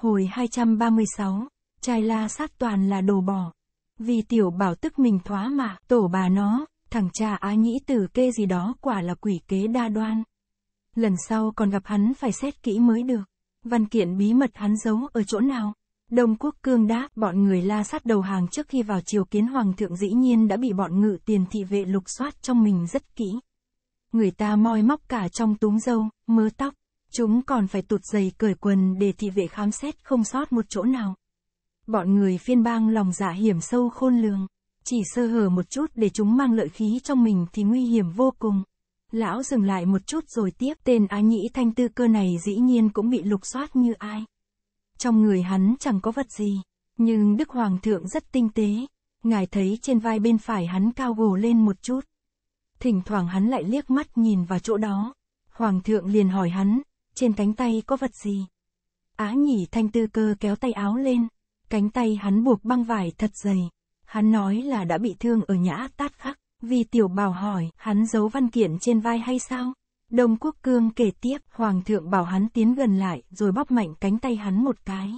Hồi 236, trai la sát toàn là đồ bỏ. Vì tiểu bảo tức mình thoá mà, tổ bà nó, thằng cha á nhĩ tử kê gì đó quả là quỷ kế đa đoan. Lần sau còn gặp hắn phải xét kỹ mới được. Văn kiện bí mật hắn giấu ở chỗ nào? Đông Quốc Cương đáp, bọn người la sát đầu hàng trước khi vào triều kiến hoàng thượng dĩ nhiên đã bị bọn ngự tiền thị vệ lục soát trong mình rất kỹ. Người ta moi móc cả trong túng dâu, mớ tóc. Chúng còn phải tụt giày cởi quần để thị vệ khám xét không sót một chỗ nào. Bọn người phiên bang lòng dạ hiểm sâu khôn lường. Chỉ sơ hở một chút để chúng mang lợi khí trong mình thì nguy hiểm vô cùng. Lão dừng lại một chút rồi tiếp tên ái nhĩ thanh tư cơ này dĩ nhiên cũng bị lục soát như ai. Trong người hắn chẳng có vật gì, nhưng Đức Hoàng thượng rất tinh tế. Ngài thấy trên vai bên phải hắn cao gồ lên một chút. Thỉnh thoảng hắn lại liếc mắt nhìn vào chỗ đó. Hoàng thượng liền hỏi hắn, trên cánh tay có vật gì? Á nhỉ thanh tư cơ kéo tay áo lên, cánh tay hắn buộc băng vải thật dày. Hắn nói là đã bị thương ở nhã tát khắc, vì tiểu bảo hỏi, hắn giấu văn kiện trên vai hay sao? Đông Quốc Cương kể tiếp, Hoàng thượng bảo hắn tiến gần lại, rồi bóp mạnh cánh tay hắn một cái.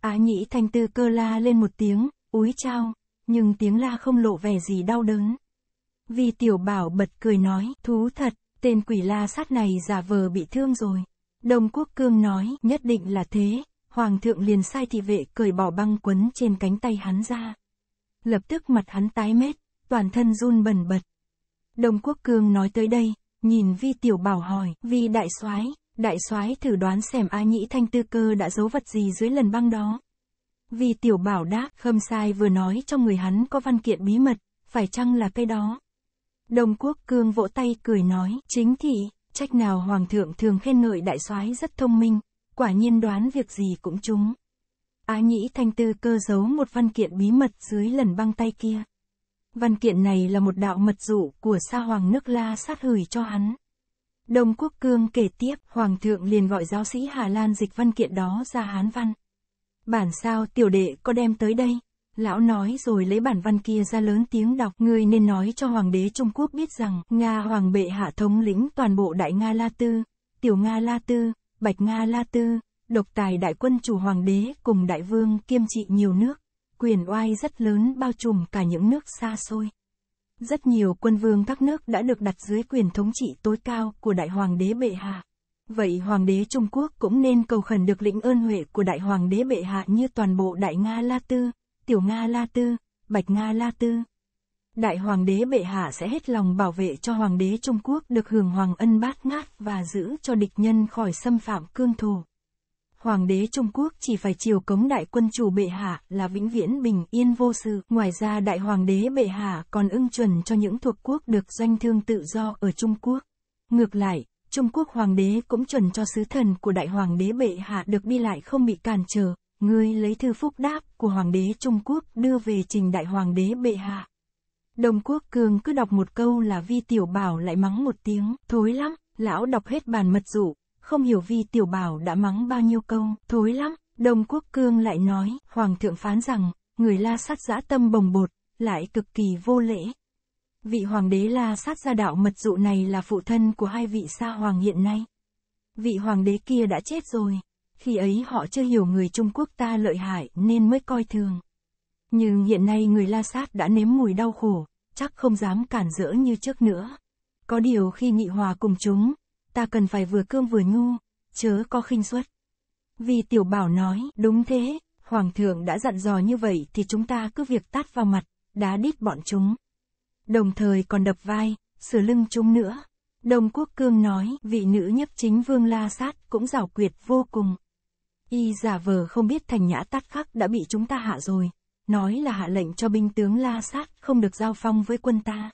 Á nhĩ thanh tư cơ la lên một tiếng, úi trao, nhưng tiếng la không lộ vẻ gì đau đớn. Vì tiểu bảo bật cười nói, thú thật, Tên quỷ la sát này giả vờ bị thương rồi. Đông Quốc Cương nói, nhất định là thế. Hoàng thượng liền sai thị vệ cởi bỏ băng quấn trên cánh tay hắn ra. Lập tức mặt hắn tái mét, toàn thân run bần bật. Đông Quốc Cương nói tới đây, nhìn Vi Tiểu Bảo hỏi, Vi Đại soái Đại soái thử đoán xem A Nhĩ Thanh Tư Cơ đã giấu vật gì dưới lần băng đó. Vi Tiểu Bảo đáp, Khâm Sai vừa nói cho người hắn có văn kiện bí mật, phải chăng là cái đó? Đông Quốc Cương vỗ tay cười nói, chính thị, trách nào Hoàng thượng thường khen ngợi đại soái rất thông minh, quả nhiên đoán việc gì cũng trúng. Á Nhĩ Thanh Tư cơ giấu một văn kiện bí mật dưới lần băng tay kia. Văn kiện này là một đạo mật dụ của sa hoàng nước La sát hửi cho hắn. Đông Quốc Cương kể tiếp, Hoàng thượng liền gọi giáo sĩ Hà Lan dịch văn kiện đó ra Hán văn. Bản sao tiểu đệ có đem tới đây? Lão nói rồi lấy bản văn kia ra lớn tiếng đọc, ngươi nên nói cho Hoàng đế Trung Quốc biết rằng, Nga Hoàng bệ hạ thống lĩnh toàn bộ Đại Nga La Tư, Tiểu Nga La Tư, Bạch Nga La Tư, độc tài đại quân chủ Hoàng đế cùng đại vương kiêm trị nhiều nước, quyền oai rất lớn bao trùm cả những nước xa xôi. Rất nhiều quân vương các nước đã được đặt dưới quyền thống trị tối cao của Đại Hoàng đế bệ hạ. Vậy Hoàng đế Trung Quốc cũng nên cầu khẩn được lĩnh ơn huệ của Đại Hoàng đế bệ hạ như toàn bộ Đại Nga La Tư, Tiểu Nga La Tư, Bạch Nga La Tư. Đại Hoàng đế Bệ Hạ sẽ hết lòng bảo vệ cho Hoàng đế Trung Quốc được hưởng hoàng ân bát ngát và giữ cho địch nhân khỏi xâm phạm cương thổ. Hoàng đế Trung Quốc chỉ phải chiều cống đại quân chủ Bệ Hạ là vĩnh viễn bình yên vô sự. Ngoài ra Đại Hoàng đế Bệ Hạ còn ưng chuẩn cho những thuộc quốc được doanh thương tự do ở Trung Quốc. Ngược lại, Trung Quốc Hoàng đế cũng chuẩn cho sứ thần của Đại Hoàng đế Bệ Hạ được đi lại không bị cản trở, ngươi lấy thư phúc đáp của Hoàng đế Trung Quốc đưa về trình đại Hoàng đế bệ hạ. Đồng Quốc Cường cứ đọc một câu là Vi Tiểu Bảo lại mắng một tiếng, thối lắm, lão đọc hết bàn mật dụ, không hiểu Vi Tiểu Bảo đã mắng bao nhiêu câu, thối lắm. Đồng Quốc Cương lại nói, Hoàng thượng phán rằng, người la sát dã tâm bồng bột, lại cực kỳ vô lễ. Vị Hoàng đế la sát gia đạo mật dụ này là phụ thân của hai vị sa hoàng hiện nay. Vị Hoàng đế kia đã chết rồi, khi ấy họ chưa hiểu người Trung Quốc ta lợi hại nên mới coi thường. Nhưng hiện nay người La Sát đã nếm mùi đau khổ, chắc không dám cản rỡ như trước nữa. Có điều khi nghị hòa cùng chúng, ta cần phải vừa cương vừa nhu, chớ có khinh suất. Vì tiểu bảo nói, đúng thế, hoàng thượng đã dặn dò như vậy thì chúng ta cứ việc tát vào mặt, đá đít bọn chúng. Đồng thời còn đập vai, sửa lưng chúng nữa. Đồng Quốc Cương nói, vị nữ nhấp chính vương la sát cũng giảo quyệt vô cùng. Y giả vờ không biết thành nhã tát khắc đã bị chúng ta hạ rồi, nói là hạ lệnh cho binh tướng la sát không được giao phong với quân ta.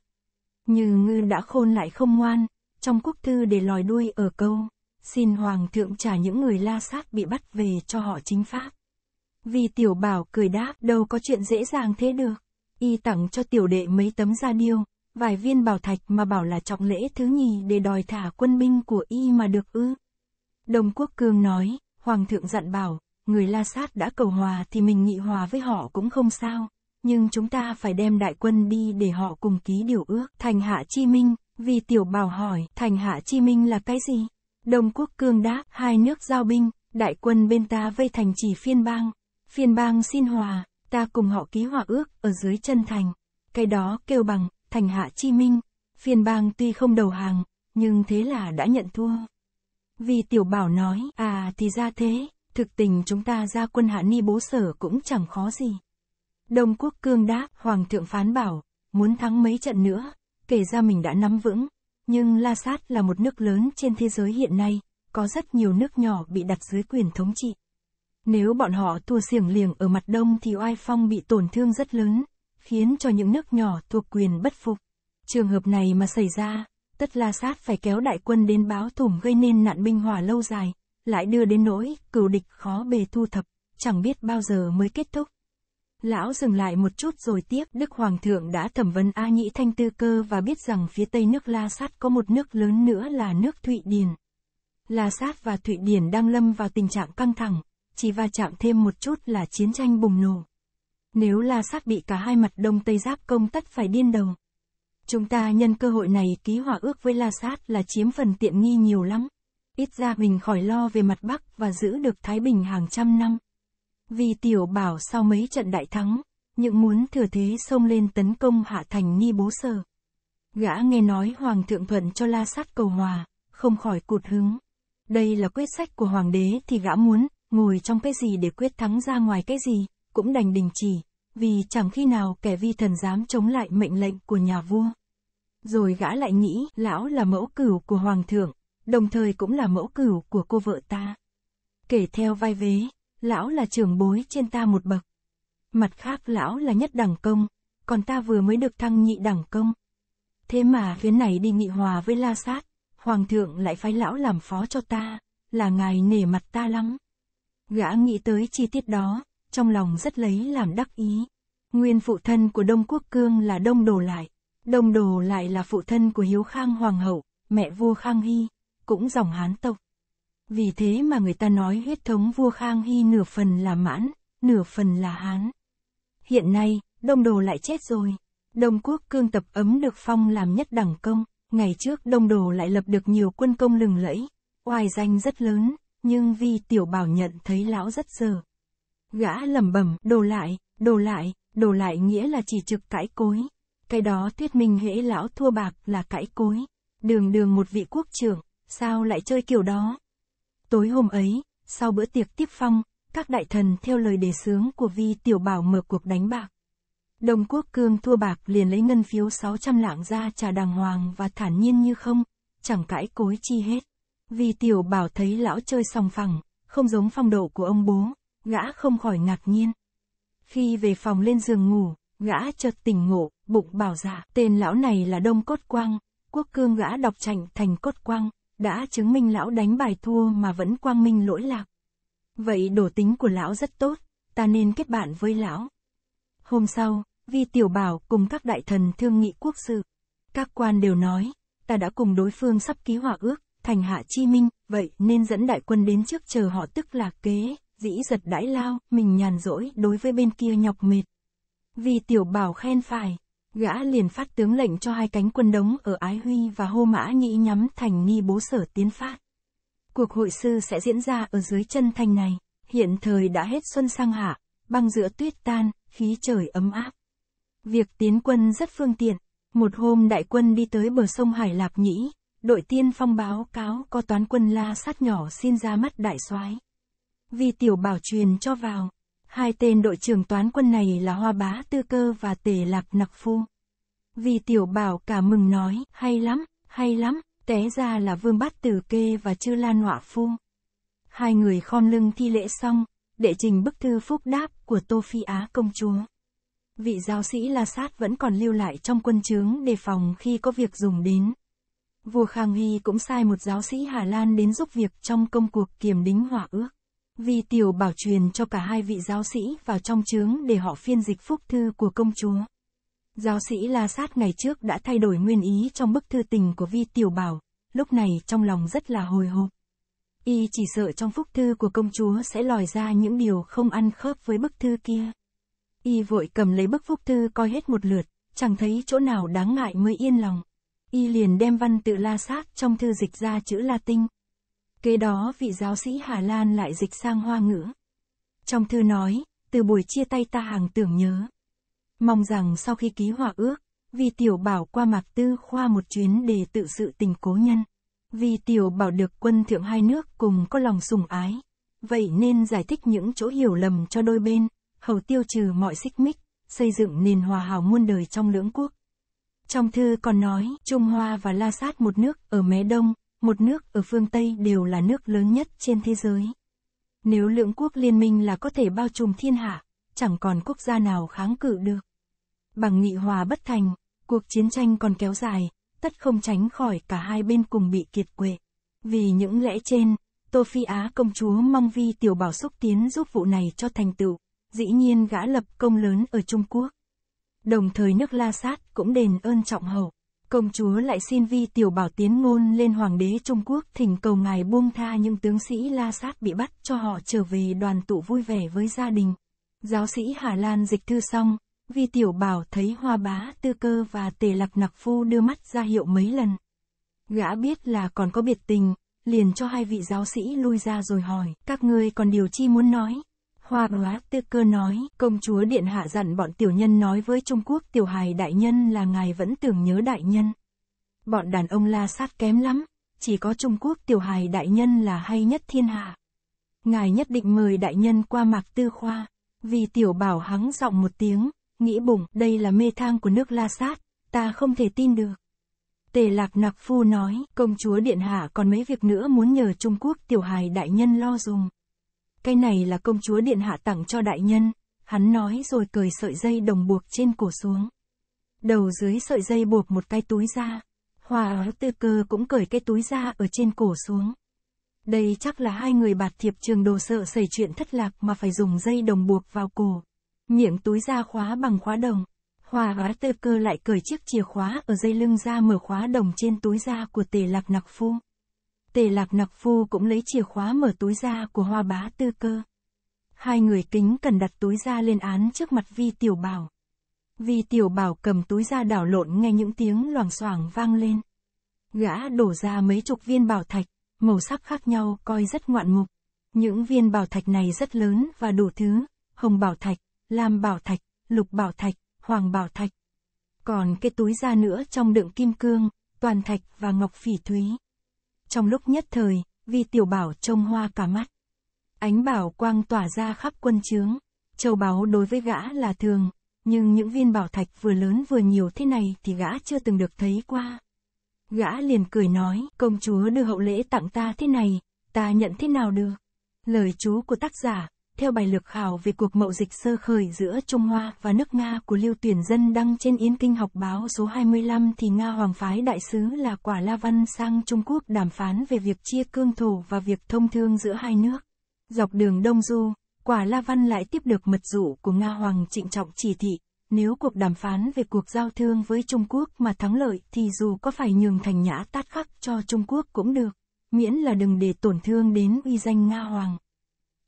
Như ngư đã khôn lại không ngoan, trong quốc thư để lòi đuôi ở câu, xin hoàng thượng trả những người la sát bị bắt về cho họ chính pháp. Vì tiểu bảo cười đáp đâu có chuyện dễ dàng thế được, y tặng cho tiểu đệ mấy tấm da điêu, vài viên bảo thạch mà bảo là trọng lễ thứ nhì để đòi thả quân binh của y mà được ư. Đồng quốc cường nói, Hoàng thượng dặn bảo, người La Sát đã cầu hòa thì mình nghị hòa với họ cũng không sao, nhưng chúng ta phải đem đại quân đi để họ cùng ký điều ước. Thành Hạ Chi Minh, vì tiểu bảo hỏi, Thành Hạ Chi Minh là cái gì? Đông Quốc Cương đáp, hai nước giao binh, đại quân bên ta vây thành chỉ phiên bang. Phiên bang xin hòa, ta cùng họ ký hòa ước ở dưới chân thành. Cái đó kêu bằng, Thành Hạ Chi Minh. Phiên bang tuy không đầu hàng, nhưng thế là đã nhận thua. Vì tiểu bảo nói, à thì ra thế, thực tình chúng ta ra quân hạ ni bố sở cũng chẳng khó gì. Đông quốc cương đáp, hoàng thượng phán bảo, muốn thắng mấy trận nữa, kể ra mình đã nắm vững, nhưng La Sát là một nước lớn trên thế giới hiện nay, có rất nhiều nước nhỏ bị đặt dưới quyền thống trị. Nếu bọn họ thua xiềng liềng ở mặt đông thì oai phong bị tổn thương rất lớn, khiến cho những nước nhỏ thuộc quyền bất phục. Trường hợp này mà xảy ra, tất la sát phải kéo đại quân đến báo thủng gây nên nạn binh hỏa lâu dài, lại đưa đến nỗi cửu địch khó bề thu thập, chẳng biết bao giờ mới kết thúc. Lão dừng lại một chút rồi tiếp, Đức Hoàng thượng đã thẩm vấn A Nhĩ Thanh Tư Cơ và biết rằng phía tây nước La Sát có một nước lớn nữa là nước Thụy Điển. La Sát và Thụy Điển đang lâm vào tình trạng căng thẳng, chỉ va chạm thêm một chút là chiến tranh bùng nổ. Nếu La Sát bị cả hai mặt đông tây giáp công tất phải điên đầu. Chúng ta nhân cơ hội này ký hòa ước với La Sát là chiếm phần tiện nghi nhiều lắm. Ít ra mình khỏi lo về mặt Bắc và giữ được Thái Bình hàng trăm năm. Vì tiểu bảo sau mấy trận đại thắng, những muốn thừa thế xông lên tấn công hạ thành nghi bố sở. Gã nghe nói Hoàng thượng thuận cho La Sát cầu hòa, không khỏi cụt hứng. Đây là quyết sách của Hoàng đế thì gã muốn, ngồi trong cái gì để quyết thắng ra ngoài cái gì, cũng đành đình chỉ, vì chẳng khi nào kẻ vi thần dám chống lại mệnh lệnh của nhà vua. Rồi gã lại nghĩ, lão là mẫu cửu của hoàng thượng, đồng thời cũng là mẫu cửu của cô vợ ta. Kể theo vai vế, lão là trưởng bối trên ta một bậc. Mặt khác lão là nhất đẳng công, còn ta vừa mới được thăng nhị đẳng công. Thế mà phía này đi nghị hòa với la sát, hoàng thượng lại phái lão làm phó cho ta, là ngài nể mặt ta lắm. Gã nghĩ tới chi tiết đó, trong lòng rất lấy làm đắc ý. Nguyên phụ thân của Đông Quốc Cương là Đông Đồ Lại. Đông Đồ Lại là phụ thân của Hiếu Khang Hoàng hậu, mẹ vua Khang Hy, cũng dòng Hán tộc. Vì thế mà người ta nói huyết thống vua Khang Hy nửa phần là mãn, nửa phần là Hán. Hiện nay, Đông Đồ lại chết rồi. Đông Quốc Cương tập ấm được phong làm nhất đẳng công, ngày trước Đông Đồ lại lập được nhiều quân công lừng lẫy, oai danh rất lớn, nhưng vì tiểu bảo nhận thấy lão rất dở, Gã lẩm bẩm, đồ lại, đồ lại, đồ lại nghĩa là chỉ trực cãi cối. Cái đó thuyết minh hễ lão thua bạc là cãi cối. Đường đường một vị quốc trưởng, sao lại chơi kiểu đó? Tối hôm ấy, sau bữa tiệc tiếp phong, các đại thần theo lời đề sướng của Vi Tiểu Bảo mở cuộc đánh bạc. Đồng Quốc Cương thua bạc liền lấy ngân phiếu 600 lạng ra trả đàng hoàng và thản nhiên như không, chẳng cãi cối chi hết. Vi Tiểu Bảo thấy lão chơi sòng phẳng, không giống phong độ của ông bố, gã không khỏi ngạc nhiên. Khi về phòng lên giường ngủ, gã chợt tỉnh ngộ, bụng bảo dạ, tên lão này là Đông Cốt Quang, quốc cương gã đọc trạnh thành Cốt Quang, đã chứng minh lão đánh bài thua mà vẫn quang minh lỗi lạc. Vậy đổ tính của lão rất tốt, ta nên kết bạn với lão. Hôm sau, Vi Tiểu Bảo cùng các đại thần thương nghị quốc sự. Các quan đều nói, ta đã cùng đối phương sắp ký hòa ước, thành hạ chi minh, vậy nên dẫn đại quân đến trước chờ họ tức là kế. Dĩ giật đãi lao, mình nhàn rỗi đối với bên kia nhọc mệt. Vì tiểu bảo khen phải, gã liền phát tướng lệnh cho hai cánh quân đống ở Ái Huy và Hô Mã Nhĩ nhắm thành nghi bố sở tiến phát. Cuộc hội sư sẽ diễn ra ở dưới chân thành này, hiện thời đã hết xuân sang hạ, băng giữa tuyết tan, khí trời ấm áp. Việc tiến quân rất phương tiện, một hôm đại quân đi tới bờ sông Hải Lạp Nhĩ, đội tiên phong báo cáo có toán quân la sát nhỏ xin ra mắt đại soái vì tiểu bảo truyền cho vào. Hai tên đội trưởng toán quân này là Hoa Bá Tư Cơ và Tề Lạc Nặc Phu. Vì tiểu bảo cả mừng nói, hay lắm, hay lắm, té ra là Vương Bát Tử Kê và Chư Lan Họa Phu. Hai người khom lưng thi lễ xong, đệ trình bức thư phúc đáp của Tô Phi Á công chúa. Vị giáo sĩ La Sát vẫn còn lưu lại trong quân chướng đề phòng khi có việc dùng đến. Vua Khang Hy cũng sai một giáo sĩ Hà Lan đến giúp việc trong công cuộc kiểm đính hỏa ước. Vi Tiểu bảo truyền cho cả hai vị giáo sĩ vào trong chướng để họ phiên dịch phúc thư của công chúa. Giáo sĩ La Sát ngày trước đã thay đổi nguyên ý trong bức thư tình của Vi Tiểu Bảo, lúc này trong lòng rất là hồi hộp. Y chỉ sợ trong phúc thư của công chúa sẽ lòi ra những điều không ăn khớp với bức thư kia. Y vội cầm lấy bức phúc thư coi hết một lượt, chẳng thấy chỗ nào đáng ngại mới yên lòng. Y liền đem văn tự La Sát trong thư dịch ra chữ Latin, Kế đó vị giáo sĩ Hà Lan lại dịch sang hoa ngữ. Trong thư nói, từ buổi chia tay ta hàng tưởng nhớ. Mong rằng sau khi ký hòa ước, vì tiểu bảo qua mạc tư khoa một chuyến để tự sự tình cố nhân. Vì tiểu bảo được quân thượng hai nước cùng có lòng sùng ái. Vậy nên giải thích những chỗ hiểu lầm cho đôi bên, hầu tiêu trừ mọi xích mích, xây dựng nền hòa hảo muôn đời trong lưỡng quốc. Trong thư còn nói, Trung Hoa và La Sát một nước ở Mé Đông, một nước ở phương Tây đều là nước lớn nhất trên thế giới. Nếu lượng quốc liên minh là có thể bao trùm thiên hạ, chẳng còn quốc gia nào kháng cự được. Bằng nghị hòa bất thành, cuộc chiến tranh còn kéo dài, tất không tránh khỏi cả hai bên cùng bị kiệt quệ. Vì những lẽ trên, Tô Phi Á công chúa mong vi tiểu bảo xúc tiến giúp vụ này cho thành tựu, dĩ nhiên gã lập công lớn ở Trung Quốc. Đồng thời nước La Sát cũng đền ơn trọng hậu. Công chúa lại xin vi tiểu bảo tiến ngôn lên hoàng đế Trung Quốc thỉnh cầu ngài buông tha những tướng sĩ la sát bị bắt cho họ trở về đoàn tụ vui vẻ với gia đình. Giáo sĩ Hà Lan dịch thư xong, vi tiểu bảo thấy hoa bá tư cơ và tề lạc nặc phu đưa mắt ra hiệu mấy lần. Gã biết là còn có biệt tình, liền cho hai vị giáo sĩ lui ra rồi hỏi, các ngươi còn điều chi muốn nói. Hoa bá tư cơ nói, công chúa điện hạ dặn bọn tiểu nhân nói với Trung Quốc tiểu hài đại nhân là ngài vẫn tưởng nhớ đại nhân. Bọn đàn ông la sát kém lắm, chỉ có Trung Quốc tiểu hài đại nhân là hay nhất thiên hạ. Ngài nhất định mời đại nhân qua mạc tư khoa, vì tiểu bảo hắng giọng một tiếng, nghĩ bụng, đây là mê thang của nước la sát, ta không thể tin được. Tề lạc nặc phu nói, công chúa điện hạ còn mấy việc nữa muốn nhờ Trung Quốc tiểu hài đại nhân lo dùng cái này là công chúa điện hạ tặng cho đại nhân, hắn nói rồi cười sợi dây đồng buộc trên cổ xuống. Đầu dưới sợi dây buộc một cái túi ra, hòa áo tư cơ cũng cởi cái túi ra ở trên cổ xuống. Đây chắc là hai người bạt thiệp trường đồ sợ xảy chuyện thất lạc mà phải dùng dây đồng buộc vào cổ. Miệng túi ra khóa bằng khóa đồng. Hòa hóa tơ cơ lại cởi chiếc chìa khóa ở dây lưng ra mở khóa đồng trên túi da của tề lạc nặc phu. Tề lạc nặc phu cũng lấy chìa khóa mở túi da của hoa bá tư cơ. Hai người kính cần đặt túi da lên án trước mặt vi tiểu bảo. Vi tiểu bảo cầm túi da đảo lộn nghe những tiếng loảng xoảng vang lên. Gã đổ ra mấy chục viên bảo thạch, màu sắc khác nhau coi rất ngoạn mục. Những viên bảo thạch này rất lớn và đủ thứ, hồng bảo thạch, lam bảo thạch, lục bảo thạch, hoàng bảo thạch. Còn cái túi da nữa trong đựng kim cương, toàn thạch và ngọc phỉ thúy. Trong lúc nhất thời, vi tiểu bảo trông hoa cả mắt. Ánh bảo quang tỏa ra khắp quân chướng. Châu báu đối với gã là thường, nhưng những viên bảo thạch vừa lớn vừa nhiều thế này thì gã chưa từng được thấy qua. Gã liền cười nói, công chúa đưa hậu lễ tặng ta thế này, ta nhận thế nào được? Lời chú của tác giả theo bài lược khảo về cuộc mậu dịch sơ khởi giữa Trung Hoa và nước Nga của Lưu Tuyển Dân đăng trên Yến Kinh học báo số 25 thì Nga Hoàng phái đại sứ là Quả La Văn sang Trung Quốc đàm phán về việc chia cương thổ và việc thông thương giữa hai nước. Dọc đường Đông Du, Quả La Văn lại tiếp được mật dụ của Nga Hoàng trịnh trọng chỉ thị, nếu cuộc đàm phán về cuộc giao thương với Trung Quốc mà thắng lợi thì dù có phải nhường thành nhã tát khắc cho Trung Quốc cũng được, miễn là đừng để tổn thương đến uy danh Nga Hoàng.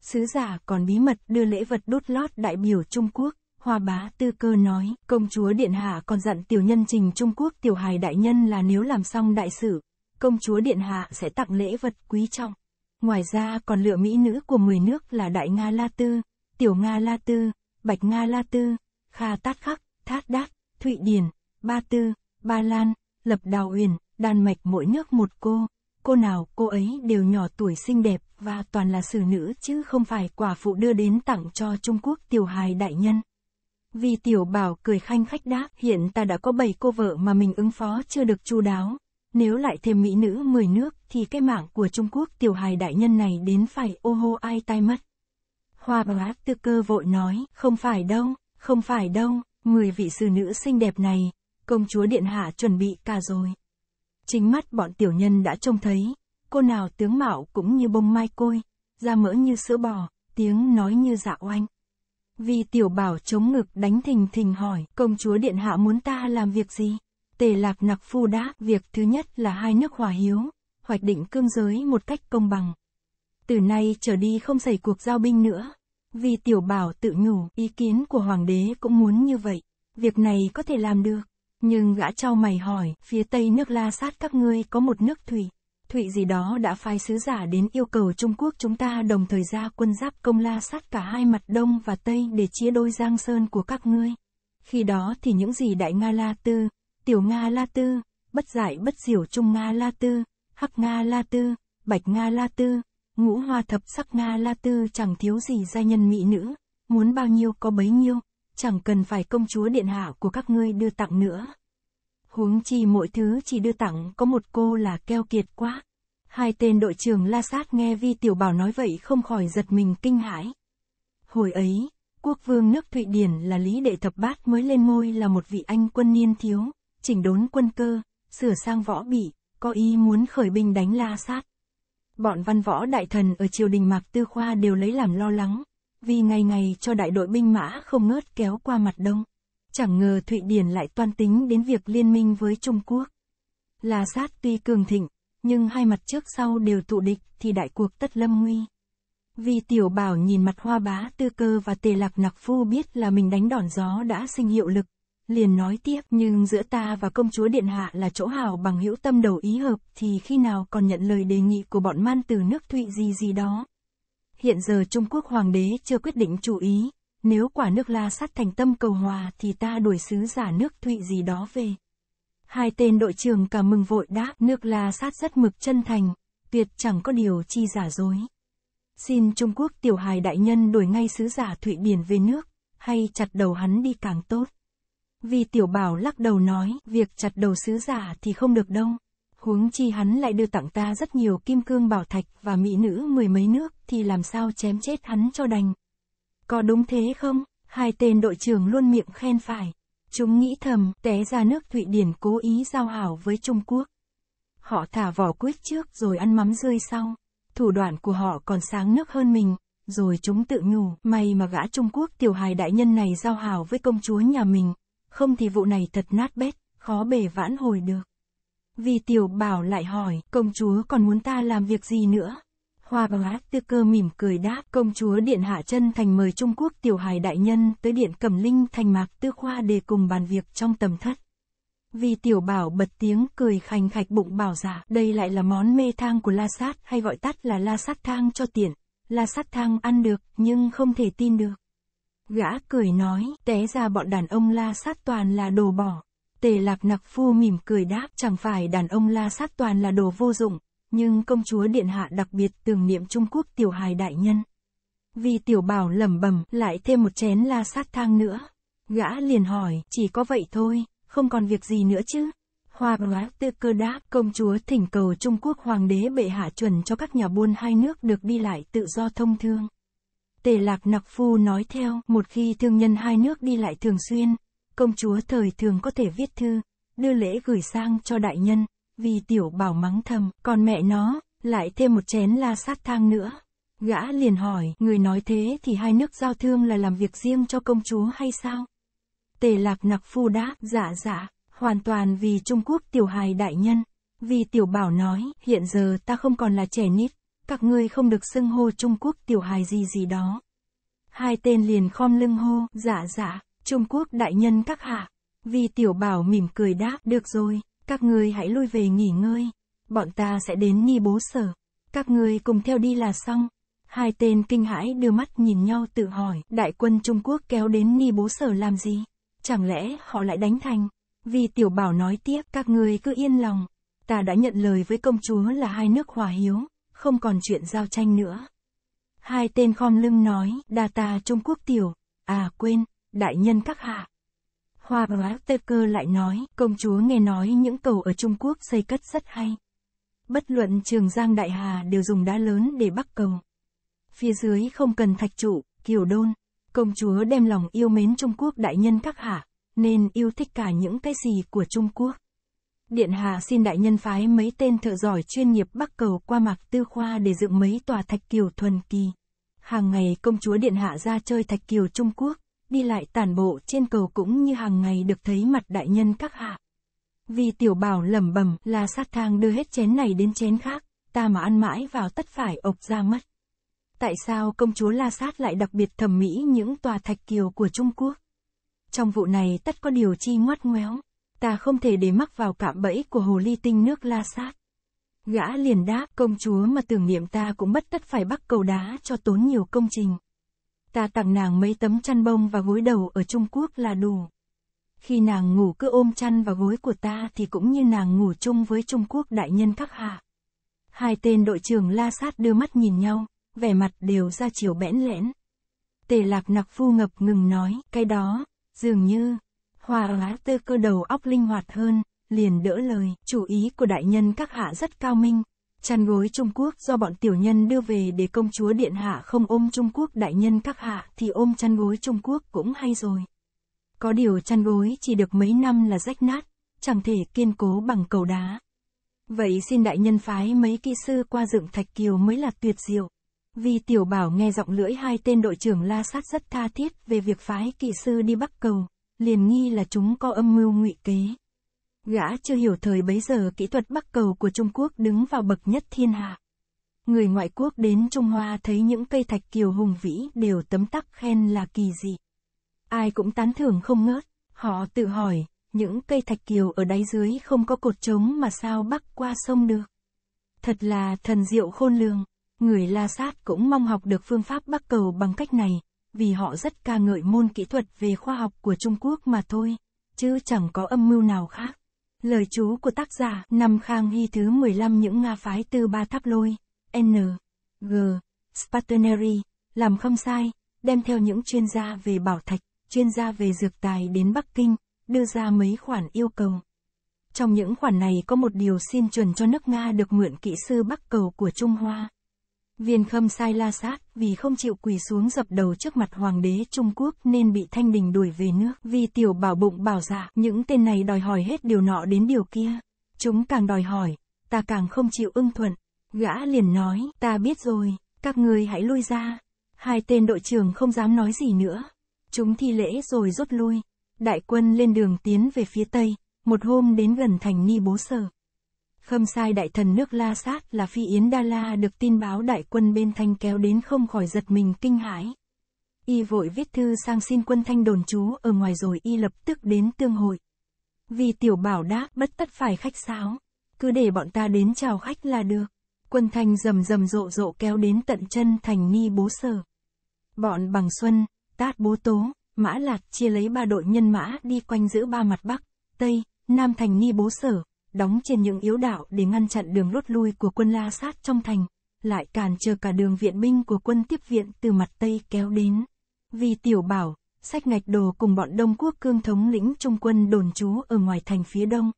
Sứ giả còn bí mật đưa lễ vật đốt lót đại biểu Trung Quốc. Hoa bá tư cơ nói, công chúa Điện Hạ còn dặn tiểu nhân trình Trung Quốc tiểu hài đại nhân là nếu làm xong đại sự, công chúa Điện Hạ sẽ tặng lễ vật quý trọng. Ngoài ra còn lựa mỹ nữ của 10 nước là Đại Nga La Tư, Tiểu Nga La Tư, Bạch Nga La Tư, Kha Tát Khắc, Thát Đát, Thụy Điển, Ba Tư, Ba Lan, Lập Đào Uyển, Đan Mạch mỗi nước một cô. Cô nào cô ấy đều nhỏ tuổi xinh đẹp, và toàn là xử nữ chứ không phải quả phụ đưa đến tặng cho Trung Quốc tiểu hài đại nhân. Vì tiểu bảo cười khanh khách đáp, hiện ta đã có 7 cô vợ mà mình ứng phó chưa được chu đáo. Nếu lại thêm mỹ nữ 10 nước thì cái mạng của Trung Quốc tiểu hài đại nhân này đến phải ô hô ai tai mất. Hoa bá tư cơ vội nói, không phải đâu, không phải đâu, người vị xử nữ xinh đẹp này, công chúa điện hạ chuẩn bị cả rồi. Chính mắt bọn tiểu nhân đã trông thấy, cô nào tướng mạo cũng như bông mai côi, da mỡ như sữa bò, tiếng nói như dạ oanh. Vì tiểu bảo chống ngực đánh thình thình hỏi, công chúa điện hạ muốn ta làm việc gì? Tề lạc nặc phu đáp, việc thứ nhất là hai nước hòa hiếu, hoạch định cương giới một cách công bằng. Từ nay trở đi không xảy cuộc giao binh nữa. Vì tiểu bảo tự nhủ, ý kiến của hoàng đế cũng muốn như vậy. Việc này có thể làm được. Nhưng gã trao mày hỏi, phía tây nước la sát các ngươi có một nước thủy, Thụy gì đó đã phái sứ giả đến yêu cầu Trung Quốc chúng ta đồng thời ra quân giáp công la sát cả hai mặt Đông và Tây để chia đôi giang sơn của các ngươi. Khi đó thì những gì Đại Nga La Tư, Tiểu Nga La Tư, Bất Giải Bất Diểu Trung Nga La Tư, Hắc Nga La Tư, Bạch Nga La Tư, Ngũ Hoa Thập Sắc Nga La Tư chẳng thiếu gì gia nhân mỹ nữ, muốn bao nhiêu có bấy nhiêu, chẳng cần phải công chúa điện hạ của các ngươi đưa tặng nữa. Huống chi mỗi thứ chỉ đưa tặng có một cô là keo kiệt quá. Hai tên đội trưởng la sát nghe Vi Tiểu Bảo nói vậy không khỏi giật mình kinh hãi. Hồi ấy, quốc vương nước Thụy Điển là Lý Đệ Thập Bát mới lên ngôi là một vị anh quân niên thiếu, chỉnh đốn quân cơ, sửa sang võ bị, có ý muốn khởi binh đánh la sát. Bọn văn võ đại thần ở triều đình Mạc Tư Khoa đều lấy làm lo lắng, vì ngày ngày cho đại đội binh mã không ngớt kéo qua mặt đông. Chẳng ngờ Thụy Điển lại toan tính đến việc liên minh với Trung Quốc. Là sát tuy cường thịnh, nhưng hai mặt trước sau đều tụ địch thì đại cuộc tất lâm nguy. Vì tiểu bảo nhìn mặt hoa bá tư cơ và tề lạc nặc phu biết là mình đánh đòn gió đã sinh hiệu lực. Liền nói tiếp nhưng giữa ta và công chúa Điện Hạ là chỗ hào bằng hữu tâm đầu ý hợp thì khi nào còn nhận lời đề nghị của bọn man từ nước Thụy gì gì đó. Hiện giờ Trung Quốc Hoàng đế chưa quyết định chủ ý, nếu quả nước la sát thành tâm cầu hòa thì ta đuổi sứ giả nước thụy gì đó về. Hai tên đội trưởng cả mừng vội đáp nước la sát rất mực chân thành, tuyệt chẳng có điều chi giả dối. Xin Trung Quốc tiểu hài đại nhân đuổi ngay sứ giả Thụy Điển về nước, hay chặt đầu hắn đi càng tốt. Vì tiểu bảo lắc đầu nói, việc chặt đầu sứ giả thì không được đâu. Huống chi hắn lại đưa tặng ta rất nhiều kim cương bảo thạch và mỹ nữ mười mấy nước thì làm sao chém chết hắn cho đành. Có đúng thế không? Hai tên đội trưởng luôn miệng khen phải. Chúng nghĩ thầm, té ra nước Thụy Điển cố ý giao hảo với Trung Quốc. Họ thả vỏ quýt trước rồi ăn mắm rơi sau. Thủ đoạn của họ còn sáng nước hơn mình, rồi chúng tự nhủ, may mà gã Trung Quốc tiểu hài đại nhân này giao hảo với công chúa nhà mình, không thì vụ này thật nát bét, khó bề vãn hồi được. Vì tiểu bảo lại hỏi, công chúa còn muốn ta làm việc gì nữa? Hoa bá tư cơ mỉm cười đáp, công chúa Điện Hạ chân thành mời Trung Quốc tiểu hài đại nhân tới Điện Cẩm Linh thành mạc tư khoa để cùng bàn việc trong tầm thất. Vì tiểu bảo bật tiếng cười khành khạch bụng bảo giả, dạ, đây lại là món mê thang của la sát hay gọi tắt là la sát thang cho tiện. La sát thang ăn được, nhưng không thể tin được. Gã cười nói, té ra bọn đàn ông la sát toàn là đồ bỏ. Tề lạc nặc phu mỉm cười đáp, chẳng phải đàn ông la sát toàn là đồ vô dụng, nhưng công chúa điện hạ đặc biệt tưởng niệm Trung Quốc tiểu hài đại nhân. Vì tiểu bảo lẩm bẩm lại thêm một chén la sát thang nữa. Gã liền hỏi, chỉ có vậy thôi, không còn việc gì nữa chứ. Hoa hóa tư cơ đáp, công chúa thỉnh cầu Trung Quốc hoàng đế bệ hạ chuẩn cho các nhà buôn hai nước được đi lại tự do thông thương. Tề lạc nặc phu nói theo, một khi thương nhân hai nước đi lại thường xuyên, công chúa thời thường có thể viết thư, đưa lễ gửi sang cho đại nhân. Vì tiểu bảo mắng thầm, còn mẹ nó, lại thêm một chén la sát thang nữa. Gã liền hỏi, người nói thế thì hai nước giao thương là làm việc riêng cho công chúa hay sao? Tề lạc nặc phu đáp, dạ dạ, hoàn toàn vì Trung Quốc tiểu hài đại nhân. Vì tiểu bảo nói, hiện giờ ta không còn là trẻ nít, các ngươi không được xưng hô Trung Quốc tiểu hài gì gì đó. Hai tên liền khom lưng hô, dạ dạ, Trung Quốc đại nhân các hạ. Vì tiểu bảo mỉm cười đáp, được rồi, các ngươi hãy lui về nghỉ ngơi. Bọn ta sẽ đến nghi bố sở. Các ngươi cùng theo đi là xong. Hai tên kinh hãi đưa mắt nhìn nhau tự hỏi, đại quân Trung Quốc kéo đến nghi bố sở làm gì? Chẳng lẽ họ lại đánh thành? Vì tiểu bảo nói tiếp, các ngươi cứ yên lòng. Ta đã nhận lời với công chúa là hai nước hòa hiếu, không còn chuyện giao tranh nữa. Hai tên khom lưng nói, đa ta Trung Quốc tiểu, à quên, đại nhân các hạ. Hoa Cơ lại nói, công chúa nghe nói những cầu ở Trung Quốc xây cất rất hay. Bất luận Trường Giang Đại Hà đều dùng đá lớn để bắc cầu. Phía dưới không cần thạch trụ, kiều đôn. Công chúa đem lòng yêu mến Trung Quốc đại nhân các hạ, nên yêu thích cả những cái gì của Trung Quốc. Điện Hà xin đại nhân phái mấy tên thợ giỏi chuyên nghiệp bắc cầu qua mạc tư khoa để dựng mấy tòa thạch kiều thuần kỳ. Hàng ngày công chúa Điện Hạ ra chơi thạch kiều Trung Quốc, đi lại tản bộ trên cầu cũng như hàng ngày được thấy mặt đại nhân các hạ. Vì tiểu bảo lẩm bẩm là sát thang đưa hết chén này đến chén khác, ta mà ăn mãi vào tất phải ộc ra mất. Tại sao công chúa La Sát lại đặc biệt thẩm mỹ những tòa thạch kiều của Trung Quốc? Trong vụ này tất có điều chi ngoắt ngoéo, ta không thể để mắc vào cạm bẫy của hồ ly tinh nước La Sát. Gã liền đáp công chúa mà tưởng niệm ta cũng bất tất phải bắt cầu đá cho tốn nhiều công trình ta tặng nàng mấy tấm chăn bông và gối đầu ở Trung Quốc là đủ. Khi nàng ngủ cứ ôm chăn và gối của ta thì cũng như nàng ngủ chung với Trung Quốc đại nhân các hạ. Hai tên đội trưởng la sát đưa mắt nhìn nhau, vẻ mặt đều ra chiều bẽn lẽn. Tề lạc nặc phu ngập ngừng nói, cái đó, dường như, hòa lá tơ cơ đầu óc linh hoạt hơn, liền đỡ lời, chủ ý của đại nhân các hạ rất cao minh, Chăn gối Trung Quốc do bọn tiểu nhân đưa về để công chúa Điện Hạ không ôm Trung Quốc đại nhân các hạ thì ôm chăn gối Trung Quốc cũng hay rồi. Có điều chăn gối chỉ được mấy năm là rách nát, chẳng thể kiên cố bằng cầu đá. Vậy xin đại nhân phái mấy kỹ sư qua dựng Thạch Kiều mới là tuyệt diệu. Vì tiểu bảo nghe giọng lưỡi hai tên đội trưởng la sát rất tha thiết về việc phái kỹ sư đi bắc cầu, liền nghi là chúng có âm mưu ngụy kế. Gã chưa hiểu thời bấy giờ kỹ thuật bắc cầu của Trung Quốc đứng vào bậc nhất thiên hạ. Người ngoại quốc đến Trung Hoa thấy những cây thạch kiều hùng vĩ đều tấm tắc khen là kỳ dị. Ai cũng tán thưởng không ngớt, họ tự hỏi, những cây thạch kiều ở đáy dưới không có cột trống mà sao bắc qua sông được. Thật là thần diệu khôn lường, người La Sát cũng mong học được phương pháp bắc cầu bằng cách này, vì họ rất ca ngợi môn kỹ thuật về khoa học của Trung Quốc mà thôi, chứ chẳng có âm mưu nào khác. Lời chú của tác giả Năm Khang Hy thứ 15 những Nga phái từ ba tháp lôi, N, G, Spateneri, làm không sai, đem theo những chuyên gia về bảo thạch, chuyên gia về dược tài đến Bắc Kinh, đưa ra mấy khoản yêu cầu. Trong những khoản này có một điều xin chuẩn cho nước Nga được mượn kỹ sư bắc cầu của Trung Hoa. Viên khâm sai la sát, vì không chịu quỳ xuống dập đầu trước mặt hoàng đế Trung Quốc nên bị thanh đình đuổi về nước. Vì tiểu bảo bụng bảo dạ, những tên này đòi hỏi hết điều nọ đến điều kia. Chúng càng đòi hỏi, ta càng không chịu ưng thuận. Gã liền nói, ta biết rồi, các ngươi hãy lui ra. Hai tên đội trưởng không dám nói gì nữa. Chúng thi lễ rồi rút lui. Đại quân lên đường tiến về phía Tây, một hôm đến gần thành Ni Bố Sở. Khâm sai đại thần nước La Sát là Phi Yến Đa La được tin báo đại quân bên Thanh kéo đến không khỏi giật mình kinh hãi. Y vội viết thư sang xin quân Thanh đồn trú ở ngoài rồi Y lập tức đến tương hội. Vì tiểu bảo đã bất tất phải khách sáo, cứ để bọn ta đến chào khách là được. Quân Thanh rầm rầm rộ rộ kéo đến tận chân thành ni bố sở. Bọn bằng xuân, tát bố tố, mã lạc chia lấy ba đội nhân mã đi quanh giữ ba mặt bắc, tây, nam thành ni bố sở, đóng trên những yếu đạo để ngăn chặn đường lốt lui của quân La Sát trong thành, lại cản trở cả đường viện binh của quân tiếp viện từ mặt Tây kéo đến. Vì tiểu bảo, sách ngạch đồ cùng bọn Đông Quốc cương thống lĩnh Trung quân đồn trú ở ngoài thành phía Đông.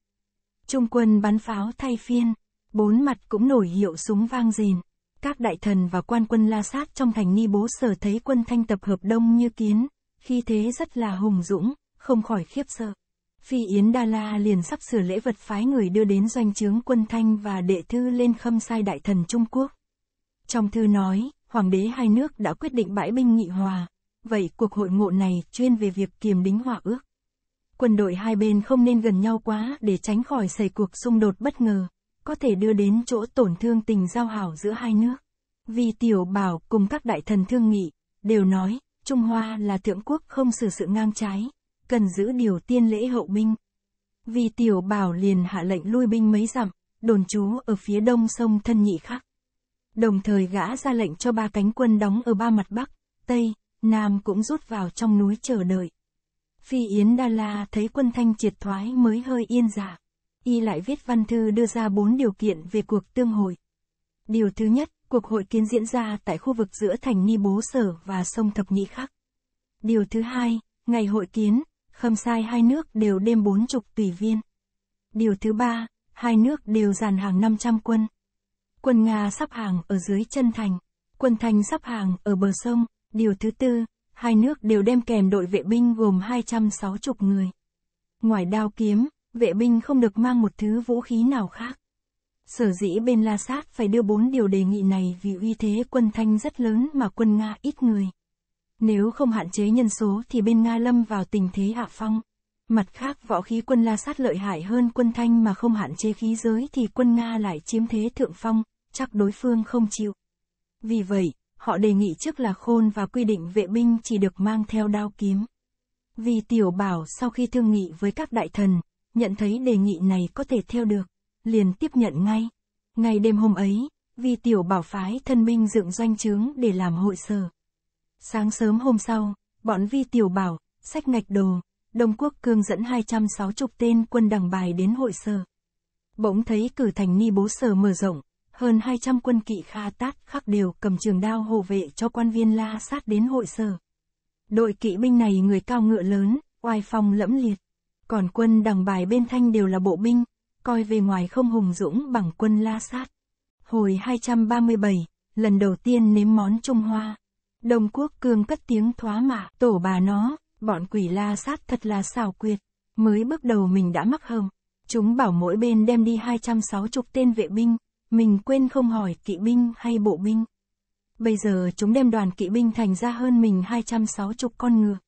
Trung quân bắn pháo thay phiên, bốn mặt cũng nổi hiệu súng vang rền. Các đại thần và quan quân la sát trong thành ni bố sở thấy quân thanh tập hợp đông như kiến, khi thế rất là hùng dũng, không khỏi khiếp sợ. Phi Yến Đa La liền sắp sửa lễ vật phái người đưa đến doanh trướng quân Thanh và đệ thư lên khâm sai đại thần Trung Quốc. Trong thư nói, hoàng đế hai nước đã quyết định bãi binh nghị hòa, vậy cuộc hội ngộ này chuyên về việc kiềm đính hòa ước. Quân đội hai bên không nên gần nhau quá để tránh khỏi xảy cuộc xung đột bất ngờ, có thể đưa đến chỗ tổn thương tình giao hảo giữa hai nước. Vì tiểu bảo cùng các đại thần thương nghị, đều nói, Trung Hoa là thượng quốc không xử sự ngang trái, cần giữ điều tiên lễ hậu binh. Vì tiểu bảo liền hạ lệnh lui binh mấy dặm, đồn trú ở phía đông sông Thân Nhị Khắc. Đồng thời gã ra lệnh cho ba cánh quân đóng ở ba mặt Bắc, Tây, Nam cũng rút vào trong núi chờ đợi. Phi Yến Đa La thấy quân thanh triệt thoái mới hơi yên giả. Dạ. Y lại viết văn thư đưa ra bốn điều kiện về cuộc tương hội Điều thứ nhất, cuộc hội kiến diễn ra tại khu vực giữa thành Ni Bố Sở và sông Thập Nhị Khắc. Điều thứ hai, ngày hội kiến, khâm sai hai nước đều đem bốn chục tùy viên. Điều thứ ba, hai nước đều dàn hàng 500 quân. Quân Nga sắp hàng ở dưới chân thành, quân thành sắp hàng ở bờ sông. Điều thứ tư, hai nước đều đem kèm đội vệ binh gồm 260 người. Ngoài đao kiếm, vệ binh không được mang một thứ vũ khí nào khác. Sở dĩ bên La Sát phải đưa bốn điều đề nghị này vì uy thế quân Thanh rất lớn mà quân Nga ít người. Nếu không hạn chế nhân số thì bên Nga lâm vào tình thế hạ phong. Mặt khác võ khí quân La Sát lợi hại hơn quân Thanh mà không hạn chế khí giới thì quân Nga lại chiếm thế thượng phong, chắc đối phương không chịu. Vì vậy, họ đề nghị trước là khôn và quy định vệ binh chỉ được mang theo đao kiếm. Vì tiểu bảo sau khi thương nghị với các đại thần, nhận thấy đề nghị này có thể theo được, liền tiếp nhận ngay. Ngày đêm hôm ấy, vì tiểu bảo phái thân binh dựng doanh trướng để làm hội sở. Sáng sớm hôm sau, bọn vi tiểu bảo, sách ngạch đồ, Đông Quốc Cương dẫn 260 tên quân đằng bài đến hội sơ. Bỗng thấy cử thành ni bố sở mở rộng, hơn 200 quân kỵ kha tát khắc đều cầm trường đao hộ vệ cho quan viên la sát đến hội sơ. Đội kỵ binh này người cao ngựa lớn, oai phong lẫm liệt. Còn quân đằng bài bên thanh đều là bộ binh, coi về ngoài không hùng dũng bằng quân la sát. Hồi 237, lần đầu tiên nếm món Trung Hoa. Đông Quốc Cương cất tiếng thoá mạ, tổ bà nó, bọn quỷ la sát thật là xảo quyệt. Mới bước đầu mình đã mắc hầm. Chúng bảo mỗi bên đem đi 260 tên vệ binh, mình quên không hỏi kỵ binh hay bộ binh. Bây giờ chúng đem đoàn kỵ binh thành ra hơn mình 260 con ngựa.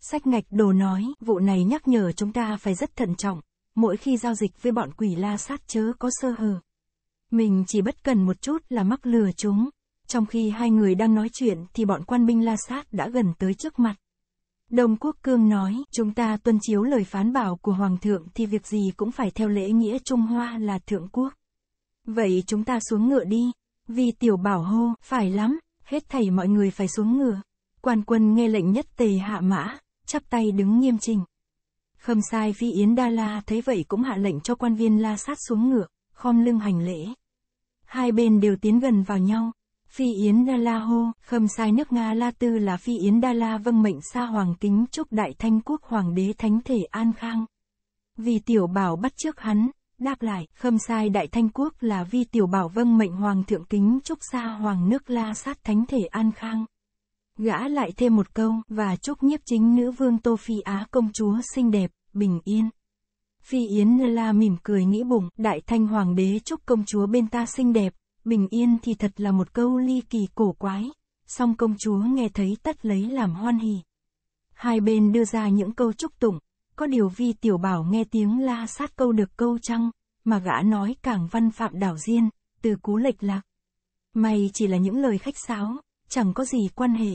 Sách ngạch đồ nói, vụ này nhắc nhở chúng ta phải rất thận trọng, mỗi khi giao dịch với bọn quỷ la sát chớ có sơ hở. Mình chỉ bất cần một chút là mắc lừa chúng. Trong khi hai người đang nói chuyện thì bọn quan binh la sát đã gần tới trước mặt. đông Quốc Cương nói, chúng ta tuân chiếu lời phán bảo của Hoàng thượng thì việc gì cũng phải theo lễ nghĩa Trung Hoa là Thượng Quốc. Vậy chúng ta xuống ngựa đi, vì tiểu bảo hô, phải lắm, hết thảy mọi người phải xuống ngựa. Quan quân nghe lệnh nhất tề hạ mã, chắp tay đứng nghiêm trình. Khâm sai phi Yến Đa La thấy vậy cũng hạ lệnh cho quan viên la sát xuống ngựa, khom lưng hành lễ. Hai bên đều tiến gần vào nhau, Phi Yến Đa La Hô, khâm sai nước Nga La Tư là Phi Yến Đa La vâng mệnh xa hoàng kính chúc đại thanh quốc hoàng đế thánh thể an khang. Vì tiểu bảo bắt trước hắn, đáp lại, khâm sai đại thanh quốc là vi tiểu bảo vâng mệnh hoàng thượng kính chúc xa hoàng nước La sát thánh thể an khang. Gã lại thêm một câu, và chúc nhiếp chính nữ vương Tô Phi Á công chúa xinh đẹp, bình yên. Phi Yến La mỉm cười nghĩ bụng, đại thanh hoàng đế chúc công chúa bên ta xinh đẹp, Bình yên thì thật là một câu ly kỳ cổ quái, song công chúa nghe thấy tất lấy làm hoan hỉ. Hai bên đưa ra những câu chúc tụng, có điều vi tiểu bảo nghe tiếng la sát câu được câu trăng, mà gã nói càng văn phạm đảo diên, từ cú lệch lạc. May chỉ là những lời khách sáo, chẳng có gì quan hệ.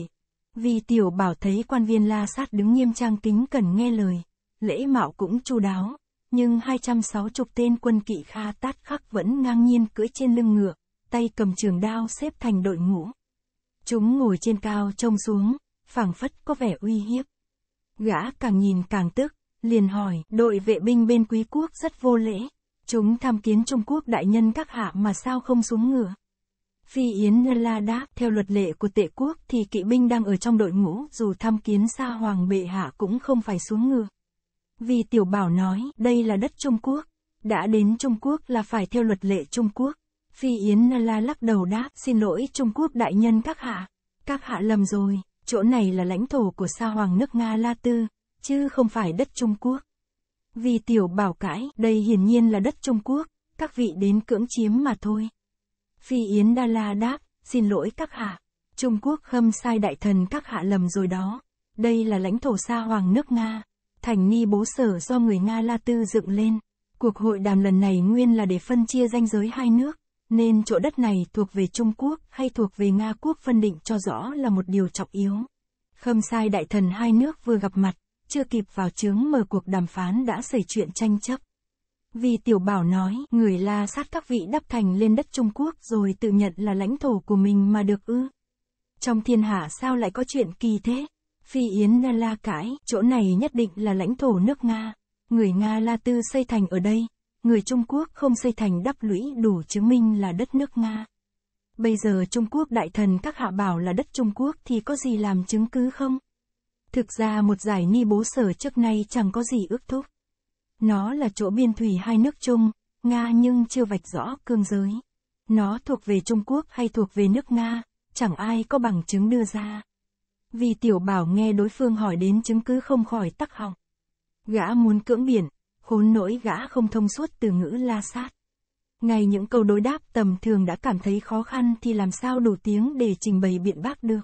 Vì tiểu bảo thấy quan viên la sát đứng nghiêm trang kính cần nghe lời, lễ mạo cũng chu đáo, nhưng 260 tên quân kỵ kha tát khắc vẫn ngang nhiên cưỡi trên lưng ngựa, tay cầm trường đao xếp thành đội ngũ. Chúng ngồi trên cao trông xuống, phảng phất có vẻ uy hiếp. Gã càng nhìn càng tức, liền hỏi, đội vệ binh bên quý quốc rất vô lễ. Chúng tham kiến Trung Quốc đại nhân các hạ mà sao không xuống ngựa. Phi Yến La đáp, theo luật lệ của tệ quốc thì kỵ binh đang ở trong đội ngũ, dù tham kiến xa hoàng bệ hạ cũng không phải xuống ngựa. Vì tiểu bảo nói, đây là đất Trung Quốc, đã đến Trung Quốc là phải theo luật lệ Trung Quốc. Phi Yến Na La lắc đầu đáp, xin lỗi Trung Quốc đại nhân các hạ. Các hạ lầm rồi, chỗ này là lãnh thổ của sa hoàng nước Nga La Tư, chứ không phải đất Trung Quốc. Vì tiểu bảo cãi, đây hiển nhiên là đất Trung Quốc, các vị đến cưỡng chiếm mà thôi. Phi Yến Đa La đáp, xin lỗi các hạ, Trung Quốc khâm sai đại thần các hạ lầm rồi đó. Đây là lãnh thổ sa hoàng nước Nga, thành ni bố sở do người Nga La Tư dựng lên. Cuộc hội đàm lần này nguyên là để phân chia danh giới hai nước nên chỗ đất này thuộc về Trung Quốc hay thuộc về Nga quốc phân định cho rõ là một điều trọng yếu. Khâm sai đại thần hai nước vừa gặp mặt, chưa kịp vào chướng mở cuộc đàm phán đã xảy chuyện tranh chấp. Vì tiểu bảo nói, người la sát các vị đắp thành lên đất Trung Quốc rồi tự nhận là lãnh thổ của mình mà được ư. Trong thiên hạ sao lại có chuyện kỳ thế? Phi Yến La La cãi, chỗ này nhất định là lãnh thổ nước Nga. Người Nga La Tư xây thành ở đây, người Trung Quốc không xây thành đắp lũy đủ chứng minh là đất nước Nga. Bây giờ Trung Quốc đại thần các hạ bảo là đất Trung Quốc thì có gì làm chứng cứ không? Thực ra một giải ni bố sở trước nay chẳng có gì ước thúc. Nó là chỗ biên thủy hai nước chung, Nga nhưng chưa vạch rõ cương giới. Nó thuộc về Trung Quốc hay thuộc về nước Nga, chẳng ai có bằng chứng đưa ra. Vì tiểu bảo nghe đối phương hỏi đến chứng cứ không khỏi tắc họng. Gã muốn cưỡng biển, khốn nỗi gã không thông suốt từ ngữ la sát. Ngay những câu đối đáp tầm thường đã cảm thấy khó khăn thì làm sao đủ tiếng để trình bày biện bác được.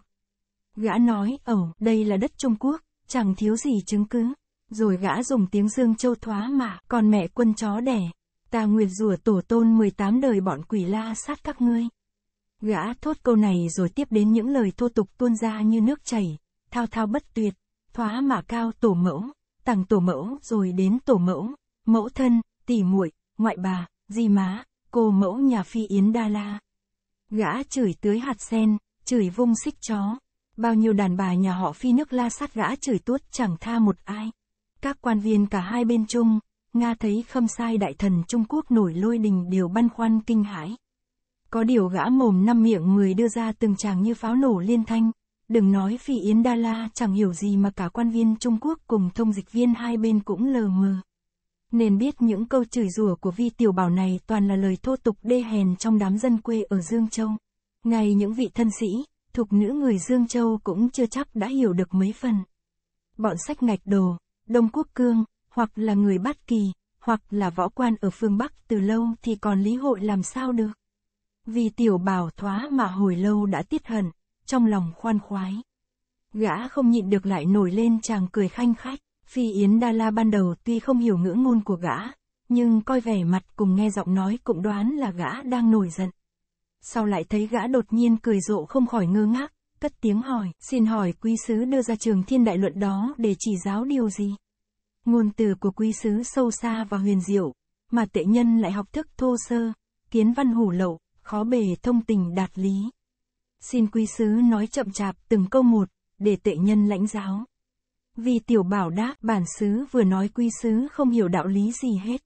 Gã nói, ẩu, đây là đất Trung Quốc, chẳng thiếu gì chứng cứ. Rồi gã dùng tiếng dương châu thoá mà, còn mẹ quân chó đẻ. Ta nguyệt rủa tổ tôn 18 đời bọn quỷ la sát các ngươi. Gã thốt câu này rồi tiếp đến những lời thô tục tuôn ra như nước chảy, thao thao bất tuyệt, thoá mà cao tổ mẫu tàng tổ mẫu rồi đến tổ mẫu, mẫu thân, tỷ muội, ngoại bà, di má, cô mẫu nhà phi yến đa la. Gã chửi tưới hạt sen, chửi vung xích chó. Bao nhiêu đàn bà nhà họ phi nước la sát gã chửi tuốt chẳng tha một ai. Các quan viên cả hai bên chung, Nga thấy khâm sai đại thần Trung Quốc nổi lôi đình đều băn khoăn kinh hãi. Có điều gã mồm năm miệng người đưa ra từng chàng như pháo nổ liên thanh, Đừng nói phi Yến Đa La chẳng hiểu gì mà cả quan viên Trung Quốc cùng thông dịch viên hai bên cũng lờ mờ. Nên biết những câu chửi rủa của vi tiểu bảo này toàn là lời thô tục đê hèn trong đám dân quê ở Dương Châu. Ngay những vị thân sĩ, thuộc nữ người Dương Châu cũng chưa chắc đã hiểu được mấy phần. Bọn sách ngạch đồ, Đông Quốc Cương, hoặc là người Bát Kỳ, hoặc là võ quan ở phương Bắc từ lâu thì còn lý hội làm sao được. Vì tiểu bảo thoá mà hồi lâu đã tiết hận trong lòng khoan khoái. Gã không nhịn được lại nổi lên chàng cười khanh khách, Phi Yến Đa La ban đầu tuy không hiểu ngữ ngôn của gã, nhưng coi vẻ mặt cùng nghe giọng nói cũng đoán là gã đang nổi giận. Sau lại thấy gã đột nhiên cười rộ không khỏi ngơ ngác, cất tiếng hỏi, xin hỏi quý sứ đưa ra trường thiên đại luận đó để chỉ giáo điều gì? Ngôn từ của quý sứ sâu xa và huyền diệu, mà tệ nhân lại học thức thô sơ, kiến văn hủ lậu, khó bề thông tình đạt lý. Xin quý sứ nói chậm chạp từng câu một, để tệ nhân lãnh giáo. Vì tiểu bảo đáp bản sứ vừa nói quý sứ không hiểu đạo lý gì hết.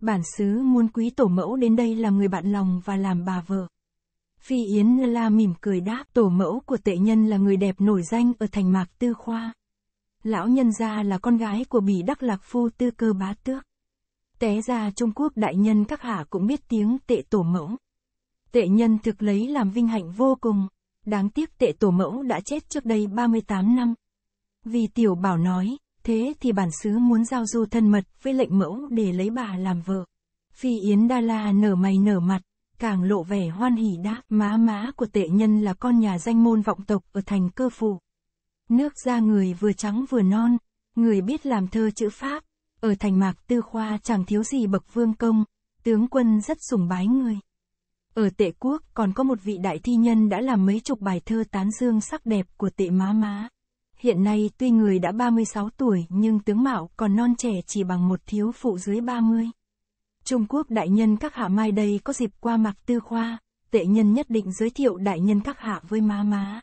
Bản sứ muốn quý tổ mẫu đến đây làm người bạn lòng và làm bà vợ. Phi Yến La mỉm cười đáp tổ mẫu của tệ nhân là người đẹp nổi danh ở thành mạc tư khoa. Lão nhân gia là con gái của bỉ đắc lạc phu tư cơ bá tước. Té ra Trung Quốc đại nhân các hạ cũng biết tiếng tệ tổ mẫu. Tệ nhân thực lấy làm vinh hạnh vô cùng. Đáng tiếc tệ tổ mẫu đã chết trước đây 38 năm. Vì tiểu bảo nói, thế thì bản xứ muốn giao du thân mật với lệnh mẫu để lấy bà làm vợ. Phi Yến Đa La nở mày nở mặt, càng lộ vẻ hoan hỉ đáp má má của tệ nhân là con nhà danh môn vọng tộc ở thành cơ phủ. Nước da người vừa trắng vừa non, người biết làm thơ chữ Pháp, ở thành mạc tư khoa chẳng thiếu gì bậc vương công, tướng quân rất sùng bái người. Ở tệ quốc còn có một vị đại thi nhân đã làm mấy chục bài thơ tán dương sắc đẹp của tệ má má. Hiện nay tuy người đã 36 tuổi nhưng tướng mạo còn non trẻ chỉ bằng một thiếu phụ dưới 30. Trung Quốc đại nhân các hạ mai đây có dịp qua mặc tư khoa, tệ nhân nhất định giới thiệu đại nhân các hạ với má má.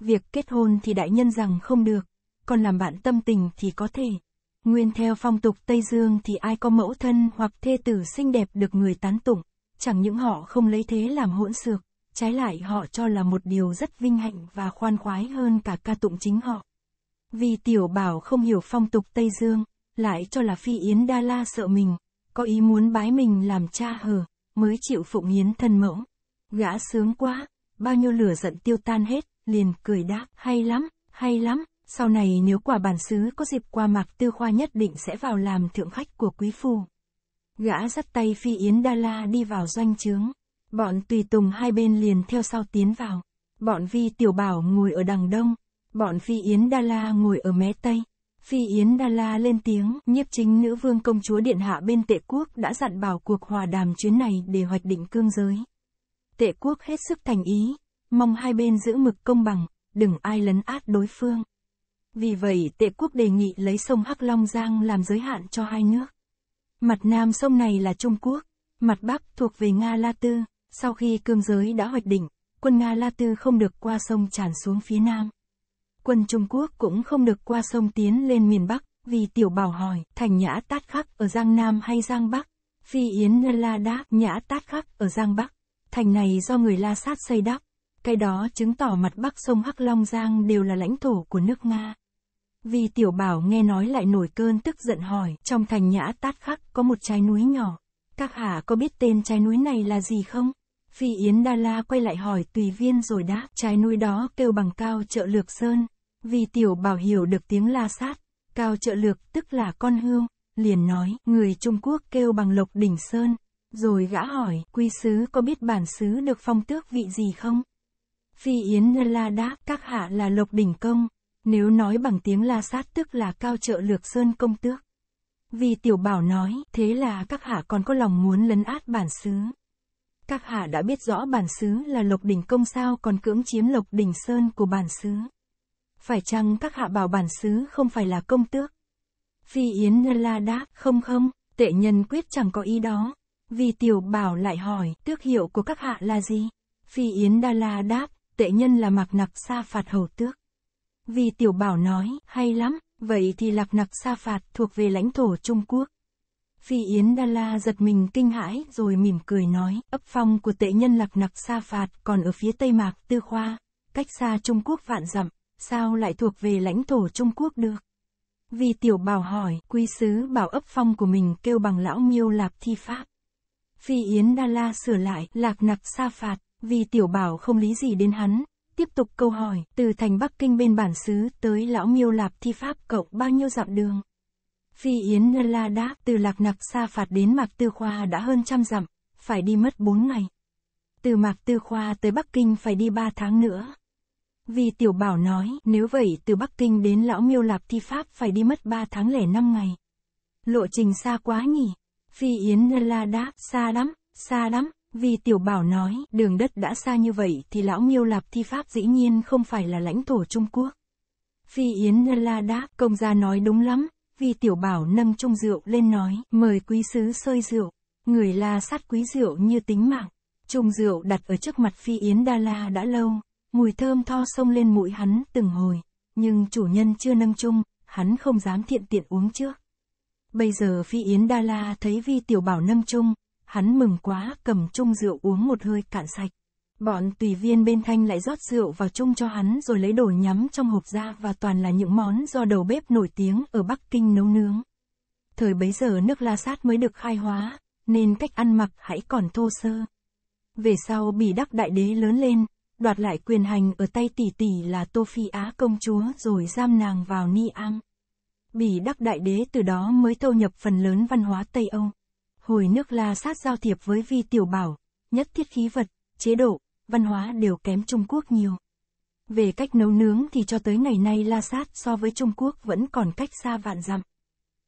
Việc kết hôn thì đại nhân rằng không được, còn làm bạn tâm tình thì có thể. Nguyên theo phong tục Tây Dương thì ai có mẫu thân hoặc thê tử xinh đẹp được người tán tụng chẳng những họ không lấy thế làm hỗn xược, trái lại họ cho là một điều rất vinh hạnh và khoan khoái hơn cả ca tụng chính họ. Vì tiểu bảo không hiểu phong tục Tây Dương, lại cho là phi yến đa la sợ mình, có ý muốn bái mình làm cha hờ, mới chịu phụng hiến thân mẫu. Gã sướng quá, bao nhiêu lửa giận tiêu tan hết, liền cười đáp, hay lắm, hay lắm, sau này nếu quả bản xứ có dịp qua mạc tư khoa nhất định sẽ vào làm thượng khách của quý phu. Gã dắt tay Phi Yến Đa La đi vào doanh trướng. Bọn tùy tùng hai bên liền theo sau tiến vào. Bọn Vi Tiểu Bảo ngồi ở đằng đông. Bọn Phi Yến Đa La ngồi ở mé tây. Phi Yến Đa La lên tiếng, nhiếp chính nữ vương công chúa Điện Hạ bên tệ quốc đã dặn bảo cuộc hòa đàm chuyến này để hoạch định cương giới. Tệ quốc hết sức thành ý, mong hai bên giữ mực công bằng, đừng ai lấn át đối phương. Vì vậy tệ quốc đề nghị lấy sông Hắc Long Giang làm giới hạn cho hai nước. Mặt nam sông này là Trung Quốc, mặt bắc thuộc về Nga La Tư. Sau khi cương giới đã hoạch định, quân Nga La Tư không được qua sông tràn xuống phía nam. Quân Trung Quốc cũng không được qua sông tiến lên miền bắc, vì tiểu bảo hỏi, thành nhã tát khắc ở Giang Nam hay Giang Bắc? Phi Yến La Đá, nhã tát khắc ở Giang Bắc. Thành này do người La Sát xây đắp. Cái đó chứng tỏ mặt bắc sông Hắc Long Giang đều là lãnh thổ của nước Nga vì tiểu bảo nghe nói lại nổi cơn tức giận hỏi, trong thành nhã tát khắc có một trái núi nhỏ. Các hạ có biết tên trái núi này là gì không? Phi Yến Đa La quay lại hỏi tùy viên rồi đáp, trái núi đó kêu bằng cao trợ lược sơn. Vì tiểu bảo hiểu được tiếng la sát, cao trợ lược tức là con hương liền nói, người Trung Quốc kêu bằng lộc đỉnh sơn. Rồi gã hỏi, quy sứ có biết bản sứ được phong tước vị gì không? Phi Yến Đa La đáp, các hạ là lộc đỉnh công, nếu nói bằng tiếng la sát tức là cao trợ lược sơn công tước. Vì tiểu bảo nói, thế là các hạ còn có lòng muốn lấn át bản xứ. Các hạ đã biết rõ bản xứ là lộc đỉnh công sao còn cưỡng chiếm lộc đỉnh sơn của bản xứ. Phải chăng các hạ bảo bản xứ không phải là công tước? Phi Yến La đáp, không không, tệ nhân quyết chẳng có ý đó. Vì tiểu bảo lại hỏi, tước hiệu của các hạ là gì? Phi Yến Đa La đáp, tệ nhân là mặc nặc sa phạt hầu tước. Vì tiểu bảo nói, hay lắm, vậy thì lạc nặc sa phạt thuộc về lãnh thổ Trung Quốc. Phi Yến Đa La giật mình kinh hãi rồi mỉm cười nói, ấp phong của tệ nhân lạc nặc sa phạt còn ở phía Tây Mạc Tư Khoa, cách xa Trung Quốc vạn dặm, sao lại thuộc về lãnh thổ Trung Quốc được? Vì tiểu bảo hỏi, quy sứ bảo ấp phong của mình kêu bằng lão miêu lạp thi pháp. Phi Yến Đa La sửa lại, lạc nặc sa phạt, vì tiểu bảo không lý gì đến hắn, tiếp tục câu hỏi, từ thành Bắc Kinh bên bản xứ tới lão miêu lạp thi pháp cộng bao nhiêu dặm đường? Phi Yến La đáp, từ Lạc nạp xa phạt đến Mạc Tư Khoa đã hơn trăm dặm, phải đi mất bốn ngày. Từ Mạc Tư Khoa tới Bắc Kinh phải đi ba tháng nữa. Vì Tiểu Bảo nói, nếu vậy từ Bắc Kinh đến Lão Miêu Lạp Thi Pháp phải đi mất ba tháng lẻ năm ngày. Lộ trình xa quá nhỉ? Phi Yến La đáp, xa lắm, xa lắm, vì tiểu bảo nói, đường đất đã xa như vậy thì lão miêu lạp thi pháp dĩ nhiên không phải là lãnh thổ Trung Quốc. Phi Yến La đáp, công gia nói đúng lắm, vì tiểu bảo nâng chung rượu lên nói, mời quý sứ sơi rượu, người la sát quý rượu như tính mạng. Chung rượu đặt ở trước mặt Phi Yến Đa La đã lâu, mùi thơm tho sông lên mũi hắn từng hồi, nhưng chủ nhân chưa nâng chung, hắn không dám thiện tiện uống trước. Bây giờ Phi Yến Đa La thấy Vi Tiểu Bảo nâng chung, hắn mừng quá cầm chung rượu uống một hơi cạn sạch. Bọn tùy viên bên thanh lại rót rượu vào chung cho hắn rồi lấy đồ nhắm trong hộp ra và toàn là những món do đầu bếp nổi tiếng ở Bắc Kinh nấu nướng. Thời bấy giờ nước la sát mới được khai hóa, nên cách ăn mặc hãy còn thô sơ. Về sau bị đắc đại đế lớn lên, đoạt lại quyền hành ở tay tỷ tỷ là Tô Phi Á công chúa rồi giam nàng vào Ni Am. Bỉ đắc đại đế từ đó mới thâu nhập phần lớn văn hóa Tây Âu hồi nước La sát giao thiệp với vi tiểu bảo, nhất thiết khí vật, chế độ, văn hóa đều kém Trung Quốc nhiều. Về cách nấu nướng thì cho tới ngày nay La Sát so với Trung Quốc vẫn còn cách xa vạn dặm.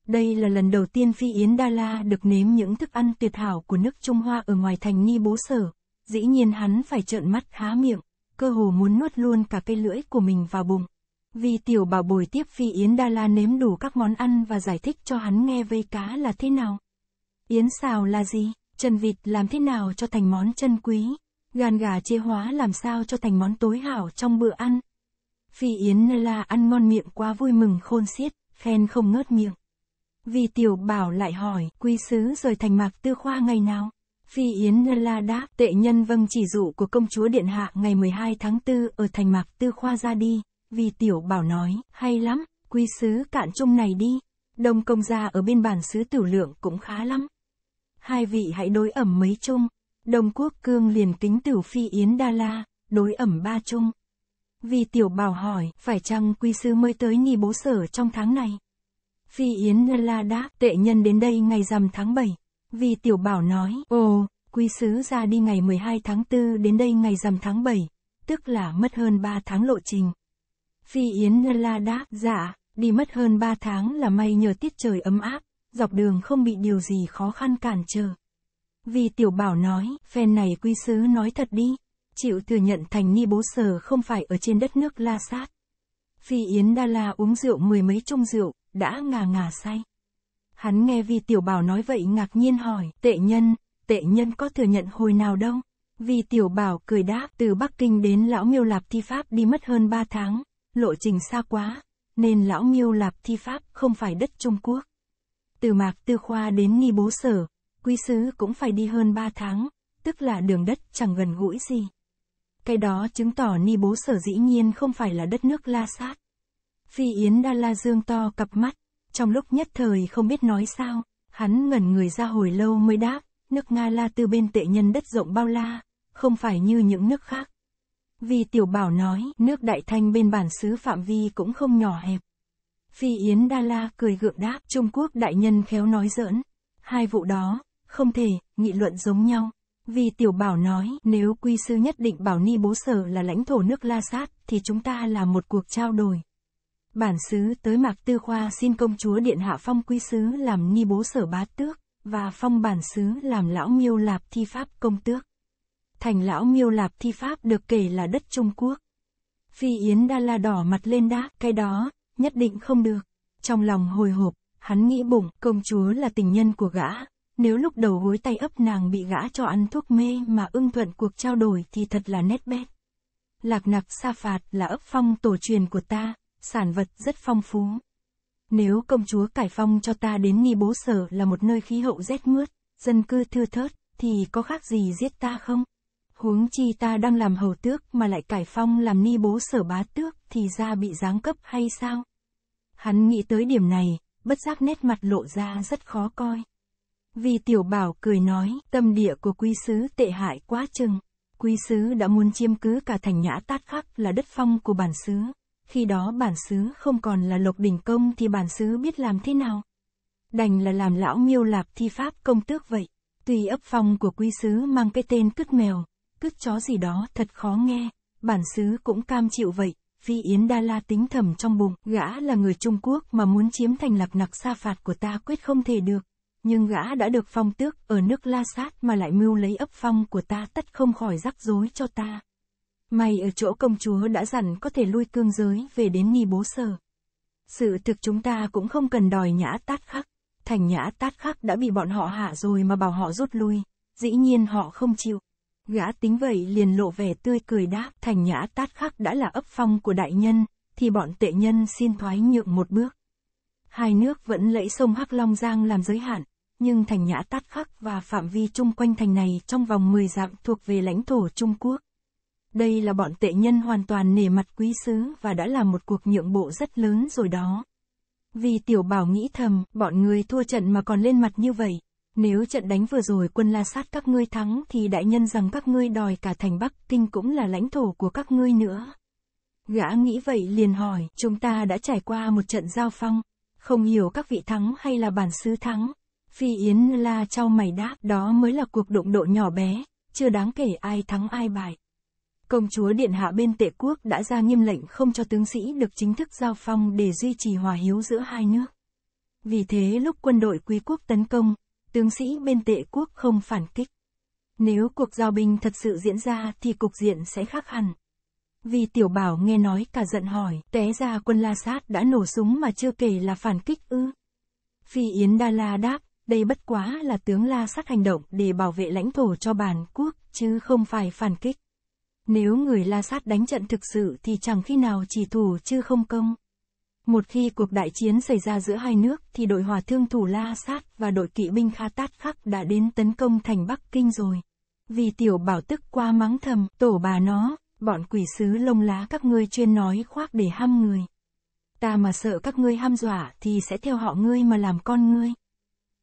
Đây là lần đầu tiên Phi Yến Đa La được nếm những thức ăn tuyệt hảo của nước Trung Hoa ở ngoài thành Ni Bố Sở. Dĩ nhiên hắn phải trợn mắt há miệng, cơ hồ muốn nuốt luôn cả cây lưỡi của mình vào bụng. Vì tiểu bảo bồi tiếp Phi Yến Đa La nếm đủ các món ăn và giải thích cho hắn nghe vây cá là thế nào. Yến xào là gì? Chân vịt làm thế nào cho thành món chân quý? Gan gà chế hóa làm sao cho thành món tối hảo trong bữa ăn? Phi Yến là ăn ngon miệng quá vui mừng khôn xiết, khen không ngớt miệng. Vì tiểu bảo lại hỏi, Quý sứ rời thành mạc tư khoa ngày nào? Phi Yến là đáp, tệ nhân vâng chỉ dụ của công chúa Điện Hạ ngày 12 tháng 4 ở thành mạc tư khoa ra đi. Vì tiểu bảo nói, hay lắm, Quý sứ cạn chung này đi. Đông công gia ở bên bản xứ tử lượng cũng khá lắm hai vị hãy đối ẩm mấy chung. Đồng quốc cương liền kính tử phi yến đa la, đối ẩm ba chung. Vì tiểu bảo hỏi, phải chăng quy sư mới tới nghi bố sở trong tháng này? Phi yến đa la đáp, tệ nhân đến đây ngày rằm tháng 7. Vì tiểu bảo nói, ồ, quy sứ ra đi ngày 12 tháng 4 đến đây ngày rằm tháng 7, tức là mất hơn 3 tháng lộ trình. Phi Yến đa La đáp, dạ, đi mất hơn 3 tháng là may nhờ tiết trời ấm áp, dọc đường không bị điều gì khó khăn cản trở. Vì tiểu bảo nói, phen này quy sứ nói thật đi, chịu thừa nhận thành ni bố sở không phải ở trên đất nước la sát. Phi Yến Đa La uống rượu mười mấy chung rượu, đã ngà ngà say. Hắn nghe vì tiểu bảo nói vậy ngạc nhiên hỏi, tệ nhân, tệ nhân có thừa nhận hồi nào đâu? Vì tiểu bảo cười đáp, từ Bắc Kinh đến lão miêu lạp thi pháp đi mất hơn ba tháng, lộ trình xa quá, nên lão miêu lạp thi pháp không phải đất Trung Quốc từ Mạc Tư Khoa đến Ni Bố Sở, Quý Sứ cũng phải đi hơn 3 tháng, tức là đường đất chẳng gần gũi gì. Cái đó chứng tỏ Ni Bố Sở dĩ nhiên không phải là đất nước La Sát. Phi Yến Đa La Dương to cặp mắt, trong lúc nhất thời không biết nói sao, hắn ngẩn người ra hồi lâu mới đáp, nước Nga La Tư bên tệ nhân đất rộng bao la, không phải như những nước khác. Vì tiểu bảo nói, nước Đại Thanh bên bản xứ phạm vi cũng không nhỏ hẹp. Phi Yến Đa La cười gượng đáp, Trung Quốc đại nhân khéo nói giỡn. Hai vụ đó, không thể, nghị luận giống nhau. Vì tiểu bảo nói, nếu quy sư nhất định bảo ni bố sở là lãnh thổ nước La Sát, thì chúng ta là một cuộc trao đổi. Bản sứ tới Mạc Tư Khoa xin công chúa Điện Hạ phong quy sứ làm ni bố sở bá tước, và phong bản sứ làm lão miêu lạp thi pháp công tước. Thành lão miêu lạp thi pháp được kể là đất Trung Quốc. Phi Yến Đa La đỏ mặt lên đá, cái đó, nhất định không được. Trong lòng hồi hộp, hắn nghĩ bụng, công chúa là tình nhân của gã. Nếu lúc đầu gối tay ấp nàng bị gã cho ăn thuốc mê mà ưng thuận cuộc trao đổi thì thật là nét bét. Lạc nặc sa phạt là ấp phong tổ truyền của ta, sản vật rất phong phú. Nếu công chúa cải phong cho ta đến ni bố sở là một nơi khí hậu rét mướt, dân cư thưa thớt, thì có khác gì giết ta không? Huống chi ta đang làm hầu tước mà lại cải phong làm ni bố sở bá tước thì ra bị giáng cấp hay sao? Hắn nghĩ tới điểm này, bất giác nét mặt lộ ra rất khó coi. Vì tiểu bảo cười nói, tâm địa của quý sứ tệ hại quá chừng. Quý sứ đã muốn chiêm cứ cả thành nhã tát khắc là đất phong của bản sứ. Khi đó bản sứ không còn là lộc đỉnh công thì bản sứ biết làm thế nào. Đành là làm lão miêu lạp thi pháp công tước vậy. Tuy ấp phong của quý sứ mang cái tên cứt mèo, cứt chó gì đó thật khó nghe, bản sứ cũng cam chịu vậy. Vi Yến Đa La tính thầm trong bụng, gã là người Trung Quốc mà muốn chiếm thành lập nặc sa phạt của ta quyết không thể được. Nhưng gã đã được phong tước ở nước La Sát mà lại mưu lấy ấp phong của ta tất không khỏi rắc rối cho ta. May ở chỗ công chúa đã dặn có thể lui cương giới về đến nghi Bố Sở. Sự thực chúng ta cũng không cần đòi nhã tát khắc. Thành nhã tát khắc đã bị bọn họ hạ rồi mà bảo họ rút lui. Dĩ nhiên họ không chịu. Gã tính vậy liền lộ vẻ tươi cười đáp, thành nhã tát khắc đã là ấp phong của đại nhân, thì bọn tệ nhân xin thoái nhượng một bước. Hai nước vẫn lấy sông Hắc Long Giang làm giới hạn, nhưng thành nhã tát khắc và phạm vi chung quanh thành này trong vòng 10 dặm thuộc về lãnh thổ Trung Quốc. Đây là bọn tệ nhân hoàn toàn nể mặt quý sứ và đã là một cuộc nhượng bộ rất lớn rồi đó. Vì tiểu bảo nghĩ thầm, bọn người thua trận mà còn lên mặt như vậy, nếu trận đánh vừa rồi quân la sát các ngươi thắng thì đại nhân rằng các ngươi đòi cả thành Bắc Kinh cũng là lãnh thổ của các ngươi nữa. Gã nghĩ vậy liền hỏi, chúng ta đã trải qua một trận giao phong, không hiểu các vị thắng hay là bản sứ thắng. Phi Yến la trao mày đáp, đó mới là cuộc đụng độ nhỏ bé, chưa đáng kể ai thắng ai bại. Công chúa Điện Hạ bên tệ quốc đã ra nghiêm lệnh không cho tướng sĩ được chính thức giao phong để duy trì hòa hiếu giữa hai nước. Vì thế lúc quân đội quý quốc tấn công, tướng sĩ bên tệ quốc không phản kích. Nếu cuộc giao binh thật sự diễn ra thì cục diện sẽ khác hẳn. Vì tiểu bảo nghe nói cả giận hỏi, té ra quân La Sát đã nổ súng mà chưa kể là phản kích ư. Phi Yến Đa La đáp, đây bất quá là tướng La Sát hành động để bảo vệ lãnh thổ cho bản quốc, chứ không phải phản kích. Nếu người La Sát đánh trận thực sự thì chẳng khi nào chỉ thủ chứ không công. Một khi cuộc đại chiến xảy ra giữa hai nước thì đội hòa thương thủ La Sát và đội kỵ binh Kha Tát Khắc đã đến tấn công thành Bắc Kinh rồi. Vì tiểu bảo tức qua mắng thầm, tổ bà nó, bọn quỷ sứ lông lá các ngươi chuyên nói khoác để ham người. Ta mà sợ các ngươi ham dọa thì sẽ theo họ ngươi mà làm con ngươi.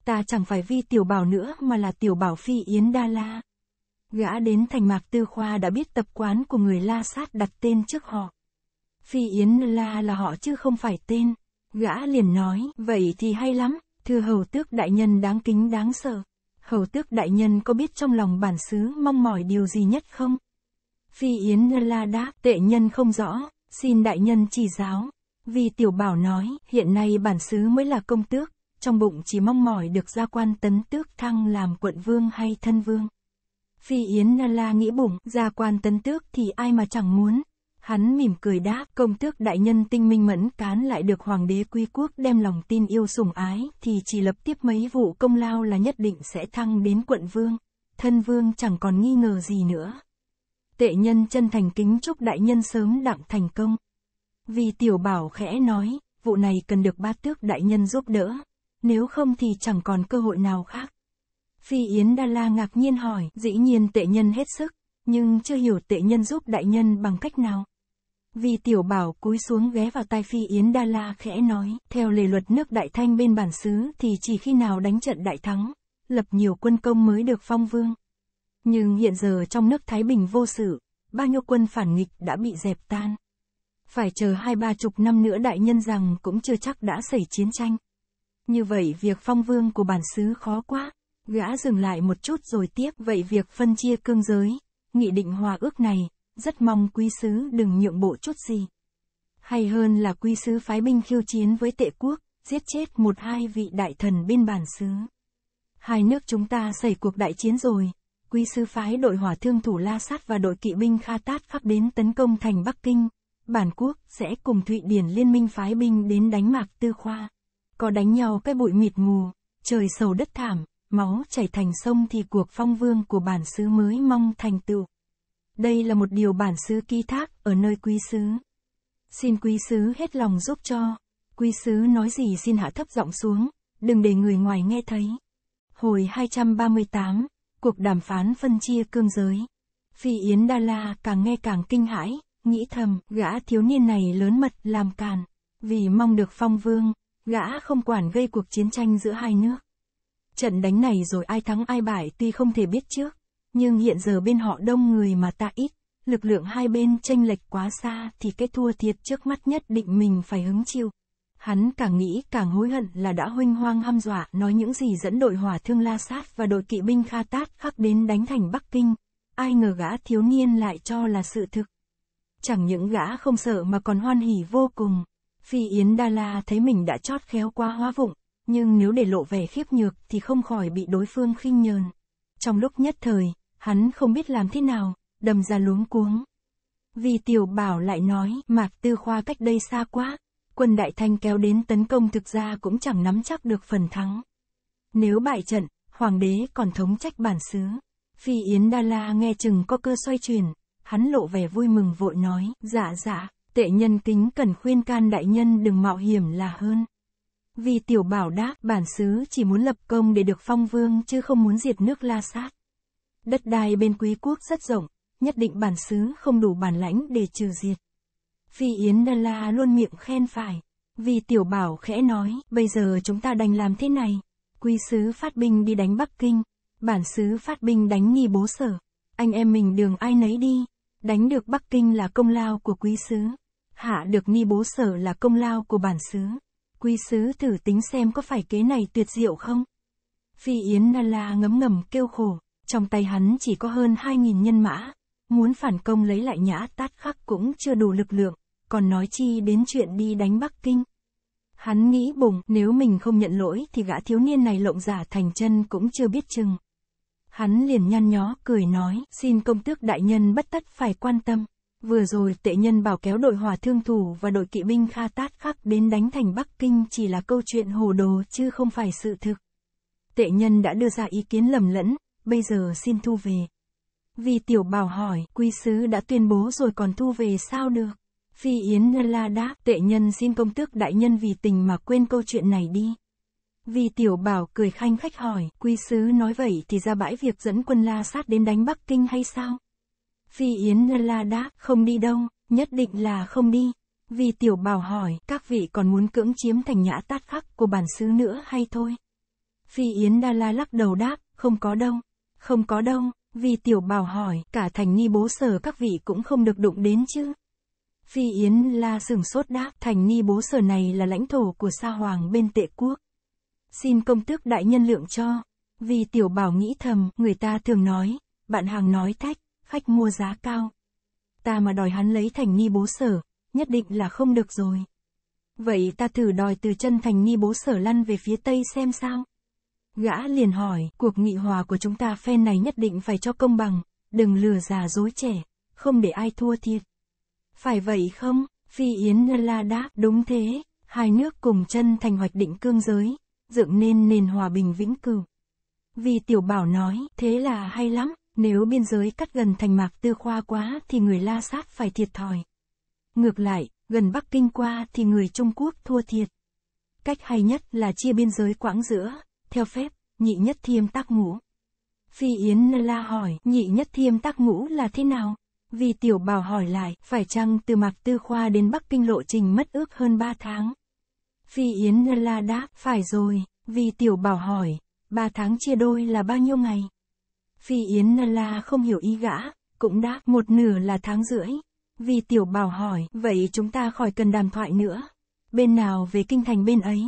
Ta chẳng phải vi tiểu bảo nữa mà là tiểu bảo phi Yến Đa La. Gã đến thành mạc tư khoa đã biết tập quán của người La Sát đặt tên trước họ. Phi Yến La là họ chứ không phải tên. Gã liền nói, vậy thì hay lắm, thưa hầu tước đại nhân đáng kính đáng sợ. Hầu tước đại nhân có biết trong lòng bản xứ mong mỏi điều gì nhất không? Phi Yến La đáp, tệ nhân không rõ, xin đại nhân chỉ giáo. Vì tiểu bảo nói, hiện nay bản xứ mới là công tước, trong bụng chỉ mong mỏi được gia quan tấn tước thăng làm quận vương hay thân vương. Phi Yến La nghĩ bụng, gia quan tấn tước thì ai mà chẳng muốn, Hắn mỉm cười đáp, công tước đại nhân tinh minh mẫn cán lại được hoàng đế quy quốc đem lòng tin yêu sủng ái, thì chỉ lập tiếp mấy vụ công lao là nhất định sẽ thăng đến quận vương. Thân vương chẳng còn nghi ngờ gì nữa. Tệ nhân chân thành kính chúc đại nhân sớm đặng thành công. Vì tiểu bảo khẽ nói, vụ này cần được ba tước đại nhân giúp đỡ. Nếu không thì chẳng còn cơ hội nào khác. Phi Yến Đa La ngạc nhiên hỏi, dĩ nhiên tệ nhân hết sức, nhưng chưa hiểu tệ nhân giúp đại nhân bằng cách nào. Vi tiểu bảo cúi xuống ghé vào tai Phi Yến Đa La khẽ nói, theo lề luật nước Đại Thanh bên bản xứ thì chỉ khi nào đánh trận đại thắng, lập nhiều quân công mới được phong vương. Nhưng hiện giờ trong nước Thái Bình vô sự, bao nhiêu quân phản nghịch đã bị dẹp tan. Phải chờ hai ba chục năm nữa đại nhân rằng cũng chưa chắc đã xảy chiến tranh. Như vậy việc phong vương của bản xứ khó quá, gã dừng lại một chút rồi tiếp vậy việc phân chia cương giới, nghị định hòa ước này, rất mong quý sứ đừng nhượng bộ chút gì. Hay hơn là quý sứ phái binh khiêu chiến với tệ quốc, giết chết một hai vị đại thần bên bản xứ. Hai nước chúng ta xảy cuộc đại chiến rồi, quý sứ phái đội hỏa thương thủ La Sát và đội kỵ binh Kha Tát khắp đến tấn công thành Bắc Kinh, bản quốc sẽ cùng Thụy Điển liên minh phái binh đến đánh mạc tư khoa. Có đánh nhau cái bụi mịt mù, trời sầu đất thảm, máu chảy thành sông thì cuộc phong vương của bản xứ mới mong thành tựu. Đây là một điều bản xứ ký thác ở nơi quý xứ. Xin quý sứ hết lòng giúp cho. Quý sứ nói gì xin hạ thấp giọng xuống, đừng để người ngoài nghe thấy. Hồi 238, cuộc đàm phán phân chia cương giới. Phi Yến Đa La càng nghe càng kinh hãi, nghĩ thầm, gã thiếu niên này lớn mật làm càn. Vì mong được phong vương, gã không quản gây cuộc chiến tranh giữa hai nước. Trận đánh này rồi ai thắng ai bại tuy không thể biết trước, nhưng hiện giờ bên họ đông người mà ta ít, lực lượng hai bên tranh lệch quá xa thì cái thua thiệt trước mắt nhất định mình phải hứng chịu. Hắn càng nghĩ càng hối hận là đã huynh hoang hăm dọa nói những gì dẫn đội hỏa thương La Sát và đội kỵ binh Kha Tát khắc đến đánh thành Bắc Kinh, ai ngờ gã thiếu niên lại cho là sự thực. Chẳng những gã không sợ mà còn hoan hỉ vô cùng. Phi Yến Đa La thấy mình đã chót khéo qua hoa vụng, nhưng nếu để lộ vẻ khiếp nhược thì không khỏi bị đối phương khinh nhờn. Trong lúc nhất thời, hắn không biết làm thế nào, đầm ra luống cuống. Vì tiểu bảo lại nói, mạc tư khoa cách đây xa quá, quân đại thanh kéo đến tấn công thực ra cũng chẳng nắm chắc được phần thắng. Nếu bại trận, hoàng đế còn thống trách bản xứ. Phi Yến Đa La nghe chừng có cơ xoay chuyển, hắn lộ vẻ vui mừng vội nói, dạ dạ, tệ nhân kính cần khuyên can đại nhân đừng mạo hiểm là hơn. Vì tiểu bảo đáp, bản xứ chỉ muốn lập công để được phong vương chứ không muốn diệt nước la sát. Đất đai bên quý quốc rất rộng, nhất định bản xứ không đủ bản lãnh để trừ diệt. Phi Yến Đa La luôn miệng khen phải. Vì tiểu bảo khẽ nói, bây giờ chúng ta đành làm thế này. Quý sứ phát binh đi đánh Bắc Kinh, bản sứ phát binh đánh nghi bố sở. Anh em mình đường ai nấy đi, đánh được Bắc Kinh là công lao của quý sứ, hạ được ni bố sở là công lao của bản sứ. Quý sứ thử tính xem có phải kế này tuyệt diệu không? Phi Yến Na La ngấm ngầm kêu khổ, trong tay hắn chỉ có hơn 2.000 nhân mã, muốn phản công lấy lại nhã tát khắc cũng chưa đủ lực lượng, còn nói chi đến chuyện đi đánh Bắc Kinh. Hắn nghĩ bụng, nếu mình không nhận lỗi thì gã thiếu niên này lộng giả thành chân cũng chưa biết chừng. Hắn liền nhăn nhó, cười nói, xin công tước đại nhân bất tất phải quan tâm. Vừa rồi tệ nhân bảo kéo đội hòa thương thủ và đội kỵ binh Kha Tát Khắc đến đánh thành Bắc Kinh chỉ là câu chuyện hồ đồ chứ không phải sự thực. Tệ nhân đã đưa ra ý kiến lầm lẫn, bây giờ xin thu về. Vì tiểu bảo hỏi, quy sứ đã tuyên bố rồi còn thu về sao được? Phi Yến La đáp, tệ nhân xin công tước đại nhân vì tình mà quên câu chuyện này đi. Vì tiểu bảo cười khanh khách hỏi, quy sứ nói vậy thì ra bãi việc dẫn quân la sát đến đánh Bắc Kinh hay sao? Phi Yến la đáp, không đi đâu, nhất định là không đi. Vì tiểu bảo hỏi, các vị còn muốn cưỡng chiếm thành nhã tát khắc của bản xứ nữa hay thôi? Phi Yến Đa La lắc đầu đáp, không có đâu, không có đâu, vì tiểu bảo hỏi, cả thành ni bố sở các vị cũng không được đụng đến chứ. Phi Yến La sừng sốt đáp, thành ni bố sở này là lãnh thổ của sa hoàng bên tệ quốc. Xin công tước đại nhân lượng cho, vì tiểu bảo nghĩ thầm, người ta thường nói, bạn hàng nói thách, khách mua giá cao. Ta mà đòi hắn lấy thành ni bố sở, nhất định là không được rồi. Vậy ta thử đòi từ chân thành ni bố sở lăn về phía tây xem sao. Gã liền hỏi, cuộc nghị hòa của chúng ta phe này nhất định phải cho công bằng, đừng lừa già dối trẻ, không để ai thua thiệt. Phải vậy không? Phi Yến La đáp, đúng thế, hai nước cùng chân thành hoạch định cương giới, dựng nên nền hòa bình vĩnh cửu. Vì tiểu bảo nói, thế là hay lắm. Nếu biên giới cắt gần thành mạc tư khoa quá thì người La Sát phải thiệt thòi. Ngược lại, gần Bắc Kinh qua thì người Trung Quốc thua thiệt. Cách hay nhất là chia biên giới quãng giữa, theo phép, nhị nhất thiêm tác ngũ. Phi Yến La hỏi, nhị nhất thiêm tác ngũ là thế nào? Vì tiểu bảo hỏi lại, phải chăng từ Mạc Tư Khoa đến Bắc Kinh lộ trình mất ước hơn 3 tháng? Phi Yến La đáp, phải rồi, vì tiểu bảo hỏi, 3 tháng chia đôi là bao nhiêu ngày? Phi Yến Na La không hiểu ý gã, cũng đáp một nửa là tháng rưỡi. Vì tiểu bảo hỏi, vậy chúng ta khỏi cần đàm thoại nữa. Bên nào về kinh thành bên ấy?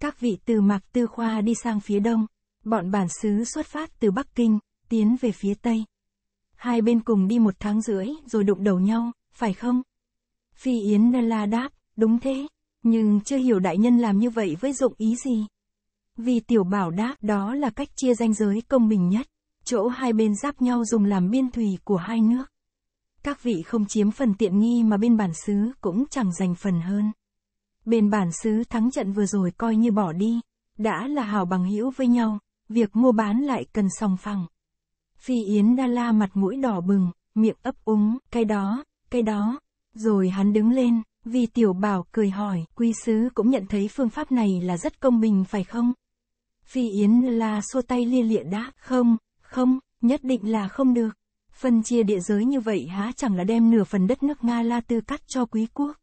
Các vị từ mặc tư khoa đi sang phía đông, bọn bản xứ xuất phát từ Bắc Kinh, tiến về phía tây. Hai bên cùng đi một tháng rưỡi rồi đụng đầu nhau, phải không? Phi Yến Na La đáp, đúng thế, nhưng chưa hiểu đại nhân làm như vậy với dụng ý gì. Vì tiểu bảo đáp đó là cách chia ranh giới công bình nhất chỗ hai bên giáp nhau dùng làm biên thùy của hai nước. Các vị không chiếm phần tiện nghi mà bên bản xứ cũng chẳng giành phần hơn. Bên bản xứ thắng trận vừa rồi coi như bỏ đi, đã là hào bằng hữu với nhau, việc mua bán lại cần song phẳng. Phi Yến Đa La mặt mũi đỏ bừng, miệng ấp úng, cái đó, cái đó. Rồi hắn đứng lên, vì tiểu bảo cười hỏi, quy sứ cũng nhận thấy phương pháp này là rất công bình phải không? Phi Yến La xua tay lia lịa đáp, không, không, nhất định là không được. Phân chia địa giới như vậy há chẳng là đem nửa phần đất nước Nga La Tư cắt cho quý quốc.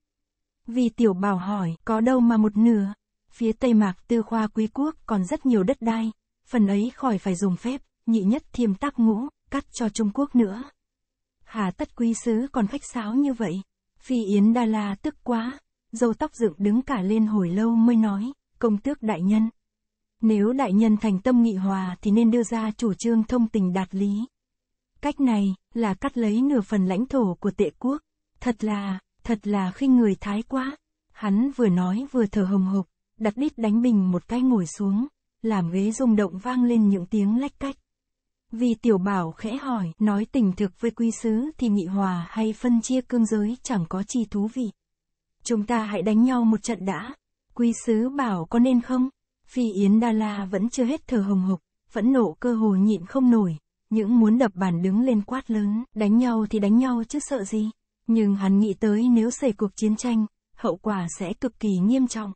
Vì tiểu bảo hỏi, có đâu mà một nửa. Phía Tây Mạc Tư Khoa quý quốc còn rất nhiều đất đai, phần ấy khỏi phải dùng phép, nhị nhất thiêm tác ngũ, cắt cho Trung Quốc nữa. Hà tất quý sứ còn khách sáo như vậy. Phi Yến Đa La tức quá, dâu tóc dựng đứng cả lên hồi lâu mới nói, công tước đại nhân, nếu đại nhân thành tâm nghị hòa thì nên đưa ra chủ trương thông tình đạt lý. Cách này là cắt lấy nửa phần lãnh thổ của tệ quốc. Thật là, thật là khinh người thái quá. Hắn vừa nói vừa thở hồng hộc, đặt đít đánh bình một cái ngồi xuống, làm ghế rung động vang lên những tiếng lách cách. Vì tiểu bảo khẽ hỏi, nói tình thực với quy sứ thì nghị hòa hay phân chia cương giới chẳng có chi thú vị. Chúng ta hãy đánh nhau một trận đã. Quy sứ bảo có nên không? Phi Yến Đa La vẫn chưa hết thờ hồng hộc, phẫn nộ cơ hồ nhịn không nổi, những muốn đập bàn đứng lên quát lớn, đánh nhau thì đánh nhau chứ sợ gì. Nhưng hắn nghĩ tới nếu xảy cuộc chiến tranh, hậu quả sẽ cực kỳ nghiêm trọng.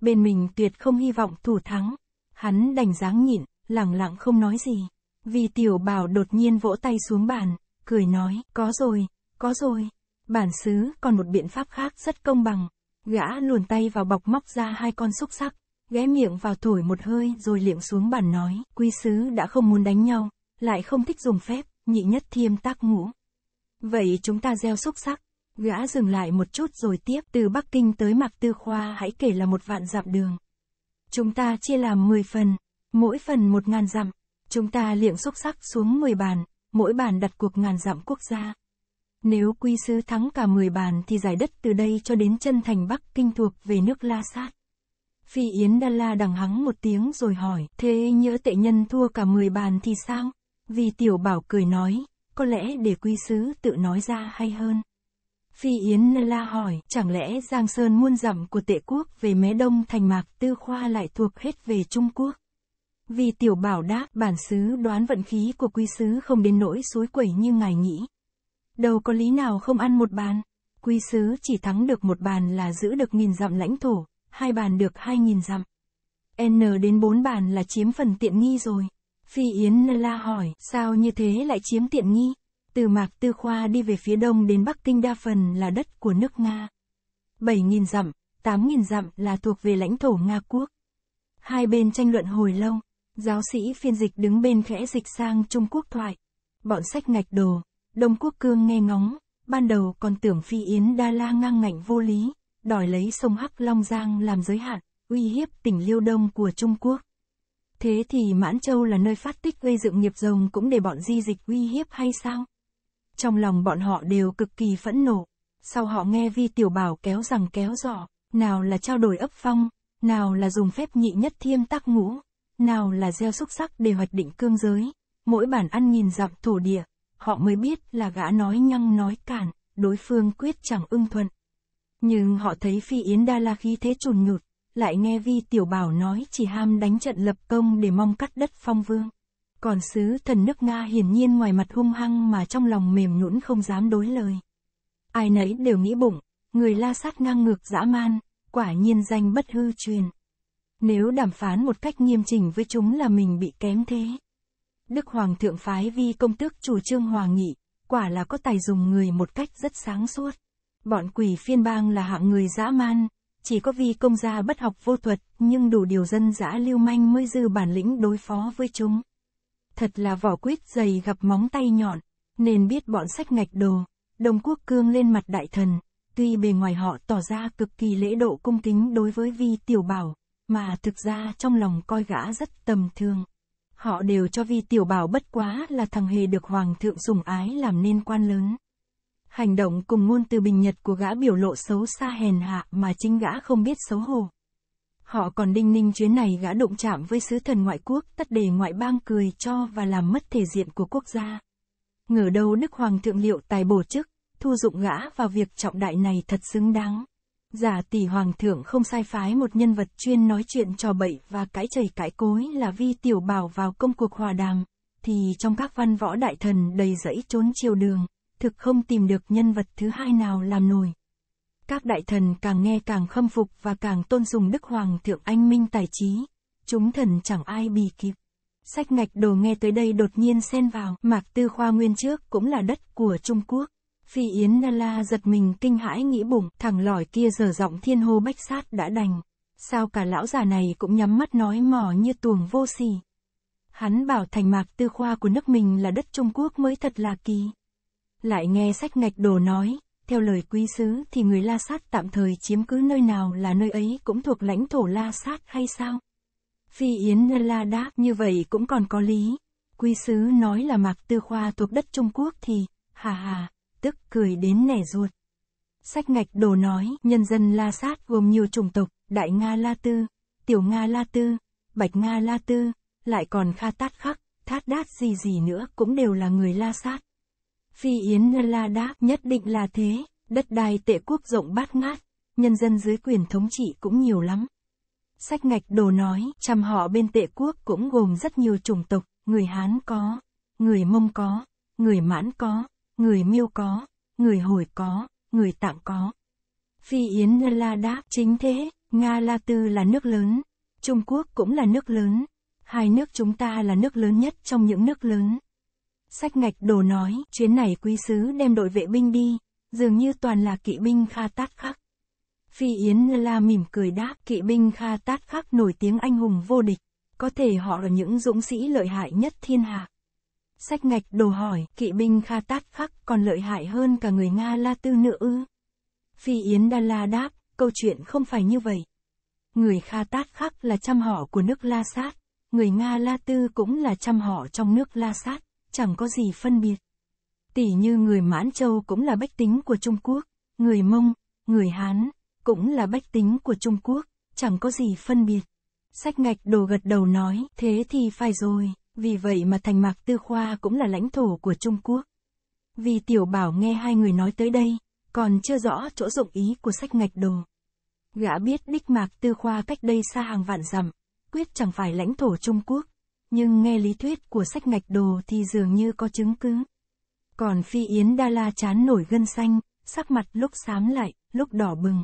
Bên mình tuyệt không hy vọng thủ thắng, hắn đành dáng nhịn, lẳng lặng không nói gì. Vì tiểu bảo đột nhiên vỗ tay xuống bàn, cười nói, có rồi, có rồi. Bản xứ còn một biện pháp khác rất công bằng, gã luồn tay vào bọc móc ra hai con xúc sắc, ghé miệng vào thổi một hơi rồi liệng xuống bàn nói, quy sứ đã không muốn đánh nhau, lại không thích dùng phép, nhị nhất thiêm tác ngũ. Vậy chúng ta gieo xúc sắc, gã dừng lại một chút rồi tiếp, từ Bắc Kinh tới Mạc Tư Khoa hãy kể là một vạn dặm đường. Chúng ta chia làm 10 phần, mỗi phần một ngàn dặm, chúng ta liệng xúc sắc xuống 10 bàn, mỗi bàn đặt cuộc ngàn dặm quốc gia. Nếu quy sư thắng cả 10 bàn thì giải đất từ đây cho đến chân thành Bắc Kinh thuộc về nước La Sát. Phi Yến Đa La đằng hắng một tiếng rồi hỏi, thế nhớ tệ nhân thua cả 10 bàn thì sao? Vì tiểu bảo cười nói, có lẽ để quy sứ tự nói ra hay hơn. Phi Yến Đa La hỏi, chẳng lẽ Giang Sơn muôn dặm của tệ quốc về mé đông thành mạc tư khoa lại thuộc hết về Trung Quốc? Vì tiểu bảo đáp, bản sứ đoán vận khí của quy sứ không đến nỗi suối quẩy như ngài nghĩ. Đâu có lý nào không ăn một bàn, quy sứ chỉ thắng được một bàn là giữ được nghìn dặm lãnh thổ, hai bàn được 2.000 dặm. N đến 4 bàn là chiếm phần tiện nghi rồi. Phi Yến La hỏi, sao như thế lại chiếm tiện nghi? Từ Mạc Tư Khoa đi về phía đông đến Bắc Kinh đa phần là đất của nước Nga. 7.000 dặm, 8.000 dặm là thuộc về lãnh thổ Nga quốc. Hai bên tranh luận hồi lâu, giáo sĩ phiên dịch đứng bên khẽ dịch sang Trung Quốc thoại. Bọn sách ngạch đồ, Đông Quốc Cương nghe ngóng, ban đầu còn tưởng Phi Yến Đa La ngang ngạnh vô lý, đòi lấy sông Hắc Long Giang làm giới hạn, uy hiếp tỉnh Liêu Đông của Trung Quốc. Thế thì Mãn Châu là nơi phát tích gây dựng nghiệp rồng cũng để bọn di dịch uy hiếp hay sao? Trong lòng bọn họ đều cực kỳ phẫn nộ. Sau họ nghe Vi Tiểu Bảo kéo rằng kéo giỏ, nào là trao đổi ấp phong, nào là dùng phép nhị nhất thiêm tác ngũ, nào là gieo xúc sắc để hoạch định cương giới. Mỗi bản ăn nghìn dặm thổ địa, họ mới biết là gã nói nhăng nói cản, đối phương quyết chẳng ưng thuận. Nhưng họ thấy Phi Yến Đa La khí thế trùn nhụt, lại nghe Vi Tiểu Bảo nói chỉ ham đánh trận lập công để mong cắt đất phong vương. Còn sứ thần nước Nga hiển nhiên ngoài mặt hung hăng mà trong lòng mềm nhũn không dám đối lời. Ai nấy đều nghĩ bụng, người la sát ngang ngược dã man, quả nhiên danh bất hư truyền. Nếu đàm phán một cách nghiêm chỉnh với chúng là mình bị kém thế. Đức Hoàng thượng phái vi công tước chủ trương hòa nghị, quả là có tài dùng người một cách rất sáng suốt. Bọn quỷ phiên bang là hạng người dã man, chỉ có vi công gia bất học vô thuật, nhưng đủ điều dân dã lưu manh mới dư bản lĩnh đối phó với chúng. Thật là vỏ quýt dày gặp móng tay nhọn, nên biết bọn sách ngạch đồ, đồng quốc cương lên mặt đại thần, tuy bề ngoài họ tỏ ra cực kỳ lễ độ cung kính đối với vi tiểu bảo, mà thực ra trong lòng coi gã rất tầm thường. Họ đều cho vi tiểu bảo bất quá là thằng hề được hoàng thượng sủng ái làm nên quan lớn. Hành động cùng ngôn từ bình nhật của gã biểu lộ xấu xa hèn hạ mà chính gã không biết xấu hổ. Họ còn đinh ninh chuyến này gã đụng chạm với sứ thần ngoại quốc tất đề ngoại bang cười cho và làm mất thể diện của quốc gia. Ngờ đâu Đức Hoàng thượng liệu tài bổ chức, thu dụng gã vào việc trọng đại này thật xứng đáng. Giả tỷ hoàng thượng không sai phái một nhân vật chuyên nói chuyện trò bậy và cãi chảy cãi cối là vi tiểu bảo vào công cuộc hòa đàm, thì trong các văn võ đại thần đầy rẫy trốn chiều đường thực không tìm được nhân vật thứ hai nào làm nổi. Các đại thần càng nghe càng khâm phục và càng tôn dùng Đức Hoàng Thượng Anh Minh tài trí. Chúng thần chẳng ai bì kịp. Sách ngạch đồ nghe tới đây đột nhiên xen vào, Mạc Tư Khoa Nguyên trước cũng là đất của Trung Quốc. Phi Yến Na La giật mình kinh hãi nghĩ bụng, thằng lỏi kia giờ giọng thiên hô bách sát đã đành. Sao cả lão già này cũng nhắm mắt nói mỏ như tuồng vô sỉ. Hắn bảo thành mạc tư khoa của nước mình là đất Trung Quốc mới thật là kỳ. Lại nghe sách ngạch đồ nói, theo lời quý sứ thì người La Sát tạm thời chiếm cứ nơi nào là nơi ấy cũng thuộc lãnh thổ La Sát hay sao? Phi Yến La đáp như vậy cũng còn có lý. Quý sứ nói là Mạc Tư Khoa thuộc đất Trung Quốc thì, hà hà, tức cười đến nẻ ruột. Sách ngạch đồ nói nhân dân La Sát gồm nhiều chủng tộc, Đại Nga La Tư, Tiểu Nga La Tư, Bạch Nga La Tư, lại còn Kha Tát Khắc, Thát Đát gì gì nữa cũng đều là người La Sát. Phi Yến La đáp nhất định là thế, đất đai tệ quốc rộng bát ngát, nhân dân dưới quyền thống trị cũng nhiều lắm. Sách ngạch đồ nói, trăm họ bên tệ quốc cũng gồm rất nhiều chủng tộc, người Hán có, người Mông có, người Mãn có, người Miêu có, người Hồi có, người Tạng có. Phi Yến La đáp chính thế, Nga La Tư là nước lớn, Trung Quốc cũng là nước lớn, hai nước chúng ta là nước lớn nhất trong những nước lớn. Sách ngạch đồ nói, chuyến này quý sứ đem đội vệ binh đi, dường như toàn là kỵ binh Kha Tát Khắc. Phi Yến La mỉm cười đáp, kỵ binh Kha Tát Khắc nổi tiếng anh hùng vô địch, có thể họ là những dũng sĩ lợi hại nhất thiên hạ. Sách ngạch đồ hỏi, kỵ binh Kha Tát Khắc còn lợi hại hơn cả người Nga La Tư nữa ư? Phi Yến Đa La đáp, câu chuyện không phải như vậy. Người Kha Tát Khắc là trăm họ của nước La Sát, người Nga La Tư cũng là trăm họ trong nước La Sát chẳng có gì phân biệt. Tỷ như người Mãn Châu cũng là bách tính của Trung Quốc, người Mông, người Hán, cũng là bách tính của Trung Quốc, chẳng có gì phân biệt. Sách ngạch đồ gật đầu nói, thế thì phải rồi, vì vậy mà thành mạc tư khoa cũng là lãnh thổ của Trung Quốc. Vì tiểu bảo nghe hai người nói tới đây, còn chưa rõ chỗ dụng ý của sách ngạch đồ. Gã biết đích mạc tư khoa cách đây xa hàng vạn dặm, quyết chẳng phải lãnh thổ Trung Quốc, nhưng nghe lý thuyết của sách ngạch đồ thì dường như có chứng cứ. Còn Phi Yến Đa La chán nổi gân xanh, sắc mặt lúc xám lại, lúc đỏ bừng.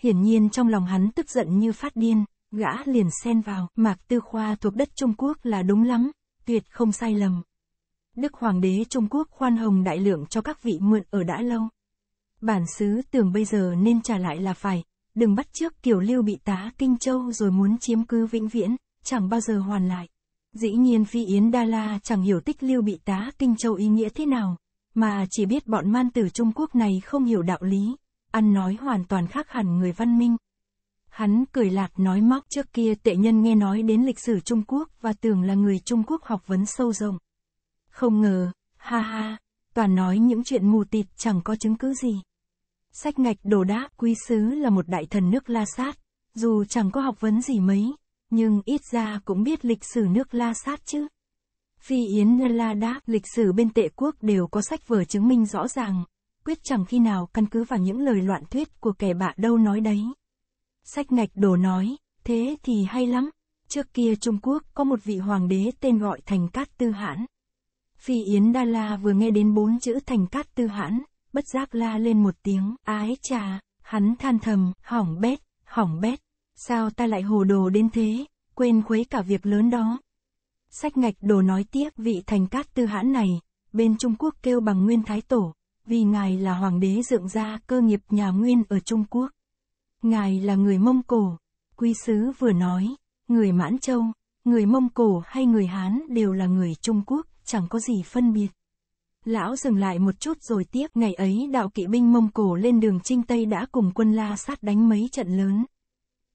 Hiển nhiên trong lòng hắn tức giận như phát điên, gã liền xen vào, Mạc Tư Khoa thuộc đất Trung Quốc là đúng lắm, tuyệt không sai lầm. Đức Hoàng đế Trung Quốc khoan hồng đại lượng cho các vị mượn ở đã lâu. Bản xứ tưởng bây giờ nên trả lại là phải, đừng bắt trước kiểu lưu bị tá Kinh Châu rồi muốn chiếm cứ vĩnh viễn, chẳng bao giờ hoàn lại. Dĩ nhiên Phi Yến Đa La chẳng hiểu tích lưu bị tá Kinh Châu ý nghĩa thế nào, mà chỉ biết bọn man tử Trung Quốc này không hiểu đạo lý, ăn nói hoàn toàn khác hẳn người văn minh. Hắn cười lạc nói móc trước kia tệ nhân nghe nói đến lịch sử Trung Quốc và tưởng là người Trung Quốc học vấn sâu rộng. Không ngờ, ha ha, toàn nói những chuyện mù tịt chẳng có chứng cứ gì. Sách ngạch đồ đá quý sứ là một đại thần nước La Sát, dù chẳng có học vấn gì mấy, nhưng ít ra cũng biết lịch sử nước La Sát chứ. Phi Yến La Đáp, lịch sử bên tệ quốc đều có sách vở chứng minh rõ ràng, quyết chẳng khi nào căn cứ vào những lời loạn thuyết của kẻ bạ đâu nói đấy. Sách ngạch đồ nói, thế thì hay lắm. Trước kia Trung Quốc có một vị hoàng đế tên gọi Thành Cát Tư Hãn. Phi Yến Đa La vừa nghe đến bốn chữ Thành Cát Tư Hãn, bất giác la lên một tiếng, ái trà, hắn than thầm, hỏng bét, hỏng bét. Sao ta lại hồ đồ đến thế, quên khuấy cả việc lớn đó. Sách ngạch đồ nói tiếc vị thành cát tư hãn này, bên Trung Quốc kêu bằng Nguyên Thái Tổ, vì ngài là hoàng đế dựng ra cơ nghiệp nhà Nguyên ở Trung Quốc. Ngài là người Mông Cổ, quý sứ vừa nói, người Mãn Châu, người Mông Cổ hay người Hán đều là người Trung Quốc, chẳng có gì phân biệt. Lão dừng lại một chút rồi tiếp ngày ấy đạo kỵ binh Mông Cổ lên đường Trinh Tây đã cùng quân La sát đánh mấy trận lớn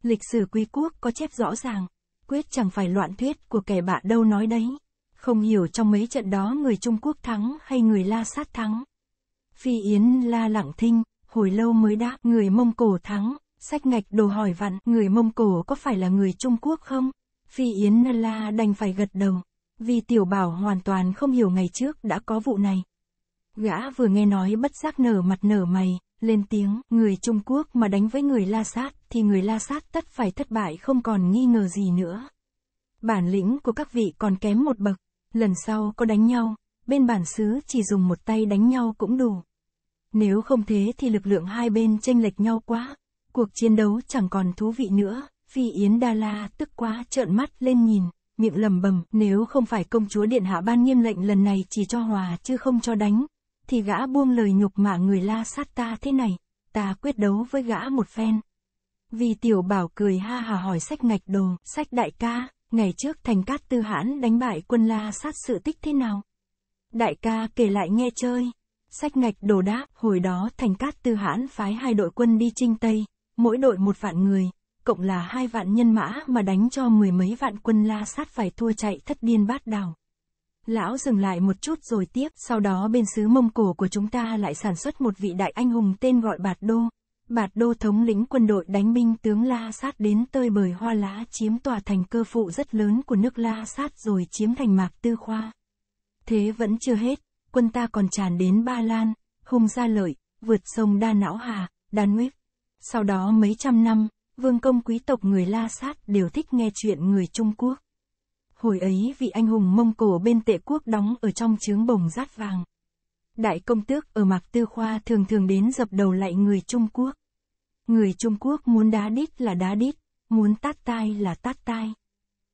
lịch sử quy quốc có chép rõ ràng, quyết chẳng phải loạn thuyết của kẻ bạ đâu nói đấy. Không hiểu trong mấy trận đó người Trung Quốc thắng hay người La Sát thắng. Phi Yến La lặng thinh, hồi lâu mới đáp người Mông Cổ thắng, sách ngạch đồ hỏi vặn người Mông Cổ có phải là người Trung Quốc không? Phi Yến La đành phải gật đầu, vì tiểu bảo hoàn toàn không hiểu ngày trước đã có vụ này. Gã vừa nghe nói bất giác nở mặt nở mày, lên tiếng, người Trung Quốc mà đánh với người La Sát thì người La Sát tất phải thất bại không còn nghi ngờ gì nữa. Bản lĩnh của các vị còn kém một bậc, lần sau có đánh nhau, bên bản xứ chỉ dùng một tay đánh nhau cũng đủ. Nếu không thế thì lực lượng hai bên chênh lệch nhau quá, cuộc chiến đấu chẳng còn thú vị nữa, Phi Yến Đa La tức quá trợn mắt lên nhìn, miệng lầm bầm, nếu không phải công chúa Điện Hạ ban nghiêm lệnh lần này chỉ cho hòa chứ không cho đánh, thì gã buông lời nhục mạ người la sát ta thế này, ta quyết đấu với gã một phen. Vì tiểu bảo cười ha hà hỏi sách ngạch đồ, sách đại ca, ngày trước thành cát tư hãn đánh bại quân la sát sự tích thế nào? Đại ca kể lại nghe chơi. Sách ngạch đồ đáp, hồi đó thành cát tư hãn phái hai đội quân đi trinh Tây, mỗi đội một vạn người, cộng là hai vạn nhân mã mà đánh cho mười mấy vạn quân la sát phải thua chạy thất điên bát đảo. Lão dừng lại một chút rồi tiếp, sau đó bên xứ Mông Cổ của chúng ta lại sản xuất một vị đại anh hùng tên gọi Bạt Đô. Bạt Đô thống lĩnh quân đội đánh binh tướng La Sát đến tơi bời Hoa Lá chiếm tòa thành cơ phụ rất lớn của nước La Sát rồi chiếm thành Mạc Tư Khoa. Thế vẫn chưa hết, quân ta còn tràn đến Ba Lan, hung ra lợi, vượt sông Đa Não Hà, Đan Uyếp. Sau đó mấy trăm năm, vương công quý tộc người La Sát đều thích nghe chuyện người Trung Quốc. Hồi ấy vị anh hùng Mông Cổ bên tệ quốc đóng ở trong chướng bồng rát vàng. Đại công tước ở Mạc Tư Khoa thường thường đến dập đầu lại người Trung Quốc. Người Trung Quốc muốn đá đít là đá đít, muốn tát tai là tát tai.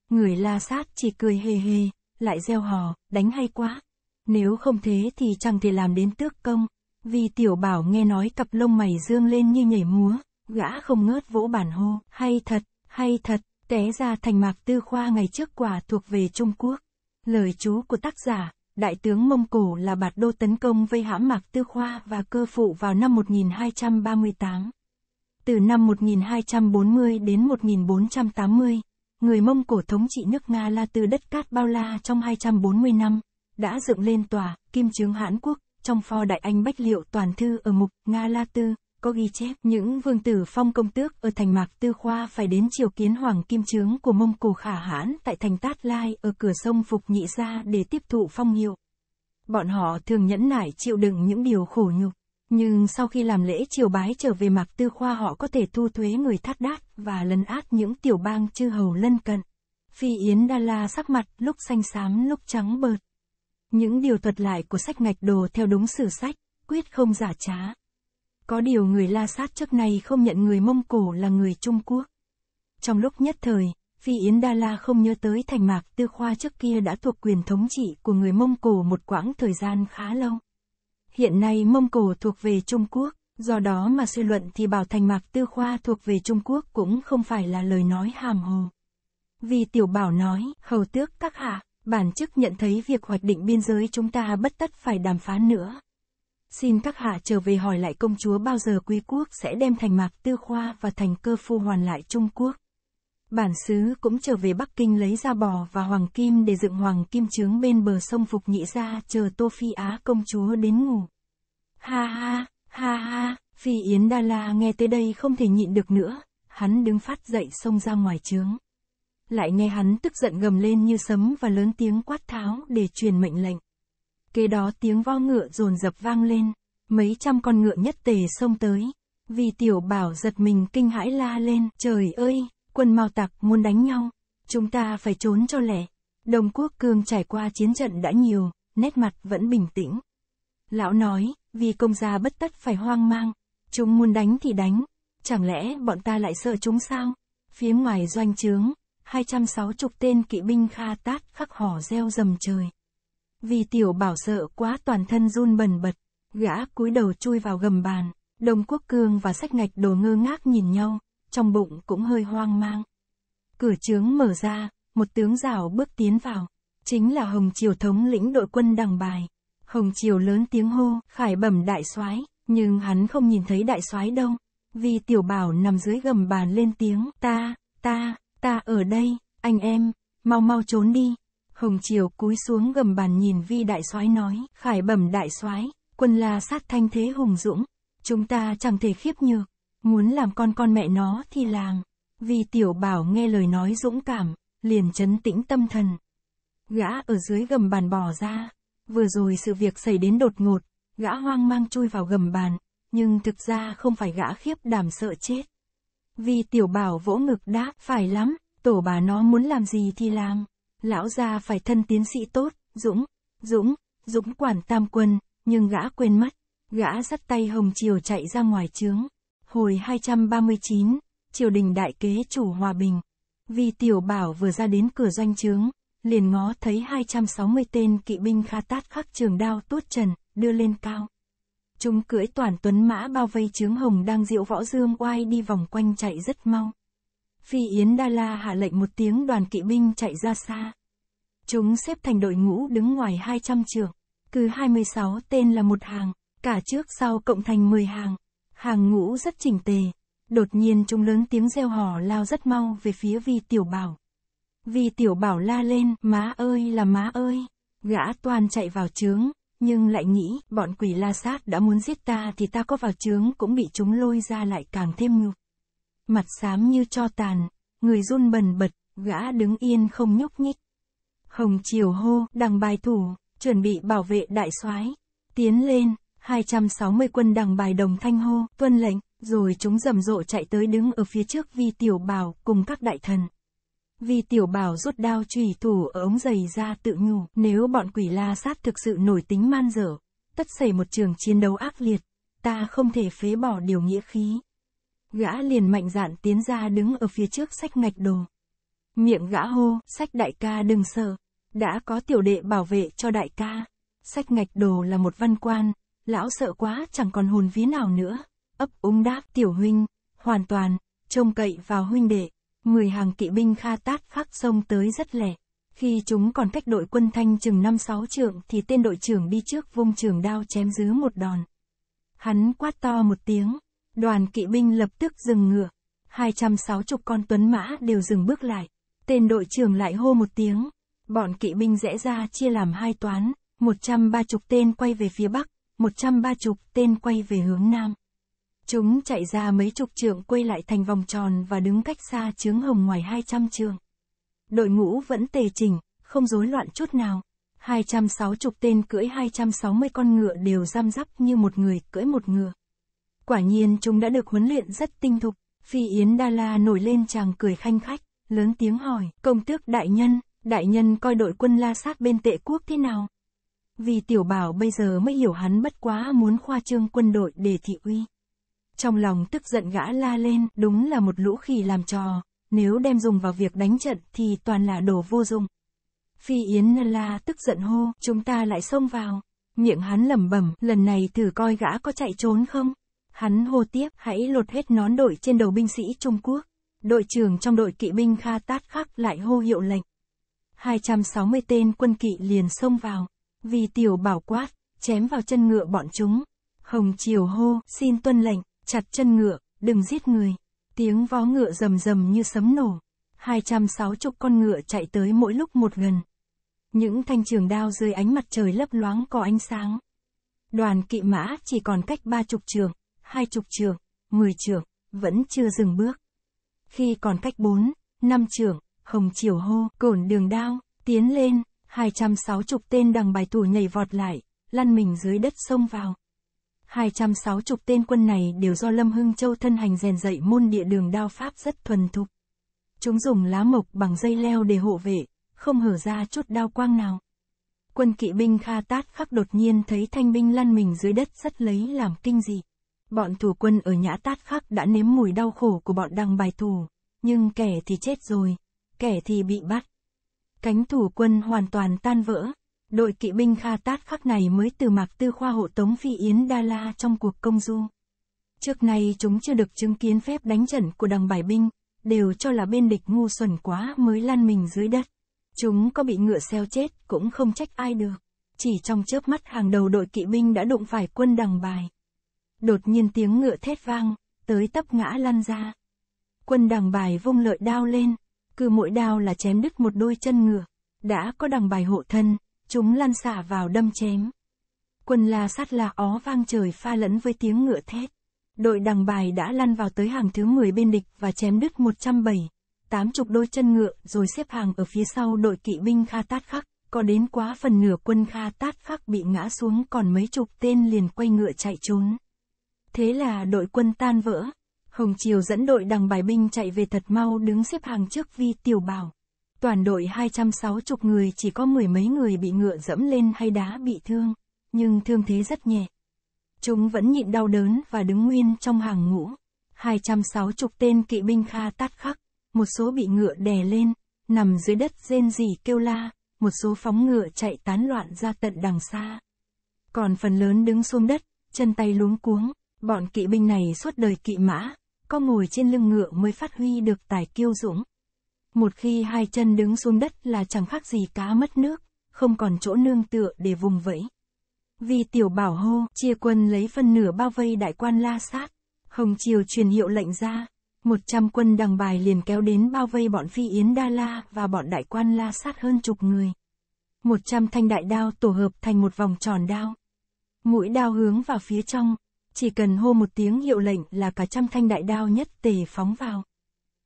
Người la sát chỉ cười hề hề, lại gieo hò, đánh hay quá. Nếu không thế thì chẳng thể làm đến tước công. Vì tiểu bảo nghe nói cặp lông mày dương lên như nhảy múa, gã không ngớt vỗ bản hô, hay thật, hay thật, Té ra thành mạc tư khoa ngày trước quả thuộc về Trung Quốc. Lời chú của tác giả, Đại tướng Mông Cổ là bạt đô tấn công vây hãm mạc tư khoa và cơ phụ vào năm 1238. Từ năm 1240 đến 1480, người Mông Cổ thống trị nước Nga la từ đất cát bao la trong 240 năm, đã dựng lên tòa, kim chướng Hãn Quốc, trong pho đại anh Bách Liệu Toàn Thư ở mục Nga La Tư có ghi chép những vương tử phong công tước ở thành Mạc Tư Khoa phải đến triều kiến hoàng kim trướng của Mông Cổ Khả Hãn tại thành Tát Lai ở cửa sông Phục Nhị Gia để tiếp thụ phong hiệu. Bọn họ thường nhẫn nại chịu đựng những điều khổ nhục, nhưng sau khi làm lễ triều bái trở về Mạc Tư Khoa họ có thể thu thuế người thắt đát và lấn át những tiểu bang chư hầu lân cận. Phi Yến Đa La sắc mặt lúc xanh xám lúc trắng bợt. Những điều thuật lại của sách ngạch đồ theo đúng sử sách, quyết không giả trá. Có điều người La Sát trước nay không nhận người Mông Cổ là người Trung Quốc. Trong lúc nhất thời, Phi Yến Đa La không nhớ tới thành mạc tư khoa trước kia đã thuộc quyền thống trị của người Mông Cổ một quãng thời gian khá lâu. Hiện nay Mông Cổ thuộc về Trung Quốc, do đó mà suy luận thì bảo thành mạc tư khoa thuộc về Trung Quốc cũng không phải là lời nói hàm hồ. Vì tiểu bảo nói, hầu tước các hạ, bản chức nhận thấy việc hoạch định biên giới chúng ta bất tất phải đàm phán nữa, Xin các hạ trở về hỏi lại công chúa bao giờ quý quốc sẽ đem thành mạc tư khoa và thành cơ phu hoàn lại Trung Quốc. Bản xứ cũng trở về Bắc Kinh lấy ra bò và hoàng kim để dựng hoàng kim trướng bên bờ sông Phục Nhị ra chờ Tô Phi Á công chúa đến ngủ. Ha ha, ha ha, Phi Yến Đa La nghe tới đây không thể nhịn được nữa, hắn đứng phát dậy xông ra ngoài trướng. Lại nghe hắn tức giận gầm lên như sấm và lớn tiếng quát tháo để truyền mệnh lệnh. Kế đó tiếng vo ngựa rồn dập vang lên, mấy trăm con ngựa nhất tề xông tới. Vì tiểu bảo giật mình kinh hãi la lên, trời ơi, quân mao tặc muốn đánh nhau, chúng ta phải trốn cho lẻ. Đồng quốc cương trải qua chiến trận đã nhiều, nét mặt vẫn bình tĩnh. Lão nói, vì công gia bất tất phải hoang mang, chúng muốn đánh thì đánh, chẳng lẽ bọn ta lại sợ chúng sao? Phía ngoài doanh trướng, 260 tên kỵ binh kha tát khắc hò reo rầm trời. Vì tiểu bảo sợ quá toàn thân run bần bật, gã cúi đầu chui vào gầm bàn, đồng Quốc Cương và sách ngạch đồ ngơ ngác nhìn nhau, trong bụng cũng hơi hoang mang. Cửa trướng mở ra, một tướng rào bước tiến vào, chính là Hồng Triều thống lĩnh đội quân đằng bài. Hồng Triều lớn tiếng hô, khải bẩm đại soái, nhưng hắn không nhìn thấy đại soái đâu. Vì tiểu bảo nằm dưới gầm bàn lên tiếng, ta, ta, ta ở đây, anh em, mau mau trốn đi. Hồng Triều cúi xuống gầm bàn nhìn vi đại soái nói, khải bẩm đại soái quân la sát thanh thế hùng dũng, chúng ta chẳng thể khiếp nhược, muốn làm con con mẹ nó thì làm. Vì tiểu bảo nghe lời nói dũng cảm, liền chấn tĩnh tâm thần. Gã ở dưới gầm bàn bỏ ra, vừa rồi sự việc xảy đến đột ngột, gã hoang mang chui vào gầm bàn, nhưng thực ra không phải gã khiếp đảm sợ chết. Vì tiểu bảo vỗ ngực đáp, phải lắm, tổ bà nó muốn làm gì thì làm lão gia phải thân tiến sĩ tốt, Dũng, Dũng, Dũng quản tam quân, nhưng gã quên mất, gã sắt tay Hồng Triều chạy ra ngoài trướng. Hồi 239, triều đình đại kế chủ hòa bình. Vì tiểu bảo vừa ra đến cửa doanh trướng, liền ngó thấy 260 tên kỵ binh kha tát khắc trường đao tuốt trần, đưa lên cao. Chúng cưỡi toàn tuấn mã bao vây trướng hồng đang diệu võ dương oai đi vòng quanh chạy rất mau. Phi Yến Đa La hạ lệnh một tiếng đoàn kỵ binh chạy ra xa. Chúng xếp thành đội ngũ đứng ngoài 200 trường, cứ 26 tên là một hàng, cả trước sau cộng thành 10 hàng. Hàng ngũ rất chỉnh tề, đột nhiên chúng lớn tiếng reo hò lao rất mau về phía Vi Tiểu Bảo. Vi Tiểu Bảo la lên, má ơi là má ơi, gã toàn chạy vào trướng, nhưng lại nghĩ bọn quỷ la sát đã muốn giết ta thì ta có vào trướng cũng bị chúng lôi ra lại càng thêm ngục mặt xám như cho tàn, người run bần bật, gã đứng yên không nhúc nhích. Hồng triều hô, đằng bài thủ, chuẩn bị bảo vệ đại soái tiến lên, 260 quân đằng bài đồng thanh hô, tuân lệnh, rồi chúng rầm rộ chạy tới đứng ở phía trước vi tiểu bảo cùng các đại thần. Vi tiểu bảo rút đao trùy thủ ở ống giày ra tự nhủ, nếu bọn quỷ la sát thực sự nổi tính man dở, tất xảy một trường chiến đấu ác liệt, ta không thể phế bỏ điều nghĩa khí gã liền mạnh dạn tiến ra đứng ở phía trước sách ngạch đồ. Miệng gã hô, sách đại ca đừng sợ, đã có tiểu đệ bảo vệ cho đại ca. Sách ngạch đồ là một văn quan, lão sợ quá chẳng còn hồn vía nào nữa. Ấp úng đáp tiểu huynh, hoàn toàn, trông cậy vào huynh đệ. Người hàng kỵ binh kha tát phát sông tới rất lẻ. Khi chúng còn cách đội quân thanh chừng năm sáu trượng thì tên đội trưởng đi trước vung trường đao chém dứa một đòn. Hắn quát to một tiếng, Đoàn kỵ binh lập tức dừng ngựa. 260 con tuấn mã đều dừng bước lại. Tên đội trưởng lại hô một tiếng. Bọn kỵ binh rẽ ra chia làm hai toán, 130 tên quay về phía bắc, 130 tên quay về hướng nam. Chúng chạy ra mấy chục trượng quay lại thành vòng tròn và đứng cách xa chướng hồng ngoài 200 trường. Đội ngũ vẫn tề chỉnh, không rối loạn chút nào. 260 tên cưỡi 260 con ngựa đều giam giáp như một người cưỡi một ngựa. Quả nhiên chúng đã được huấn luyện rất tinh thục, Phi Yến Đa La nổi lên chàng cười khanh khách, lớn tiếng hỏi, công tước đại nhân, đại nhân coi đội quân la sát bên tệ quốc thế nào? Vì tiểu bảo bây giờ mới hiểu hắn bất quá muốn khoa trương quân đội để thị uy. Trong lòng tức giận gã la lên, đúng là một lũ khỉ làm trò, nếu đem dùng vào việc đánh trận thì toàn là đồ vô dụng. Phi Yến đa La tức giận hô, chúng ta lại xông vào. Miệng hắn lẩm bẩm, lần này thử coi gã có chạy trốn không. Hắn hô tiếp, hãy lột hết nón đội trên đầu binh sĩ Trung Quốc. Đội trưởng trong đội kỵ binh Kha Tát Khắc lại hô hiệu lệnh. 260 tên quân kỵ liền xông vào. Vì tiểu bảo quát, chém vào chân ngựa bọn chúng. Hồng Triều hô, xin tuân lệnh, chặt chân ngựa, đừng giết người. Tiếng vó ngựa rầm rầm như sấm nổ. 260 con ngựa chạy tới mỗi lúc một gần. Những thanh trường đao dưới ánh mặt trời lấp loáng có ánh sáng. Đoàn kỵ mã chỉ còn cách ba chục trường hai chục trường, mười trường vẫn chưa dừng bước. Khi còn cách bốn, năm trường, Hồng chiều hô, cổn đường đao, tiến lên, hai trăm sáu chục tên đằng bài tù nhảy vọt lại, lăn mình dưới đất xông vào. hai trăm sáu chục tên quân này đều do Lâm Hưng Châu thân hành rèn dạy môn địa đường đao pháp rất thuần thục. Chúng dùng lá mộc bằng dây leo để hộ vệ, không hở ra chút đao quang nào. Quân kỵ binh Kha Tát Khắc đột nhiên thấy thanh binh lăn mình dưới đất rất lấy làm kinh dị. Bọn thủ quân ở nhã tát khắc đã nếm mùi đau khổ của bọn đăng bài thủ, nhưng kẻ thì chết rồi, kẻ thì bị bắt. Cánh thủ quân hoàn toàn tan vỡ, đội kỵ binh Kha Tát khắc này mới từ Mạc Tư Khoa hộ tống Phi Yến Đa La trong cuộc công du. Trước nay chúng chưa được chứng kiến phép đánh trận của đằng bài binh, đều cho là bên địch ngu xuẩn quá mới lăn mình dưới đất. Chúng có bị ngựa xeo chết cũng không trách ai được. Chỉ trong chớp mắt hàng đầu đội kỵ binh đã đụng phải quân đằng bài đột nhiên tiếng ngựa thét vang, tới tấp ngã lăn ra. Quân đằng bài vung lợi đao lên, cứ mỗi đao là chém đứt một đôi chân ngựa, đã có đằng bài hộ thân, chúng lăn xả vào đâm chém. Quân la sát là ó vang trời pha lẫn với tiếng ngựa thét. Đội đằng bài đã lăn vào tới hàng thứ 10 bên địch và chém đứt 107, 80 đôi chân ngựa rồi xếp hàng ở phía sau đội kỵ binh Kha Tát Khắc, có đến quá phần nửa quân Kha Tát Khắc bị ngã xuống còn mấy chục tên liền quay ngựa chạy trốn. Thế là đội quân tan vỡ. Hồng Triều dẫn đội đằng bài binh chạy về thật mau đứng xếp hàng trước vi tiểu bảo. Toàn đội 260 người chỉ có mười mấy người bị ngựa dẫm lên hay đá bị thương, nhưng thương thế rất nhẹ. Chúng vẫn nhịn đau đớn và đứng nguyên trong hàng ngũ. 260 tên kỵ binh kha tát khắc, một số bị ngựa đè lên, nằm dưới đất rên rỉ kêu la, một số phóng ngựa chạy tán loạn ra tận đằng xa. Còn phần lớn đứng xuống đất, chân tay luống cuống, Bọn kỵ binh này suốt đời kỵ mã, có ngồi trên lưng ngựa mới phát huy được tài kiêu dũng. Một khi hai chân đứng xuống đất là chẳng khác gì cá mất nước, không còn chỗ nương tựa để vùng vẫy. Vì tiểu bảo hô, chia quân lấy phân nửa bao vây đại quan la sát. Hồng Triều truyền hiệu lệnh ra, một trăm quân đằng bài liền kéo đến bao vây bọn phi yến Đa La và bọn đại quan la sát hơn chục người. một trăm thanh đại đao tổ hợp thành một vòng tròn đao. Mũi đao hướng vào phía trong, chỉ cần hô một tiếng hiệu lệnh là cả trăm thanh đại đao nhất tề phóng vào.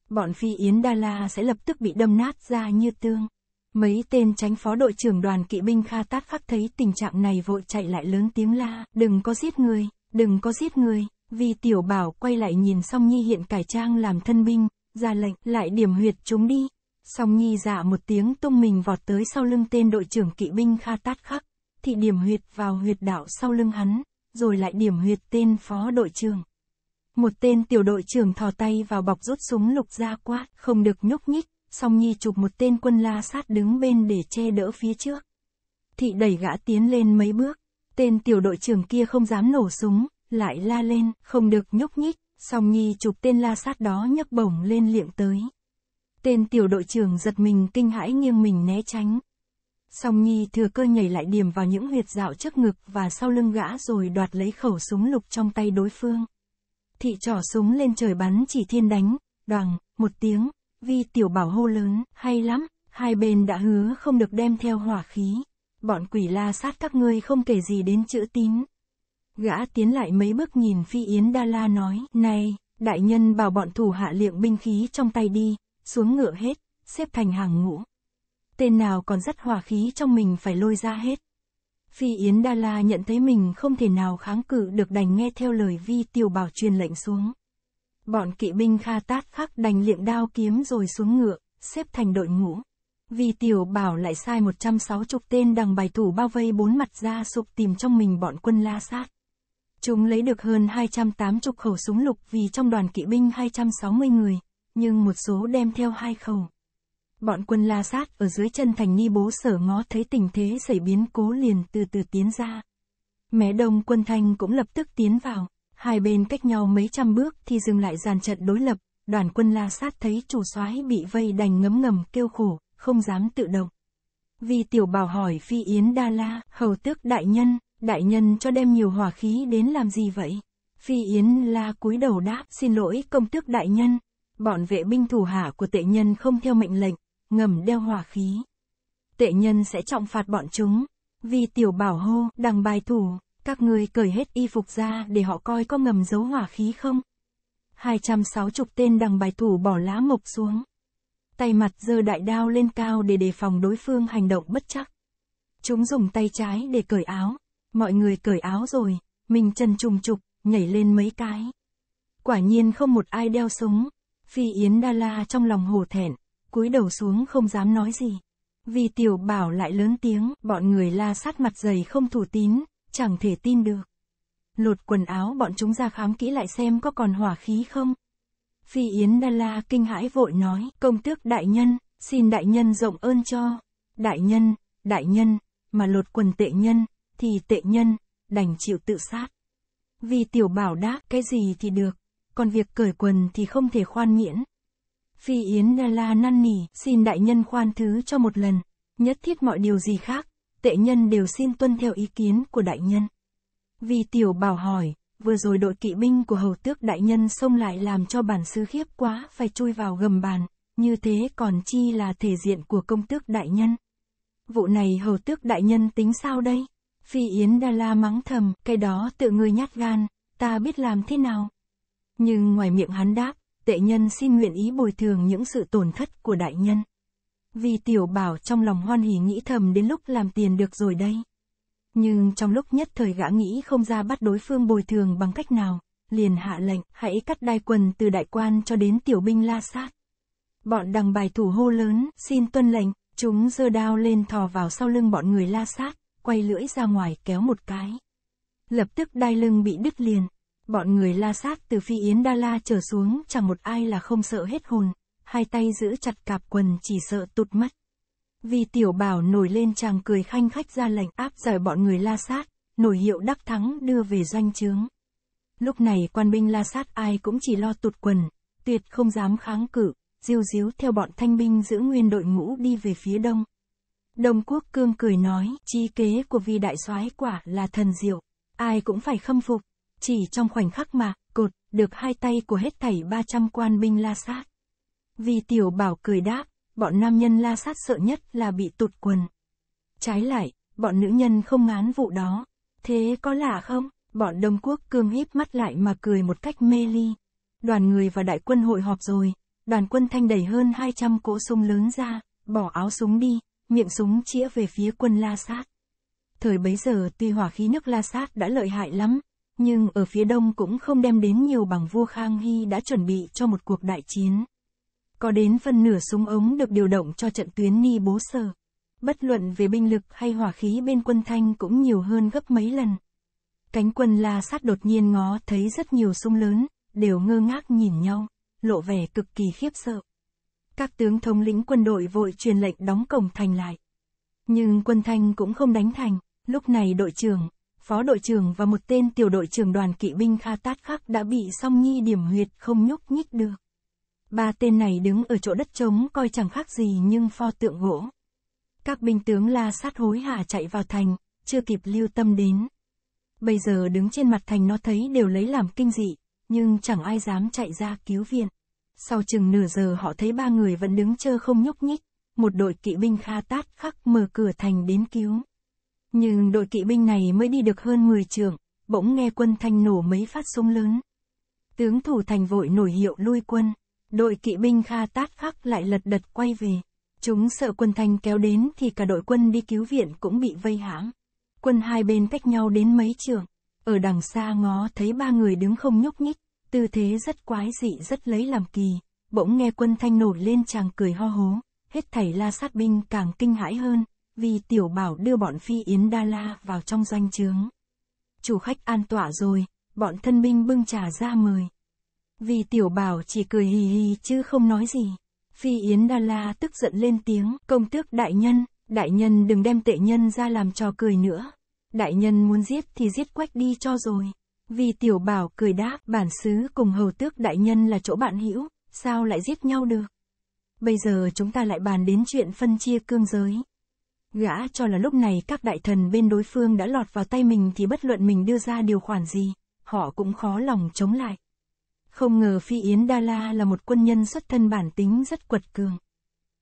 Bọn phi yến Đa La sẽ lập tức bị đâm nát ra như tương. Mấy tên tránh phó đội trưởng đoàn kỵ binh Kha Tát Phác thấy tình trạng này vội chạy lại lớn tiếng la, đừng có giết người, đừng có giết người, vì tiểu bảo quay lại nhìn song nhi hiện cải trang làm thân binh, ra lệnh, lại điểm huyệt chúng đi. Song nhi dạ một tiếng tung mình vọt tới sau lưng tên đội trưởng kỵ binh Kha Tát Khắc, thị điểm huyệt vào huyệt đạo sau lưng hắn, rồi lại điểm huyệt tên phó đội trưởng. Một tên tiểu đội trưởng thò tay vào bọc rút súng lục ra quát, không được nhúc nhích, song nhi chụp một tên quân la sát đứng bên để che đỡ phía trước. Thị đẩy gã tiến lên mấy bước, tên tiểu đội trưởng kia không dám nổ súng, lại la lên, không được nhúc nhích, song nhi chụp tên la sát đó nhấc bổng lên liệng tới. Tên tiểu đội trưởng giật mình kinh hãi nghiêng mình né tránh, Song Nhi thừa cơ nhảy lại điểm vào những huyệt dạo trước ngực và sau lưng gã rồi đoạt lấy khẩu súng lục trong tay đối phương. Thị trỏ súng lên trời bắn chỉ thiên đánh, đoàn, một tiếng, vi tiểu bảo hô lớn, hay lắm, hai bên đã hứa không được đem theo hỏa khí. Bọn quỷ la sát các ngươi không kể gì đến chữ tín. Gã tiến lại mấy bước nhìn Phi Yến Đa La nói, này, đại nhân bảo bọn thủ hạ liệng binh khí trong tay đi, xuống ngựa hết, xếp thành hàng ngũ tên nào còn dắt hỏa khí trong mình phải lôi ra hết. Phi Yến Đa La nhận thấy mình không thể nào kháng cự được đành nghe theo lời vi tiểu bảo truyền lệnh xuống. Bọn kỵ binh kha tát khắc đành liệm đao kiếm rồi xuống ngựa, xếp thành đội ngũ. Vi tiểu bảo lại sai 160 tên đằng bài thủ bao vây bốn mặt ra sụp tìm trong mình bọn quân la sát. Chúng lấy được hơn 280 khẩu súng lục vì trong đoàn kỵ binh 260 người, nhưng một số đem theo hai khẩu. Bọn quân la sát ở dưới chân thành ni bố sở ngó thấy tình thế xảy biến cố liền từ từ tiến ra. Mé đông quân thanh cũng lập tức tiến vào, hai bên cách nhau mấy trăm bước thì dừng lại dàn trận đối lập, đoàn quân la sát thấy chủ soái bị vây đành ngấm ngầm kêu khổ, không dám tự động. Vì tiểu bảo hỏi phi yến đa la, hầu tước đại nhân, đại nhân cho đem nhiều hỏa khí đến làm gì vậy? Phi yến la cúi đầu đáp, xin lỗi công tước đại nhân. Bọn vệ binh thủ hạ của tệ nhân không theo mệnh lệnh, ngầm đeo hỏa khí. Tệ nhân sẽ trọng phạt bọn chúng. Vì tiểu bảo hô, đằng bài thủ, các ngươi cởi hết y phục ra để họ coi có ngầm giấu hỏa khí không. 260 tên đằng bài thủ bỏ lá mộc xuống. Tay mặt giơ đại đao lên cao để đề phòng đối phương hành động bất chắc. Chúng dùng tay trái để cởi áo. Mọi người cởi áo rồi, mình chân trùng trục, nhảy lên mấy cái. Quả nhiên không một ai đeo súng. Phi Yến Đa La trong lòng hổ thẹn, cúi đầu xuống không dám nói gì. Vì tiểu bảo lại lớn tiếng, bọn người la sát mặt dày không thủ tín, chẳng thể tin được. Lột quần áo bọn chúng ra khám kỹ lại xem có còn hỏa khí không. Phi Yến Đa La kinh hãi vội nói, công tước đại nhân, xin đại nhân rộng ơn cho. Đại nhân, đại nhân, mà lột quần tệ nhân, thì tệ nhân, đành chịu tự sát. Vì tiểu bảo đáp, cái gì thì được, còn việc cởi quần thì không thể khoan miễn. Phi Yến La năn nỉ, xin đại nhân khoan thứ cho một lần, nhất thiết mọi điều gì khác, tệ nhân đều xin tuân theo ý kiến của đại nhân. Vì tiểu bảo hỏi, vừa rồi đội kỵ binh của hầu tước đại nhân xông lại làm cho bản sư khiếp quá phải chui vào gầm bàn, như thế còn chi là thể diện của công tước đại nhân. Vụ này hầu tước đại nhân tính sao đây? Phi Yến Đa La mắng thầm, cái đó tự người nhát gan, ta biết làm thế nào. Nhưng ngoài miệng hắn đáp, tệ nhân xin nguyện ý bồi thường những sự tổn thất của đại nhân. Vì tiểu bảo trong lòng hoan hỉ nghĩ thầm đến lúc làm tiền được rồi đây. Nhưng trong lúc nhất thời gã nghĩ không ra bắt đối phương bồi thường bằng cách nào, liền hạ lệnh, hãy cắt đai quần từ đại quan cho đến tiểu binh la sát. Bọn đằng bài thủ hô lớn, xin tuân lệnh, chúng giơ đao lên thò vào sau lưng bọn người la sát, quay lưỡi ra ngoài kéo một cái. Lập tức đai lưng bị đứt liền, Bọn người la sát từ phi yến đa la trở xuống chẳng một ai là không sợ hết hồn, hai tay giữ chặt cạp quần chỉ sợ tụt mất. Vì tiểu bảo nổi lên chàng cười khanh khách ra lệnh áp giải bọn người la sát, nổi hiệu đắc thắng đưa về doanh trướng. Lúc này quan binh la sát ai cũng chỉ lo tụt quần, tuyệt không dám kháng cự, diêu diếu theo bọn thanh binh giữ nguyên đội ngũ đi về phía đông. Đông quốc cương cười nói, chi kế của vi đại soái quả là thần diệu, ai cũng phải khâm phục. Chỉ trong khoảnh khắc mà, cột, được hai tay của hết thảy 300 quan binh la sát. Vì tiểu bảo cười đáp, bọn nam nhân la sát sợ nhất là bị tụt quần. Trái lại, bọn nữ nhân không ngán vụ đó. Thế có lạ không? Bọn Đông Quốc cương híp mắt lại mà cười một cách mê ly. Đoàn người và đại quân hội họp rồi, đoàn quân thanh đẩy hơn 200 cỗ súng lớn ra, bỏ áo súng đi, miệng súng chĩa về phía quân La Sát. Thời bấy giờ tuy hỏa khí nước La Sát đã lợi hại lắm, nhưng ở phía đông cũng không đem đến nhiều bằng vua Khang Hy đã chuẩn bị cho một cuộc đại chiến. Có đến phần nửa súng ống được điều động cho trận tuyến Ni Bố Sở. Bất luận về binh lực hay hỏa khí bên quân Thanh cũng nhiều hơn gấp mấy lần. Cánh quân La Sát đột nhiên ngó thấy rất nhiều súng lớn, đều ngơ ngác nhìn nhau, lộ vẻ cực kỳ khiếp sợ. Các tướng thống lĩnh quân đội vội truyền lệnh đóng cổng thành lại. Nhưng quân Thanh cũng không đánh thành, lúc này đội trưởng, phó đội trưởng và một tên tiểu đội trưởng đoàn kỵ binh Kha Tát Khắc đã bị song nhi điểm huyệt không nhúc nhích được. Ba tên này đứng ở chỗ đất trống coi chẳng khác gì nhưng pho tượng gỗ. Các binh tướng la sát hối hả chạy vào thành, chưa kịp lưu tâm đến. Bây giờ đứng trên mặt thành nó thấy đều lấy làm kinh dị, nhưng chẳng ai dám chạy ra cứu viện. Sau chừng nửa giờ họ thấy ba người vẫn đứng chơ không nhúc nhích, một đội kỵ binh Kha Tát Khắc mở cửa thành đến cứu. Nhưng đội kỵ binh này mới đi được hơn 10 trường, bỗng nghe quân thanh nổ mấy phát súng lớn. Tướng thủ thành vội nổi hiệu lui quân, đội kỵ binh Kha Tát Khắc lại lật đật quay về. Chúng sợ quân thanh kéo đến thì cả đội quân đi cứu viện cũng bị vây hãm. Quân hai bên cách nhau đến mấy trường, ở đằng xa ngó thấy ba người đứng không nhúc nhích, tư thế rất quái dị rất lấy làm kỳ, bỗng nghe quân thanh nổi lên chàng cười ho hố, hết thảy la sát binh càng kinh hãi hơn, vì tiểu bảo đưa bọn phi yến đa la vào trong doanh trướng. Chủ khách an tọa rồi, bọn thân binh bưng trà ra mời. Vì tiểu bảo chỉ cười hì hì chứ không nói gì. Phi Yến Đa La tức giận lên tiếng, công tước đại nhân, đại nhân đừng đem tệ nhân ra làm trò cười nữa. Đại nhân muốn giết thì giết quách đi cho rồi. Vì tiểu bảo cười đáp, bản xứ cùng hầu tước đại nhân là chỗ bạn hữu, sao lại giết nhau được? Bây giờ chúng ta lại bàn đến chuyện phân chia cương giới. Gã cho là lúc này các đại thần bên đối phương đã lọt vào tay mình thì bất luận mình đưa ra điều khoản gì, họ cũng khó lòng chống lại. Không ngờ Phi Yến Đa La là một quân nhân xuất thân bản tính rất quật cường.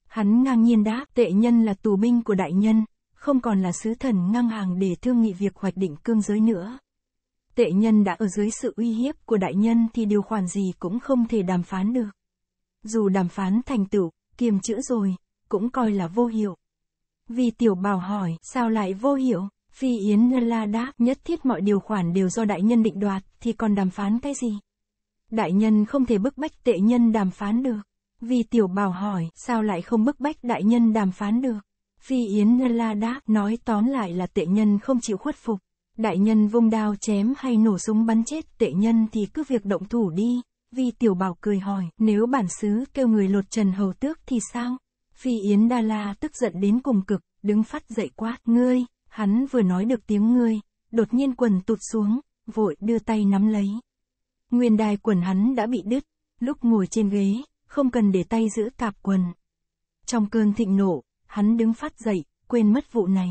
Hắn ngang nhiên đáp tệ nhân là tù binh của đại nhân, không còn là sứ thần ngang hàng để thương nghị việc hoạch định cương giới nữa. Tệ nhân đã ở dưới sự uy hiếp của đại nhân thì điều khoản gì cũng không thể đàm phán được. Dù đàm phán thành tựu, kiềm chữ rồi, cũng coi là vô hiệu. Vì tiểu bảo hỏi, sao lại vô hiểu Phi Yến La đáp, nhất thiết mọi điều khoản đều do đại nhân định đoạt, thì còn đàm phán cái gì? Đại nhân không thể bức bách tệ nhân đàm phán được. Vì tiểu bảo hỏi, sao lại không bức bách đại nhân đàm phán được? Phi Yến La đáp, nói tóm lại là tệ nhân không chịu khuất phục. Đại nhân vung đao chém hay nổ súng bắn chết tệ nhân thì cứ việc động thủ đi. Vì tiểu bảo cười hỏi, nếu bản xứ kêu người lột trần hầu tước thì sao? Phi Yến Đa La tức giận đến cùng cực, đứng phát dậy quát, ngươi, hắn vừa nói được tiếng ngươi, đột nhiên quần tụt xuống, vội đưa tay nắm lấy. Nguyên đai quần hắn đã bị đứt, lúc ngồi trên ghế, không cần để tay giữ cạp quần. Trong cơn thịnh nộ, hắn đứng phát dậy, quên mất vụ này.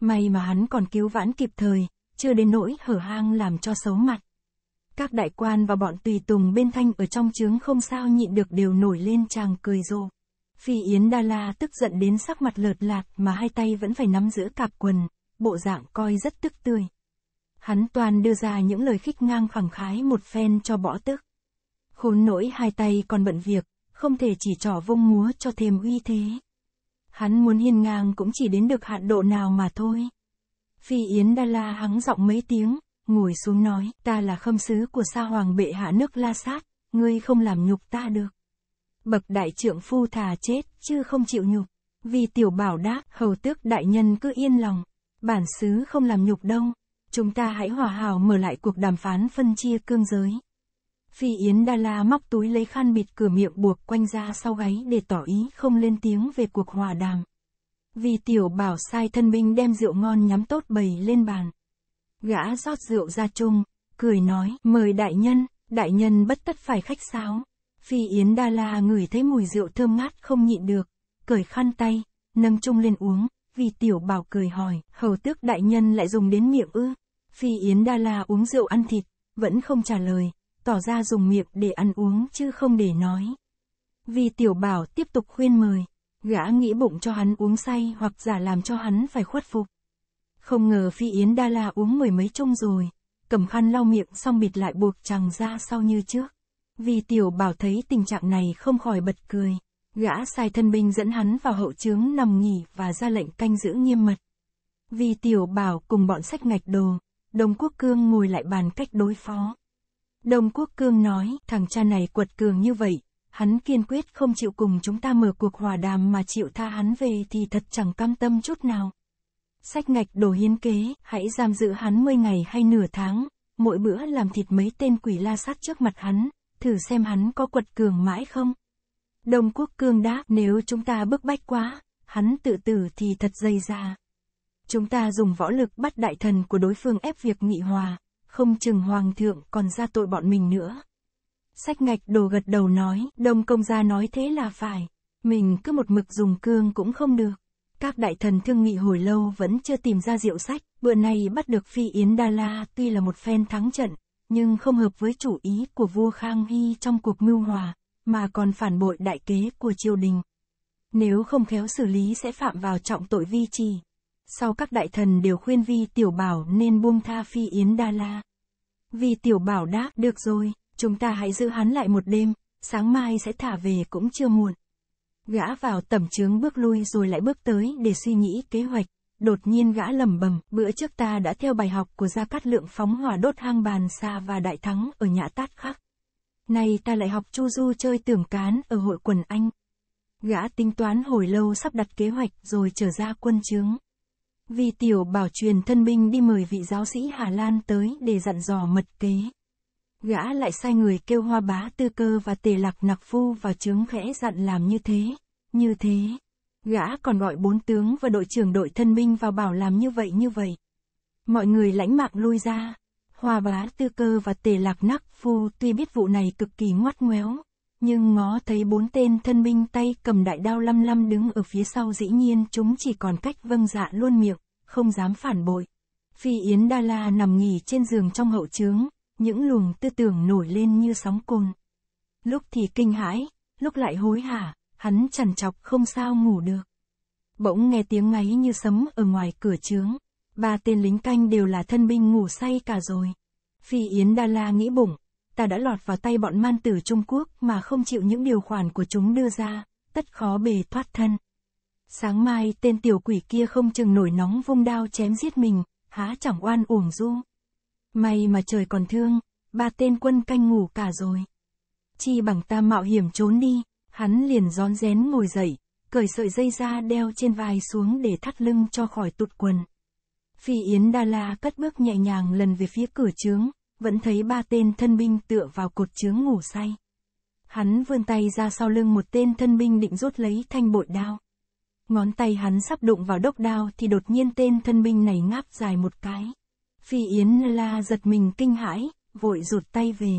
May mà hắn còn cứu vãn kịp thời, chưa đến nỗi hở hang làm cho xấu mặt. Các đại quan và bọn tùy tùng bên thanh ở trong trướng không sao nhịn được đều nổi lên chàng cười rộ. Phi Yến Đa La tức giận đến sắc mặt lợt lạt mà hai tay vẫn phải nắm giữa cạp quần, bộ dạng coi rất tức tươi. Hắn toàn đưa ra những lời khích ngang khẳng khái một phen cho bỏ tức. Khốn nỗi hai tay còn bận việc, không thể chỉ trỏ vông múa cho thêm uy thế. Hắn muốn hiên ngang cũng chỉ đến được hạn độ nào mà thôi. Phi Yến Đa La hắng giọng mấy tiếng, ngồi xuống nói, ta là khâm sứ của sa hoàng bệ hạ nước La Sát, ngươi không làm nhục ta được bậc đại trượng phu thà chết, chứ không chịu nhục. Vì tiểu bảo đáp, hầu tước đại nhân cứ yên lòng, bản xứ không làm nhục đâu. Chúng ta hãy hòa hào mở lại cuộc đàm phán phân chia cương giới. Phi Yến Đa La móc túi lấy khăn bịt cửa miệng buộc quanh ra sau gáy để tỏ ý không lên tiếng về cuộc hòa đàm. Vì tiểu bảo sai thân binh đem rượu ngon nhắm tốt bầy lên bàn. Gã rót rượu ra chung, cười nói, mời đại nhân, đại nhân bất tất phải khách sáo. Phi Yến Đa La ngửi thấy mùi rượu thơm mát không nhịn được, cởi khăn tay, nâng chung lên uống, vì tiểu bảo cười hỏi, hầu tước đại nhân lại dùng đến miệng ư. Phi Yến Đa La uống rượu ăn thịt, vẫn không trả lời, tỏ ra dùng miệng để ăn uống chứ không để nói. Vì tiểu bảo tiếp tục khuyên mời, gã nghĩ bụng cho hắn uống say hoặc giả làm cho hắn phải khuất phục. Không ngờ Phi Yến Đa La uống mười mấy chung rồi, cầm khăn lau miệng xong bịt lại buộc chàng ra sau như trước. Vì tiểu bảo thấy tình trạng này không khỏi bật cười. Gã sai thân binh dẫn hắn vào hậu trướng nằm nghỉ và ra lệnh canh giữ nghiêm mật. Vì tiểu bảo cùng bọn sách ngạch đồ, Đồng Quốc Cương ngồi lại bàn cách đối phó. Đồng Quốc Cương nói, thằng cha này quật cường như vậy, hắn kiên quyết không chịu cùng chúng ta mở cuộc hòa đàm mà chịu tha hắn về thì thật chẳng cam tâm chút nào. Sách ngạch đồ hiến kế, hãy giam giữ hắn 10 ngày hay nửa tháng, mỗi bữa làm thịt mấy tên quỷ la sát trước mặt hắn, thử xem hắn có quật cường mãi không? Đồng Quốc Cương đáp, nếu chúng ta bức bách quá, hắn tự tử thì thật dây ra. Chúng ta dùng võ lực bắt đại thần của đối phương ép việc nghị hòa, không chừng hoàng thượng còn ra tội bọn mình nữa. Sách ngạch đồ gật đầu nói, đồng công gia nói thế là phải, mình cứ một mực dùng cương cũng không được. Các đại thần thương nghị hồi lâu vẫn chưa tìm ra diệu sách, bữa nay bắt được phi yến đa la tuy là một phen thắng trận, nhưng không hợp với chủ ý của vua Khang Hy trong cuộc mưu hòa, mà còn phản bội đại kế của triều đình. Nếu không khéo xử lý sẽ phạm vào trọng tội vi trì. Sau các đại thần đều khuyên Vi Tiểu Bảo nên buông tha Phi Yến Đa La. Vi Tiểu Bảo đáp, được rồi, chúng ta hãy giữ hắn lại một đêm, sáng mai sẽ thả về cũng chưa muộn. Gã vào tẩm trướng bước lui rồi lại bước tới để suy nghĩ kế hoạch. Đột nhiên gã lầm bầm, bữa trước ta đã theo bài học của Gia Cát Lượng phóng hỏa đốt hang bàn xa và đại thắng ở nhã tát khắc. Nay ta lại học Chu Du chơi tưởng cán ở hội quần Anh. Gã tính toán hồi lâu sắp đặt kế hoạch rồi trở ra quân chướng. Vì tiểu bảo truyền thân binh đi mời vị giáo sĩ Hà Lan tới để dặn dò mật kế. Gã lại sai người kêu hoa bá tư cơ và tề lạc nặc phu vào chướng khẽ dặn làm như thế, như thế. Gã còn gọi bốn tướng và đội trưởng đội thân binh vào bảo làm như vậy như vậy. Mọi người lãnh mạng lui ra. Hòa bá tư cơ và tề lạc nắc phu tuy biết vụ này cực kỳ ngoắt ngoéo, nhưng ngó thấy bốn tên thân binh tay cầm đại đao lăm lăm đứng ở phía sau dĩ nhiên chúng chỉ còn cách vâng dạ luôn miệng, không dám phản bội. Phi Yến Đa La nằm nghỉ trên giường trong hậu trướng, những luồng tư tưởng nổi lên như sóng cồn. Lúc thì kinh hãi, lúc lại hối hả, hắn chằn chọc không sao ngủ được. Bỗng nghe tiếng ngáy như sấm ở ngoài cửa trướng, ba tên lính canh đều là thân binh ngủ say cả rồi. Phi Yến Đa La nghĩ bụng, ta đã lọt vào tay bọn man tử Trung Quốc mà không chịu những điều khoản của chúng đưa ra, tất khó bề thoát thân. Sáng mai tên tiểu quỷ kia không chừng nổi nóng vung đao chém giết mình, há chẳng oan uổng du. May mà trời còn thương, ba tên quân canh ngủ cả rồi. Chi bằng ta mạo hiểm trốn đi. Hắn liền rón rén ngồi dậy, cởi sợi dây ra đeo trên vai xuống để thắt lưng cho khỏi tụt quần. Phi Yến Đa La cất bước nhẹ nhàng lần về phía cửa trướng, vẫn thấy ba tên thân binh tựa vào cột trướng ngủ say. Hắn vươn tay ra sau lưng một tên thân binh định rút lấy thanh bội đao. Ngón tay hắn sắp đụng vào đốc đao thì đột nhiên tên thân binh này ngáp dài một cái. Phi Yến đa La giật mình kinh hãi, vội rụt tay về.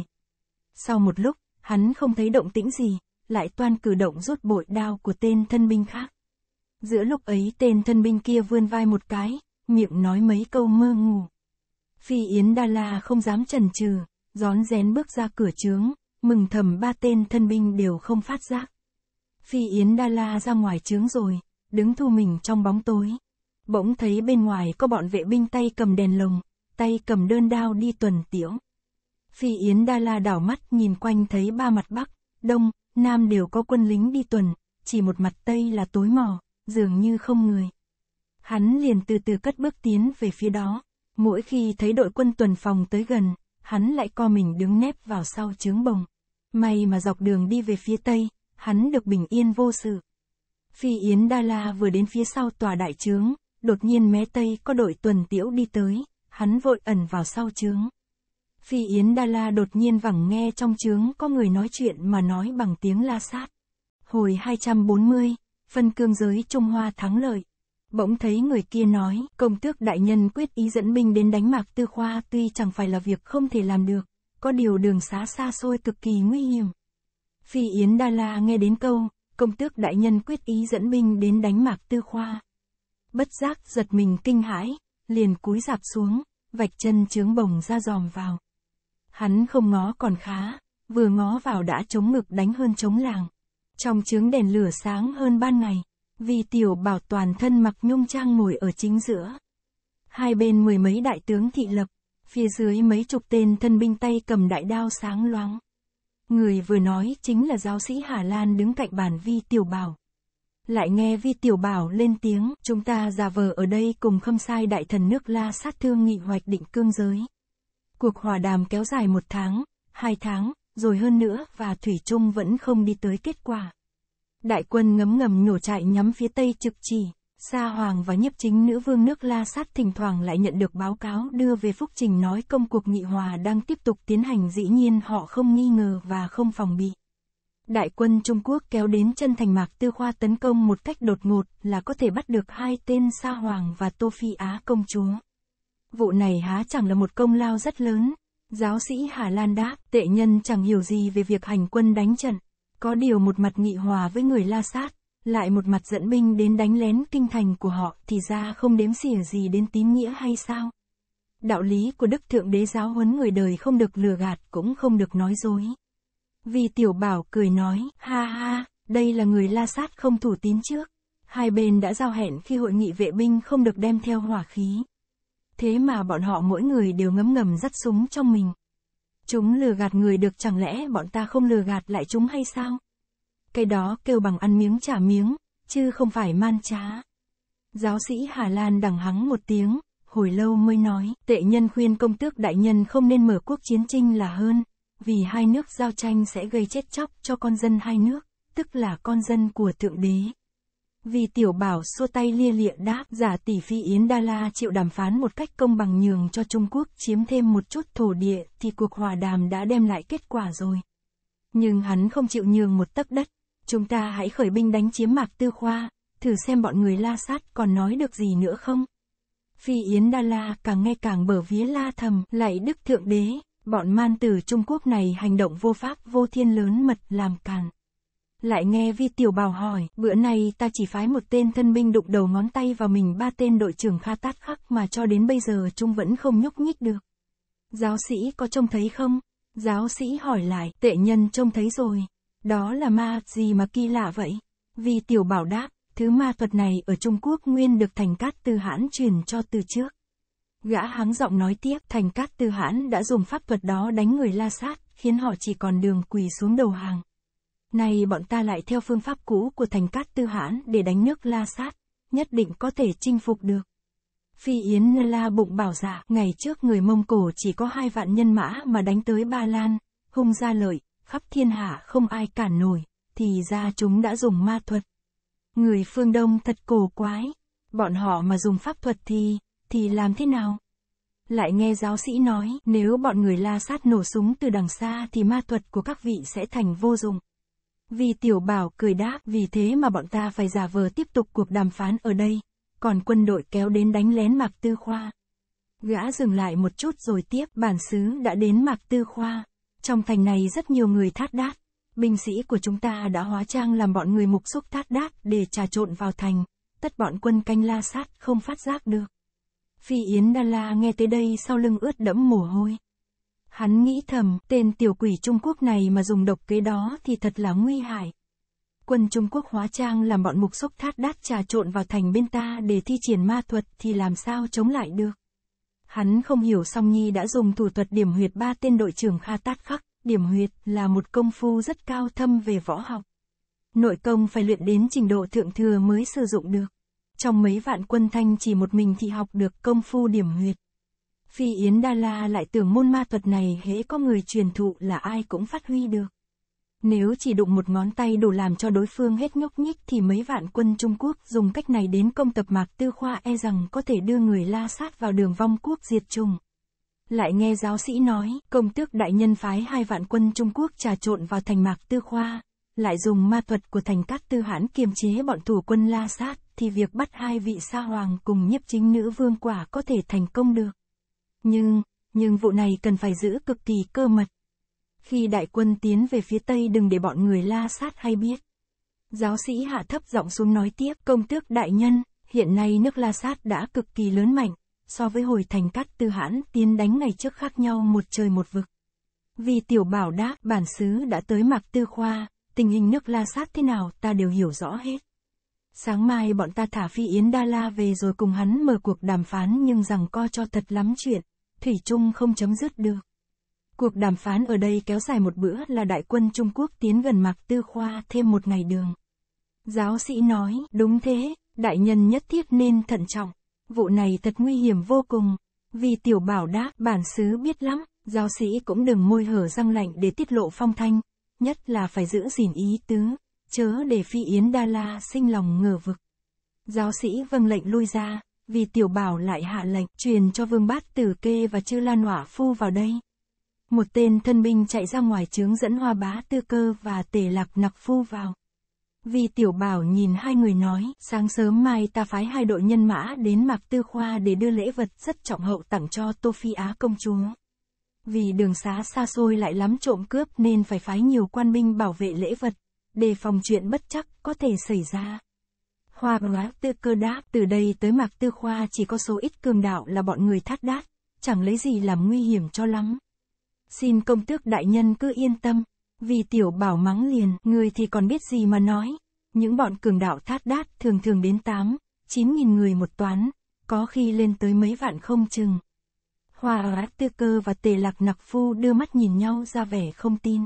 Sau một lúc, hắn không thấy động tĩnh gì, lại toan cử động rút bội đao của tên thân binh khác. Giữa lúc ấy tên thân binh kia vươn vai một cái, miệng nói mấy câu mơ ngủ. Phi Yến Đa La không dám chần chừ, gión rén bước ra cửa trướng, mừng thầm ba tên thân binh đều không phát giác. Phi Yến Đa La ra ngoài trướng rồi, đứng thu mình trong bóng tối. Bỗng thấy bên ngoài có bọn vệ binh tay cầm đèn lồng, tay cầm đơn đao đi tuần tiễu. Phi Yến Đa La đảo mắt nhìn quanh thấy ba mặt bắc, đông, Nam đều có quân lính đi tuần, chỉ một mặt Tây là tối mò, dường như không người. Hắn liền từ từ cất bước tiến về phía đó, mỗi khi thấy đội quân tuần phòng tới gần, hắn lại co mình đứng nép vào sau trướng bồng. May mà dọc đường đi về phía Tây, hắn được bình yên vô sự. Phi Yến Đa La vừa đến phía sau tòa đại trướng, đột nhiên mé Tây có đội tuần tiễu đi tới, hắn vội ẩn vào sau trướng. Phi Yến Đa La đột nhiên vẳng nghe trong chướng có người nói chuyện mà nói bằng tiếng la sát. Hồi 240, phân cương giới Trung Hoa thắng lợi. Bỗng thấy người kia nói, công tước đại nhân quyết ý dẫn binh đến đánh mạc tư khoa tuy chẳng phải là việc không thể làm được, có điều đường xá xa xôi cực kỳ nguy hiểm. Phi Yến Đa La nghe đến câu, công tước đại nhân quyết ý dẫn binh đến đánh mạc tư khoa. Bất giác giật mình kinh hãi, liền cúi dạp xuống, vạch chân chướng bồng ra dòm vào. Hắn không ngó còn khá, vừa ngó vào đã chống ngực đánh hơn chống làng. Trong chướng đèn lửa sáng hơn ban ngày, vì tiểu bảo toàn thân mặc nhung trang ngồi ở chính giữa. Hai bên mười mấy đại tướng thị lập, phía dưới mấy chục tên thân binh tay cầm đại đao sáng loáng. Người vừa nói chính là giáo sĩ Hà Lan đứng cạnh bàn vi tiểu bảo. Lại nghe vi tiểu bảo lên tiếng, chúng ta già vờ ở đây cùng khâm sai đại thần nước la sát thương nghị hoạch định cương giới. Cuộc hòa đàm kéo dài một tháng, hai tháng, rồi hơn nữa và Thủy Trung vẫn không đi tới kết quả. Đại quân ngấm ngầm nhổ chạy nhắm phía tây trực chỉ, Sa Hoàng và nhiếp chính nữ vương nước La Sát thỉnh thoảng lại nhận được báo cáo đưa về Phúc Trình nói công cuộc nghị hòa đang tiếp tục tiến hành dĩ nhiên họ không nghi ngờ và không phòng bị. Đại quân Trung Quốc kéo đến chân thành mạc tư khoa tấn công một cách đột ngột là có thể bắt được hai tên Sa Hoàng và Tô Phi Á công chúa. Vụ này há chẳng là một công lao rất lớn. Giáo sĩ Hà Lan đáp, tệ nhân chẳng hiểu gì về việc hành quân đánh trận. Có điều một mặt nghị hòa với người La Sát, lại một mặt dẫn binh đến đánh lén kinh thành của họ thì ra không đếm xỉa gì đến tín nghĩa hay sao? Đạo lý của Đức Thượng Đế giáo huấn người đời không được lừa gạt cũng không được nói dối. Vì tiểu bảo cười nói, ha ha, đây là người la sát không thủ tín trước. Hai bên đã giao hẹn khi hội nghị vệ binh không được đem theo hỏa khí thế mà bọn họ mỗi người đều ngấm ngầm dắt súng trong mình. Chúng lừa gạt người được chẳng lẽ bọn ta không lừa gạt lại chúng hay sao? Cái đó kêu bằng ăn miếng trả miếng, chứ không phải man trá. Giáo sĩ Hà Lan đằng hắng một tiếng, hồi lâu mới nói, tệ nhân khuyên công tước đại nhân không nên mở quốc chiến tranh là hơn, vì hai nước giao tranh sẽ gây chết chóc cho con dân hai nước, tức là con dân của Thượng Đế. Vì tiểu bảo xua tay lia lịa đáp giả tỷ phi Yến Đa La chịu đàm phán một cách công bằng nhường cho Trung Quốc chiếm thêm một chút thổ địa thì cuộc hòa đàm đã đem lại kết quả rồi. Nhưng hắn không chịu nhường một tấc đất. Chúng ta hãy khởi binh đánh chiếm mạc tư khoa, thử xem bọn người la sát còn nói được gì nữa không. Phi Yến Đa La càng nghe càng bở vía la thầm lại đức thượng đế, bọn man tử Trung Quốc này hành động vô pháp vô thiên lớn mật làm càng. Lại nghe Vi Tiểu Bảo hỏi, bữa nay ta chỉ phái một tên thân binh đụng đầu ngón tay vào mình ba tên đội trưởng kha tát khắc mà cho đến bây giờ chúng vẫn không nhúc nhích được. Giáo sĩ có trông thấy không? Giáo sĩ hỏi lại, tệ nhân trông thấy rồi. Đó là ma gì mà kỳ lạ vậy? Vi Tiểu Bảo đáp, thứ ma thuật này ở Trung Quốc nguyên được Thành Cát Tư Hãn truyền cho từ trước. Gã háng giọng nói tiếp, Thành Cát Tư Hãn đã dùng pháp thuật đó đánh người la sát, khiến họ chỉ còn đường quỳ xuống đầu hàng. Nay bọn ta lại theo phương pháp cũ của thành cát tư hãn để đánh nước la sát, nhất định có thể chinh phục được. Phi Yến la bụng bảo dạ ngày trước người Mông Cổ chỉ có hai vạn nhân mã mà đánh tới Ba Lan, hung ra lợi, khắp thiên hạ không ai cản nổi, thì ra chúng đã dùng ma thuật. Người phương Đông thật cổ quái, bọn họ mà dùng pháp thuật thì, thì làm thế nào? Lại nghe giáo sĩ nói, nếu bọn người la sát nổ súng từ đằng xa thì ma thuật của các vị sẽ thành vô dụng. Vì tiểu bảo cười đáp, vì thế mà bọn ta phải giả vờ tiếp tục cuộc đàm phán ở đây. Còn quân đội kéo đến đánh lén Mạc Tư Khoa. Gã dừng lại một chút rồi tiếp, bản xứ đã đến Mạc Tư Khoa. Trong thành này rất nhiều người thát đát. Binh sĩ của chúng ta đã hóa trang làm bọn người mục xúc thát đát để trà trộn vào thành. Tất bọn quân canh la sát, không phát giác được. Phi Yến Đa La nghe tới đây sau lưng ướt đẫm mồ hôi. Hắn nghĩ thầm, tên tiểu quỷ Trung Quốc này mà dùng độc kế đó thì thật là nguy hại. Quân Trung Quốc hóa trang làm bọn mục sốc thát đát trà trộn vào thành bên ta để thi triển ma thuật thì làm sao chống lại được. Hắn không hiểu song Nhi đã dùng thủ thuật điểm huyệt ba tên đội trưởng Kha Tát Khắc, điểm huyệt là một công phu rất cao thâm về võ học. Nội công phải luyện đến trình độ thượng thừa mới sử dụng được. Trong mấy vạn quân thanh chỉ một mình thì học được công phu điểm huyệt. Phi Yến Đa La lại tưởng môn ma thuật này hễ có người truyền thụ là ai cũng phát huy được. Nếu chỉ đụng một ngón tay đủ làm cho đối phương hết nhúc nhích thì mấy vạn quân Trung Quốc dùng cách này đến công tập mạc tư khoa e rằng có thể đưa người la sát vào đường vong quốc diệt chủng. Lại nghe giáo sĩ nói, công tước đại nhân phái hai vạn quân Trung Quốc trà trộn vào thành mạc tư khoa, lại dùng ma thuật của thành các tư hãn kiềm chế bọn thủ quân la sát, thì việc bắt hai vị sa hoàng cùng nhiếp chính nữ vương quả có thể thành công được. Nhưng, nhưng vụ này cần phải giữ cực kỳ cơ mật. Khi đại quân tiến về phía Tây đừng để bọn người la sát hay biết. Giáo sĩ hạ thấp giọng xuống nói tiếp công tước đại nhân, hiện nay nước la sát đã cực kỳ lớn mạnh, so với hồi thành cát tư hãn tiến đánh ngày trước khác nhau một trời một vực. Vì tiểu bảo đáp bản xứ đã tới mạc tư khoa, tình hình nước la sát thế nào ta đều hiểu rõ hết. Sáng mai bọn ta thả phi Yến Đa La về rồi cùng hắn mở cuộc đàm phán nhưng rằng co cho thật lắm chuyện thủy chung không chấm dứt được. Cuộc đàm phán ở đây kéo dài một bữa là đại quân Trung Quốc tiến gần Mạc Tư Khoa thêm một ngày đường. Giáo sĩ nói, đúng thế, đại nhân nhất thiết nên thận trọng. Vụ này thật nguy hiểm vô cùng. Vì tiểu bảo đáp, bản xứ biết lắm, giáo sĩ cũng đừng môi hở răng lạnh để tiết lộ phong thanh. Nhất là phải giữ gìn ý tứ, chớ để phi yến đa la sinh lòng ngờ vực. Giáo sĩ vâng lệnh lui ra, vì tiểu bảo lại hạ lệnh truyền cho vương bát tử kê và chư lan hỏa phu vào đây một tên thân binh chạy ra ngoài trướng dẫn hoa bá tư cơ và tề lạc nặc phu vào vì tiểu bảo nhìn hai người nói sáng sớm mai ta phái hai đội nhân mã đến mạc tư khoa để đưa lễ vật rất trọng hậu tặng cho tô phi á công chúa vì đường xá xa xôi lại lắm trộm cướp nên phải phái nhiều quan binh bảo vệ lễ vật đề phòng chuyện bất chắc có thể xảy ra Hoa ngã tư cơ đáp, từ đây tới mạc tư khoa chỉ có số ít cường đạo là bọn người thắt đát, chẳng lấy gì làm nguy hiểm cho lắm. Xin công tước đại nhân cứ yên tâm, vì tiểu bảo mắng liền, người thì còn biết gì mà nói. Những bọn cường đạo thát đát thường thường đến 8, 9 nghìn người một toán, có khi lên tới mấy vạn không chừng. Hoa Rát Tư Cơ và Tề Lạc Nặc Phu đưa mắt nhìn nhau ra vẻ không tin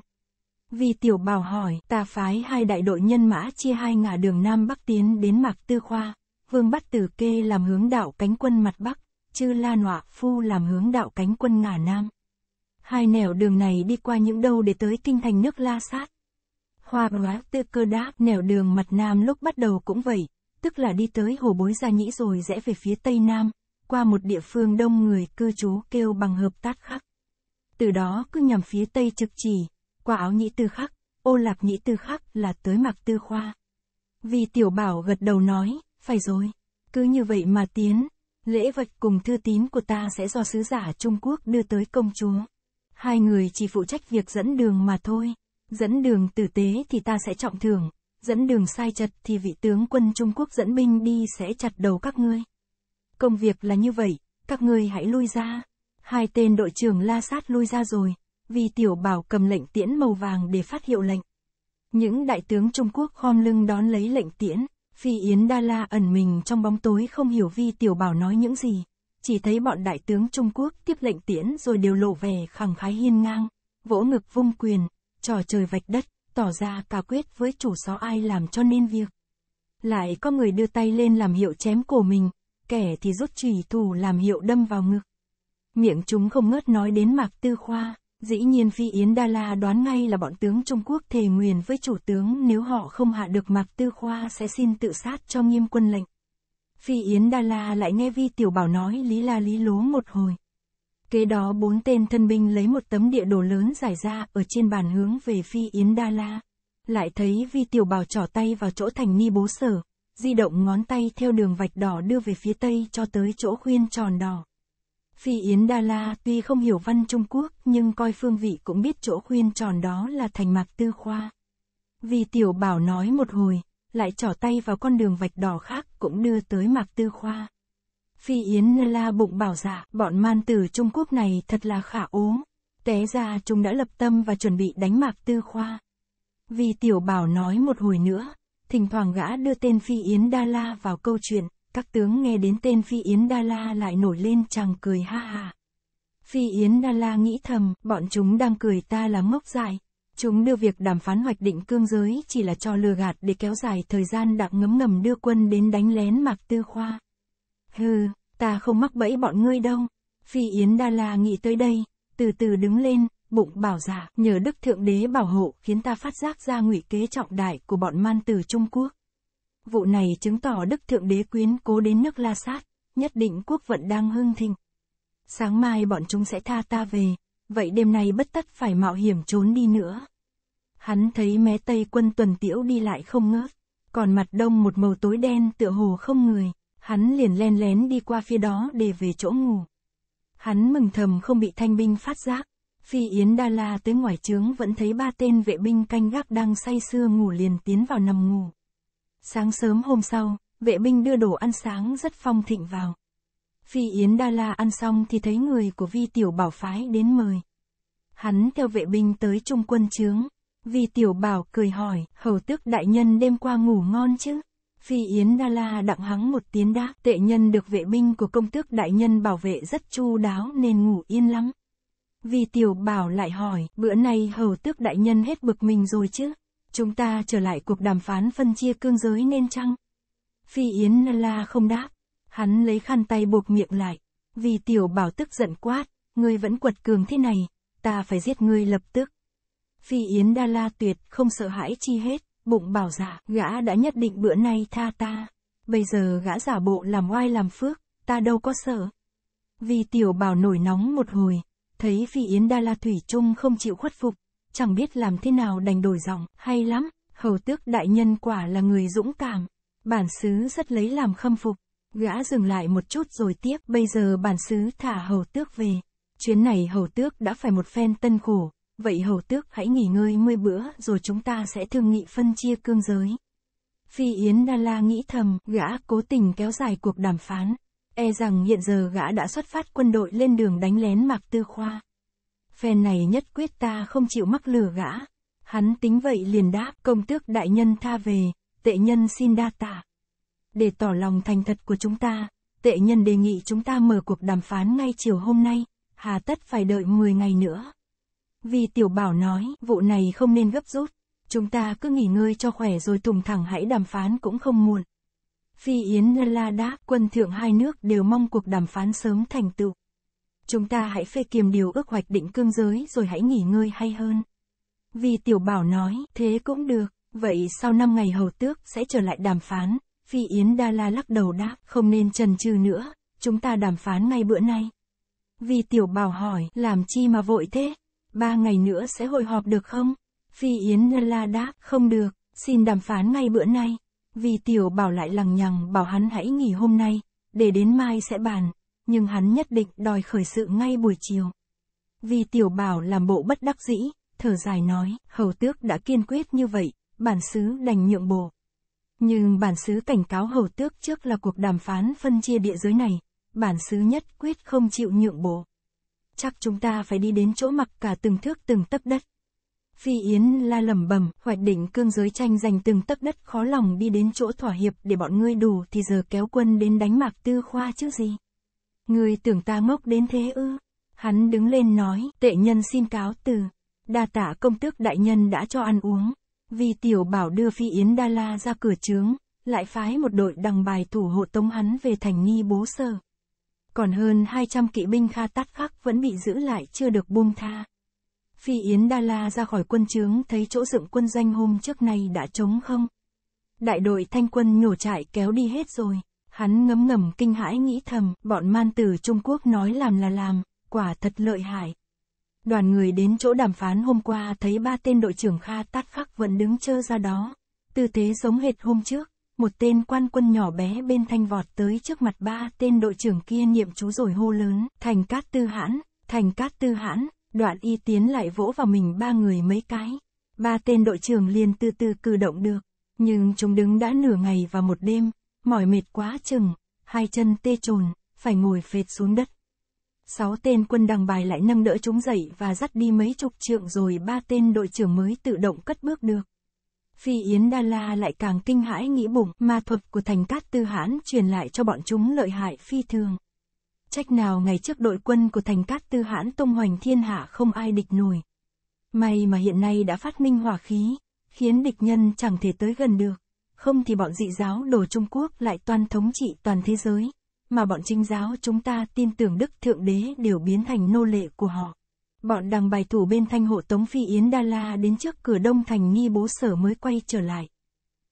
vì Tiểu Bảo hỏi, ta phái hai đại đội nhân mã chia hai ngả đường Nam Bắc tiến đến Mạc Tư Khoa, Vương Bắt Tử Kê làm hướng đạo cánh quân mặt Bắc, Chư La Nọa Phu làm hướng đạo cánh quân ngả Nam. Hai nẻo đường này đi qua những đâu để tới kinh thành nước La Sát. Hoa Bá Tư Cơ Đáp nẻo đường mặt Nam lúc bắt đầu cũng vậy, tức là đi tới hồ bối gia nhĩ rồi rẽ về phía Tây Nam, qua một địa phương đông người cư trú kêu bằng hợp tác khắc. Từ đó cứ nhằm phía Tây trực chỉ, qua áo nhĩ tư khắc, ô lạp nhĩ tư khắc là tới mặc tư khoa. Vì tiểu bảo gật đầu nói, phải rồi, cứ như vậy mà tiến, lễ vật cùng thư tín của ta sẽ do sứ giả Trung Quốc đưa tới công chúa. Hai người chỉ phụ trách việc dẫn đường mà thôi, dẫn đường tử tế thì ta sẽ trọng thưởng, dẫn đường sai chật thì vị tướng quân Trung Quốc dẫn binh đi sẽ chặt đầu các ngươi. Công việc là như vậy, các ngươi hãy lui ra. Hai tên đội trưởng la sát lui ra rồi, vì tiểu bảo cầm lệnh tiễn màu vàng để phát hiệu lệnh. Những đại tướng Trung Quốc khom lưng đón lấy lệnh tiễn, phi Yến Đa La ẩn mình trong bóng tối không hiểu vi tiểu bảo nói những gì. Chỉ thấy bọn đại tướng Trung Quốc tiếp lệnh tiễn rồi đều lộ về khẳng khái hiên ngang, vỗ ngực vung quyền, trò trời vạch đất, tỏ ra cà quyết với chủ só ai làm cho nên việc. Lại có người đưa tay lên làm hiệu chém cổ mình, kẻ thì rút chùy thủ làm hiệu đâm vào ngực. Miệng chúng không ngớt nói đến Mạc Tư Khoa, Dĩ nhiên Phi Yến Đa La đoán ngay là bọn tướng Trung Quốc thề nguyền với chủ tướng nếu họ không hạ được Mạc Tư Khoa sẽ xin tự sát cho nghiêm quân lệnh. Phi Yến Đa La lại nghe Vi Tiểu Bảo nói lý la lý lố một hồi. Kế đó bốn tên thân binh lấy một tấm địa đồ lớn giải ra ở trên bàn hướng về Phi Yến Đa La. Lại thấy Vi Tiểu Bảo trỏ tay vào chỗ thành ni bố sở, di động ngón tay theo đường vạch đỏ đưa về phía tây cho tới chỗ khuyên tròn đỏ. Phi Yến Đa La tuy không hiểu văn Trung Quốc nhưng coi phương vị cũng biết chỗ khuyên tròn đó là thành mạc tư khoa. Vì tiểu bảo nói một hồi, lại trỏ tay vào con đường vạch đỏ khác cũng đưa tới mạc tư khoa. Phi Yến Đa La bụng bảo dạ bọn man tử Trung Quốc này thật là khả ố. Té ra chúng đã lập tâm và chuẩn bị đánh mạc tư khoa. Vì tiểu bảo nói một hồi nữa, thỉnh thoảng gã đưa tên Phi Yến Đa La vào câu chuyện các tướng nghe đến tên Phi Yến Đa La lại nổi lên chàng cười ha ha. Phi Yến Đa La nghĩ thầm, bọn chúng đang cười ta là ngốc dại. Chúng đưa việc đàm phán hoạch định cương giới chỉ là cho lừa gạt để kéo dài thời gian đặng ngấm ngầm đưa quân đến đánh lén Mạc Tư Khoa. Hừ, ta không mắc bẫy bọn ngươi đâu. Phi Yến Đa La nghĩ tới đây, từ từ đứng lên, bụng bảo giả, dạ, nhờ Đức Thượng Đế bảo hộ khiến ta phát giác ra ngụy kế trọng đại của bọn man tử Trung Quốc. Vụ này chứng tỏ Đức Thượng Đế quyến cố đến nước La Sát, nhất định quốc vận đang hưng thịnh. Sáng mai bọn chúng sẽ tha ta về, vậy đêm nay bất tất phải mạo hiểm trốn đi nữa. Hắn thấy mé tây quân tuần tiễu đi lại không ngớt, còn mặt đông một màu tối đen tựa hồ không người, hắn liền len lén đi qua phía đó để về chỗ ngủ. Hắn mừng thầm không bị thanh binh phát giác, phi yến đa la tới ngoài trướng vẫn thấy ba tên vệ binh canh gác đang say sưa ngủ liền tiến vào nằm ngủ. Sáng sớm hôm sau, vệ binh đưa đồ ăn sáng rất phong thịnh vào. Phi Yến Đa La ăn xong thì thấy người của Vi Tiểu Bảo phái đến mời. Hắn theo vệ binh tới trung quân trướng. Vi Tiểu Bảo cười hỏi, hầu tước đại nhân đêm qua ngủ ngon chứ? Phi Yến Đa La đặng hắng một tiếng đáp, tệ nhân được vệ binh của công tước đại nhân bảo vệ rất chu đáo nên ngủ yên lắm. Vi Tiểu Bảo lại hỏi, bữa nay hầu tước đại nhân hết bực mình rồi chứ? Chúng ta trở lại cuộc đàm phán phân chia cương giới nên chăng? Phi Yến la không đáp. Hắn lấy khăn tay buộc miệng lại. Vì tiểu bảo tức giận quát, ngươi vẫn quật cường thế này, ta phải giết ngươi lập tức. Phi Yến Đa La tuyệt không sợ hãi chi hết, bụng bảo giả, dạ, gã đã nhất định bữa nay tha ta. Bây giờ gã giả bộ làm oai làm phước, ta đâu có sợ. Vì tiểu bảo nổi nóng một hồi, thấy Phi Yến Đa La Thủy chung không chịu khuất phục, chẳng biết làm thế nào đành đổi giọng, hay lắm, hầu tước đại nhân quả là người dũng cảm. Bản xứ rất lấy làm khâm phục. Gã dừng lại một chút rồi tiếp, bây giờ bản xứ thả hầu tước về. Chuyến này hầu tước đã phải một phen tân khổ, vậy hầu tước hãy nghỉ ngơi mươi bữa rồi chúng ta sẽ thương nghị phân chia cương giới. Phi Yến Đa La nghĩ thầm, gã cố tình kéo dài cuộc đàm phán. E rằng hiện giờ gã đã xuất phát quân đội lên đường đánh lén Mạc Tư Khoa phen này nhất quyết ta không chịu mắc lừa gã. Hắn tính vậy liền đáp, công tước đại nhân tha về, tệ nhân xin đa tạ. Để tỏ lòng thành thật của chúng ta, tệ nhân đề nghị chúng ta mở cuộc đàm phán ngay chiều hôm nay, hà tất phải đợi 10 ngày nữa. Vì tiểu bảo nói, vụ này không nên gấp rút, chúng ta cứ nghỉ ngơi cho khỏe rồi tùng thẳng hãy đàm phán cũng không muộn. Phi Yến La đáp, quân thượng hai nước đều mong cuộc đàm phán sớm thành tựu chúng ta hãy phê kiềm điều ước hoạch định cương giới rồi hãy nghỉ ngơi hay hơn. Vì tiểu bảo nói, thế cũng được, vậy sau 5 ngày hầu tước sẽ trở lại đàm phán, Phi Yến Đa La lắc đầu đáp, không nên trần trừ nữa, chúng ta đàm phán ngay bữa nay. Vì tiểu bảo hỏi, làm chi mà vội thế? Ba ngày nữa sẽ hội họp được không? Phi Yến Đa La đáp, không được, xin đàm phán ngay bữa nay. Vì tiểu bảo lại lằng nhằng bảo hắn hãy nghỉ hôm nay, để đến mai sẽ bàn nhưng hắn nhất định đòi khởi sự ngay buổi chiều. Vì tiểu bảo làm bộ bất đắc dĩ, thở dài nói, hầu tước đã kiên quyết như vậy, bản xứ đành nhượng bộ. Nhưng bản xứ cảnh cáo hầu tước trước là cuộc đàm phán phân chia địa giới này, bản xứ nhất quyết không chịu nhượng bộ. Chắc chúng ta phải đi đến chỗ mặc cả từng thước từng tấc đất. Phi Yến la lầm bầm, hoạch định cương giới tranh giành từng tấc đất khó lòng đi đến chỗ thỏa hiệp để bọn ngươi đủ thì giờ kéo quân đến đánh mạc tư khoa chứ gì người tưởng ta ngốc đến thế ư? Hắn đứng lên nói, tệ nhân xin cáo từ. Đa tạ công tước đại nhân đã cho ăn uống. Vì tiểu bảo đưa phi yến đa la ra cửa trướng, lại phái một đội đằng bài thủ hộ tống hắn về thành nghi bố sở. Còn hơn 200 kỵ binh kha tát khác vẫn bị giữ lại chưa được buông tha. Phi Yến Đa La ra khỏi quân trướng thấy chỗ dựng quân danh hôm trước nay đã trống không. Đại đội thanh quân nhổ trại kéo đi hết rồi. Hắn ngấm ngầm kinh hãi nghĩ thầm, bọn man tử Trung Quốc nói làm là làm, quả thật lợi hại. Đoàn người đến chỗ đàm phán hôm qua thấy ba tên đội trưởng Kha Tát Khắc vẫn đứng chơ ra đó. Tư thế giống hệt hôm trước, một tên quan quân nhỏ bé bên thanh vọt tới trước mặt ba tên đội trưởng kia niệm chú rồi hô lớn, thành cát tư hãn, thành cát tư hãn, đoạn y tiến lại vỗ vào mình ba người mấy cái. Ba tên đội trưởng liền từ từ cử động được, nhưng chúng đứng đã nửa ngày và một đêm, mỏi mệt quá chừng, hai chân tê trồn, phải ngồi phệt xuống đất. Sáu tên quân đằng bài lại nâng đỡ chúng dậy và dắt đi mấy chục trượng rồi ba tên đội trưởng mới tự động cất bước được. Phi Yến Đa La lại càng kinh hãi nghĩ bụng, ma thuật của thành cát tư hãn truyền lại cho bọn chúng lợi hại phi thường. Trách nào ngày trước đội quân của thành cát tư hãn tung hoành thiên hạ không ai địch nổi. May mà hiện nay đã phát minh hỏa khí, khiến địch nhân chẳng thể tới gần được. Không thì bọn dị giáo đồ Trung Quốc lại toàn thống trị toàn thế giới, mà bọn chính giáo chúng ta tin tưởng Đức Thượng Đế đều biến thành nô lệ của họ. Bọn đằng bài thủ bên thanh hộ tống Phi Yến Đa La đến trước cửa Đông Thành nghi bố sở mới quay trở lại.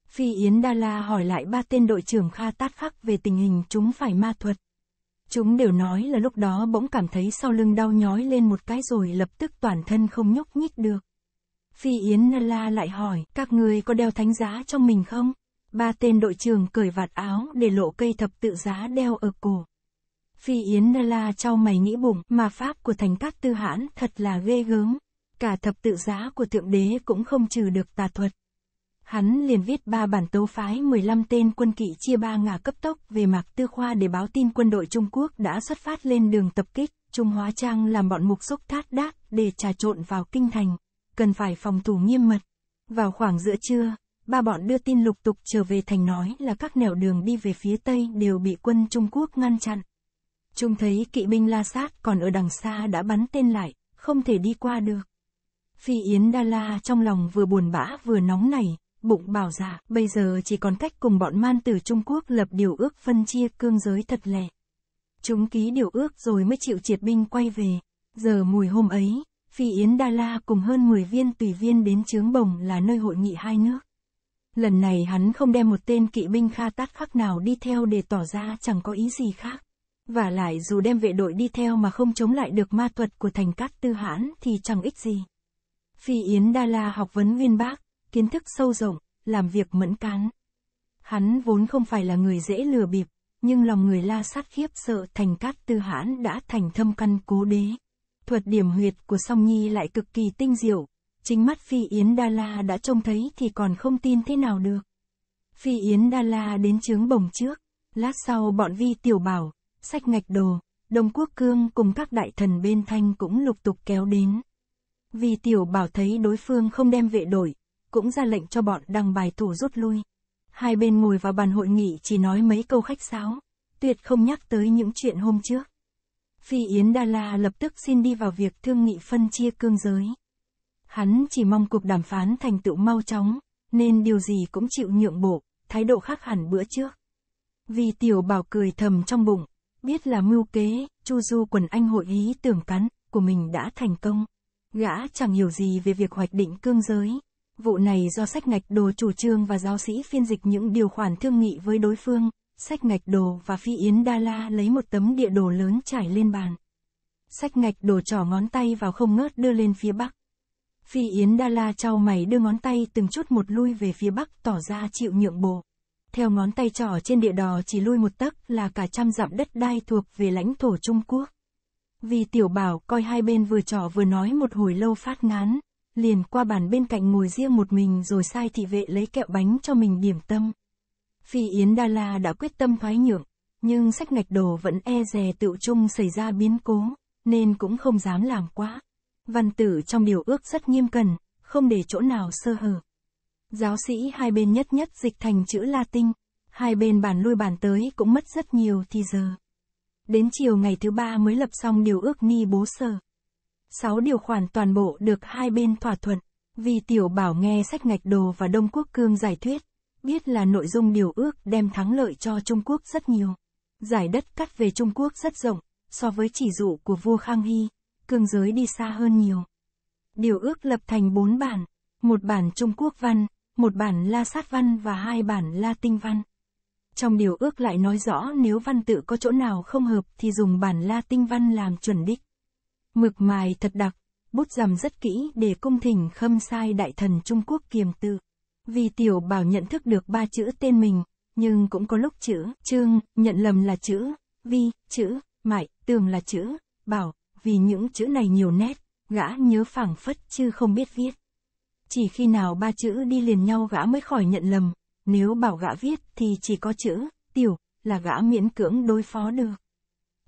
Phi Yến Đa La hỏi lại ba tên đội trưởng Kha Tát Khắc về tình hình chúng phải ma thuật. Chúng đều nói là lúc đó bỗng cảm thấy sau lưng đau nhói lên một cái rồi lập tức toàn thân không nhúc nhích được. Phi Yến La lại hỏi, các người có đeo thánh giá trong mình không? Ba tên đội trưởng cởi vạt áo để lộ cây thập tự giá đeo ở cổ. Phi Yến La trao mày nghĩ bụng, mà pháp của thành cát tư hãn thật là ghê gớm. Cả thập tự giá của thượng đế cũng không trừ được tà thuật. Hắn liền viết ba bản tố phái 15 tên quân kỵ chia ba ngả cấp tốc về mạc tư khoa để báo tin quân đội Trung Quốc đã xuất phát lên đường tập kích, Trung Hóa Trang làm bọn mục xúc thát đác để trà trộn vào kinh thành cần phải phòng thủ nghiêm mật. Vào khoảng giữa trưa, ba bọn đưa tin lục tục trở về thành nói là các nẻo đường đi về phía Tây đều bị quân Trung Quốc ngăn chặn. Trông thấy kỵ binh la sát còn ở đằng xa đã bắn tên lại, không thể đi qua được. Phi Yến Đa La trong lòng vừa buồn bã vừa nóng nảy, bụng bảo dạ, bây giờ chỉ còn cách cùng bọn man tử Trung Quốc lập điều ước phân chia cương giới thật lẻ. Chúng ký điều ước rồi mới chịu triệt binh quay về. Giờ mùi hôm ấy, Phi Yến Đa La cùng hơn 10 viên tùy viên đến chướng bồng là nơi hội nghị hai nước. Lần này hắn không đem một tên kỵ binh kha tát khắc nào đi theo để tỏ ra chẳng có ý gì khác. Và lại dù đem vệ đội đi theo mà không chống lại được ma thuật của thành cát tư hãn thì chẳng ích gì. Phi Yến Đa La học vấn nguyên bác, kiến thức sâu rộng, làm việc mẫn cán. Hắn vốn không phải là người dễ lừa bịp, nhưng lòng người la sát khiếp sợ thành cát tư hãn đã thành thâm căn cố đế thuật điểm huyệt của Song Nhi lại cực kỳ tinh diệu. Chính mắt Phi Yến Đa La đã trông thấy thì còn không tin thế nào được. Phi Yến Đa La đến chướng bồng trước, lát sau bọn Vi Tiểu Bảo, Sách Ngạch Đồ, Đông Quốc Cương cùng các đại thần bên Thanh cũng lục tục kéo đến. Vi Tiểu Bảo thấy đối phương không đem vệ đổi, cũng ra lệnh cho bọn đăng bài thủ rút lui. Hai bên ngồi vào bàn hội nghị chỉ nói mấy câu khách sáo, tuyệt không nhắc tới những chuyện hôm trước. Phi Yến Đa La lập tức xin đi vào việc thương nghị phân chia cương giới. Hắn chỉ mong cuộc đàm phán thành tựu mau chóng, nên điều gì cũng chịu nhượng bộ, thái độ khác hẳn bữa trước. Vì tiểu bảo cười thầm trong bụng, biết là mưu kế, Chu Du quần anh hội ý tưởng cắn của mình đã thành công. Gã chẳng hiểu gì về việc hoạch định cương giới. Vụ này do sách ngạch đồ chủ trương và giáo sĩ phiên dịch những điều khoản thương nghị với đối phương, Sách ngạch đồ và Phi Yến Đa La lấy một tấm địa đồ lớn trải lên bàn. Sách ngạch đồ trỏ ngón tay vào không ngớt đưa lên phía bắc. Phi Yến Đa La trao mày đưa ngón tay từng chút một lui về phía bắc tỏ ra chịu nhượng bộ. Theo ngón tay trỏ trên địa đỏ chỉ lui một tấc là cả trăm dặm đất đai thuộc về lãnh thổ Trung Quốc. Vì tiểu bảo coi hai bên vừa trỏ vừa nói một hồi lâu phát ngán, liền qua bàn bên cạnh ngồi riêng một mình rồi sai thị vệ lấy kẹo bánh cho mình điểm tâm. Phi Yến Đa La đã quyết tâm thoái nhượng, nhưng sách ngạch đồ vẫn e dè tự chung xảy ra biến cố, nên cũng không dám làm quá. Văn tử trong điều ước rất nghiêm cẩn, không để chỗ nào sơ hở. Giáo sĩ hai bên nhất nhất dịch thành chữ Latin, hai bên bàn lui bàn tới cũng mất rất nhiều thì giờ. Đến chiều ngày thứ ba mới lập xong điều ước ni bố sơ, Sáu điều khoản toàn bộ được hai bên thỏa thuận, vì tiểu bảo nghe sách ngạch đồ và Đông Quốc Cương giải thuyết, biết là nội dung điều ước đem thắng lợi cho Trung Quốc rất nhiều. Giải đất cắt về Trung Quốc rất rộng, so với chỉ dụ của vua Khang Hy, cương giới đi xa hơn nhiều. Điều ước lập thành bốn bản, một bản Trung Quốc văn, một bản La Sát văn và hai bản La Tinh văn. Trong điều ước lại nói rõ nếu văn tự có chỗ nào không hợp thì dùng bản La Tinh văn làm chuẩn đích. Mực mài thật đặc, bút dằm rất kỹ để cung thỉnh khâm sai đại thần Trung Quốc kiềm tự. Vì tiểu bảo nhận thức được ba chữ tên mình, nhưng cũng có lúc chữ trương nhận lầm là chữ vi, chữ mại, tường là chữ bảo, vì những chữ này nhiều nét, gã nhớ phảng phất chứ không biết viết. Chỉ khi nào ba chữ đi liền nhau gã mới khỏi nhận lầm, nếu bảo gã viết thì chỉ có chữ tiểu là gã miễn cưỡng đối phó được.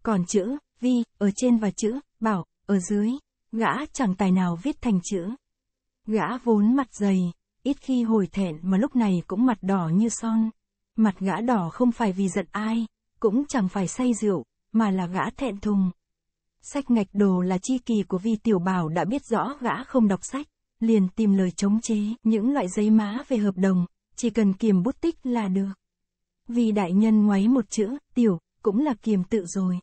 Còn chữ vi ở trên và chữ bảo ở dưới, gã chẳng tài nào viết thành chữ. Gã vốn mặt dày, ít khi hồi thẹn mà lúc này cũng mặt đỏ như son. Mặt gã đỏ không phải vì giận ai, cũng chẳng phải say rượu, mà là gã thẹn thùng. Sách ngạch đồ là chi kỳ của vi tiểu bảo đã biết rõ gã không đọc sách, liền tìm lời chống chế những loại giấy má về hợp đồng, chỉ cần kiềm bút tích là được. Vì đại nhân ngoáy một chữ, tiểu, cũng là kiềm tự rồi.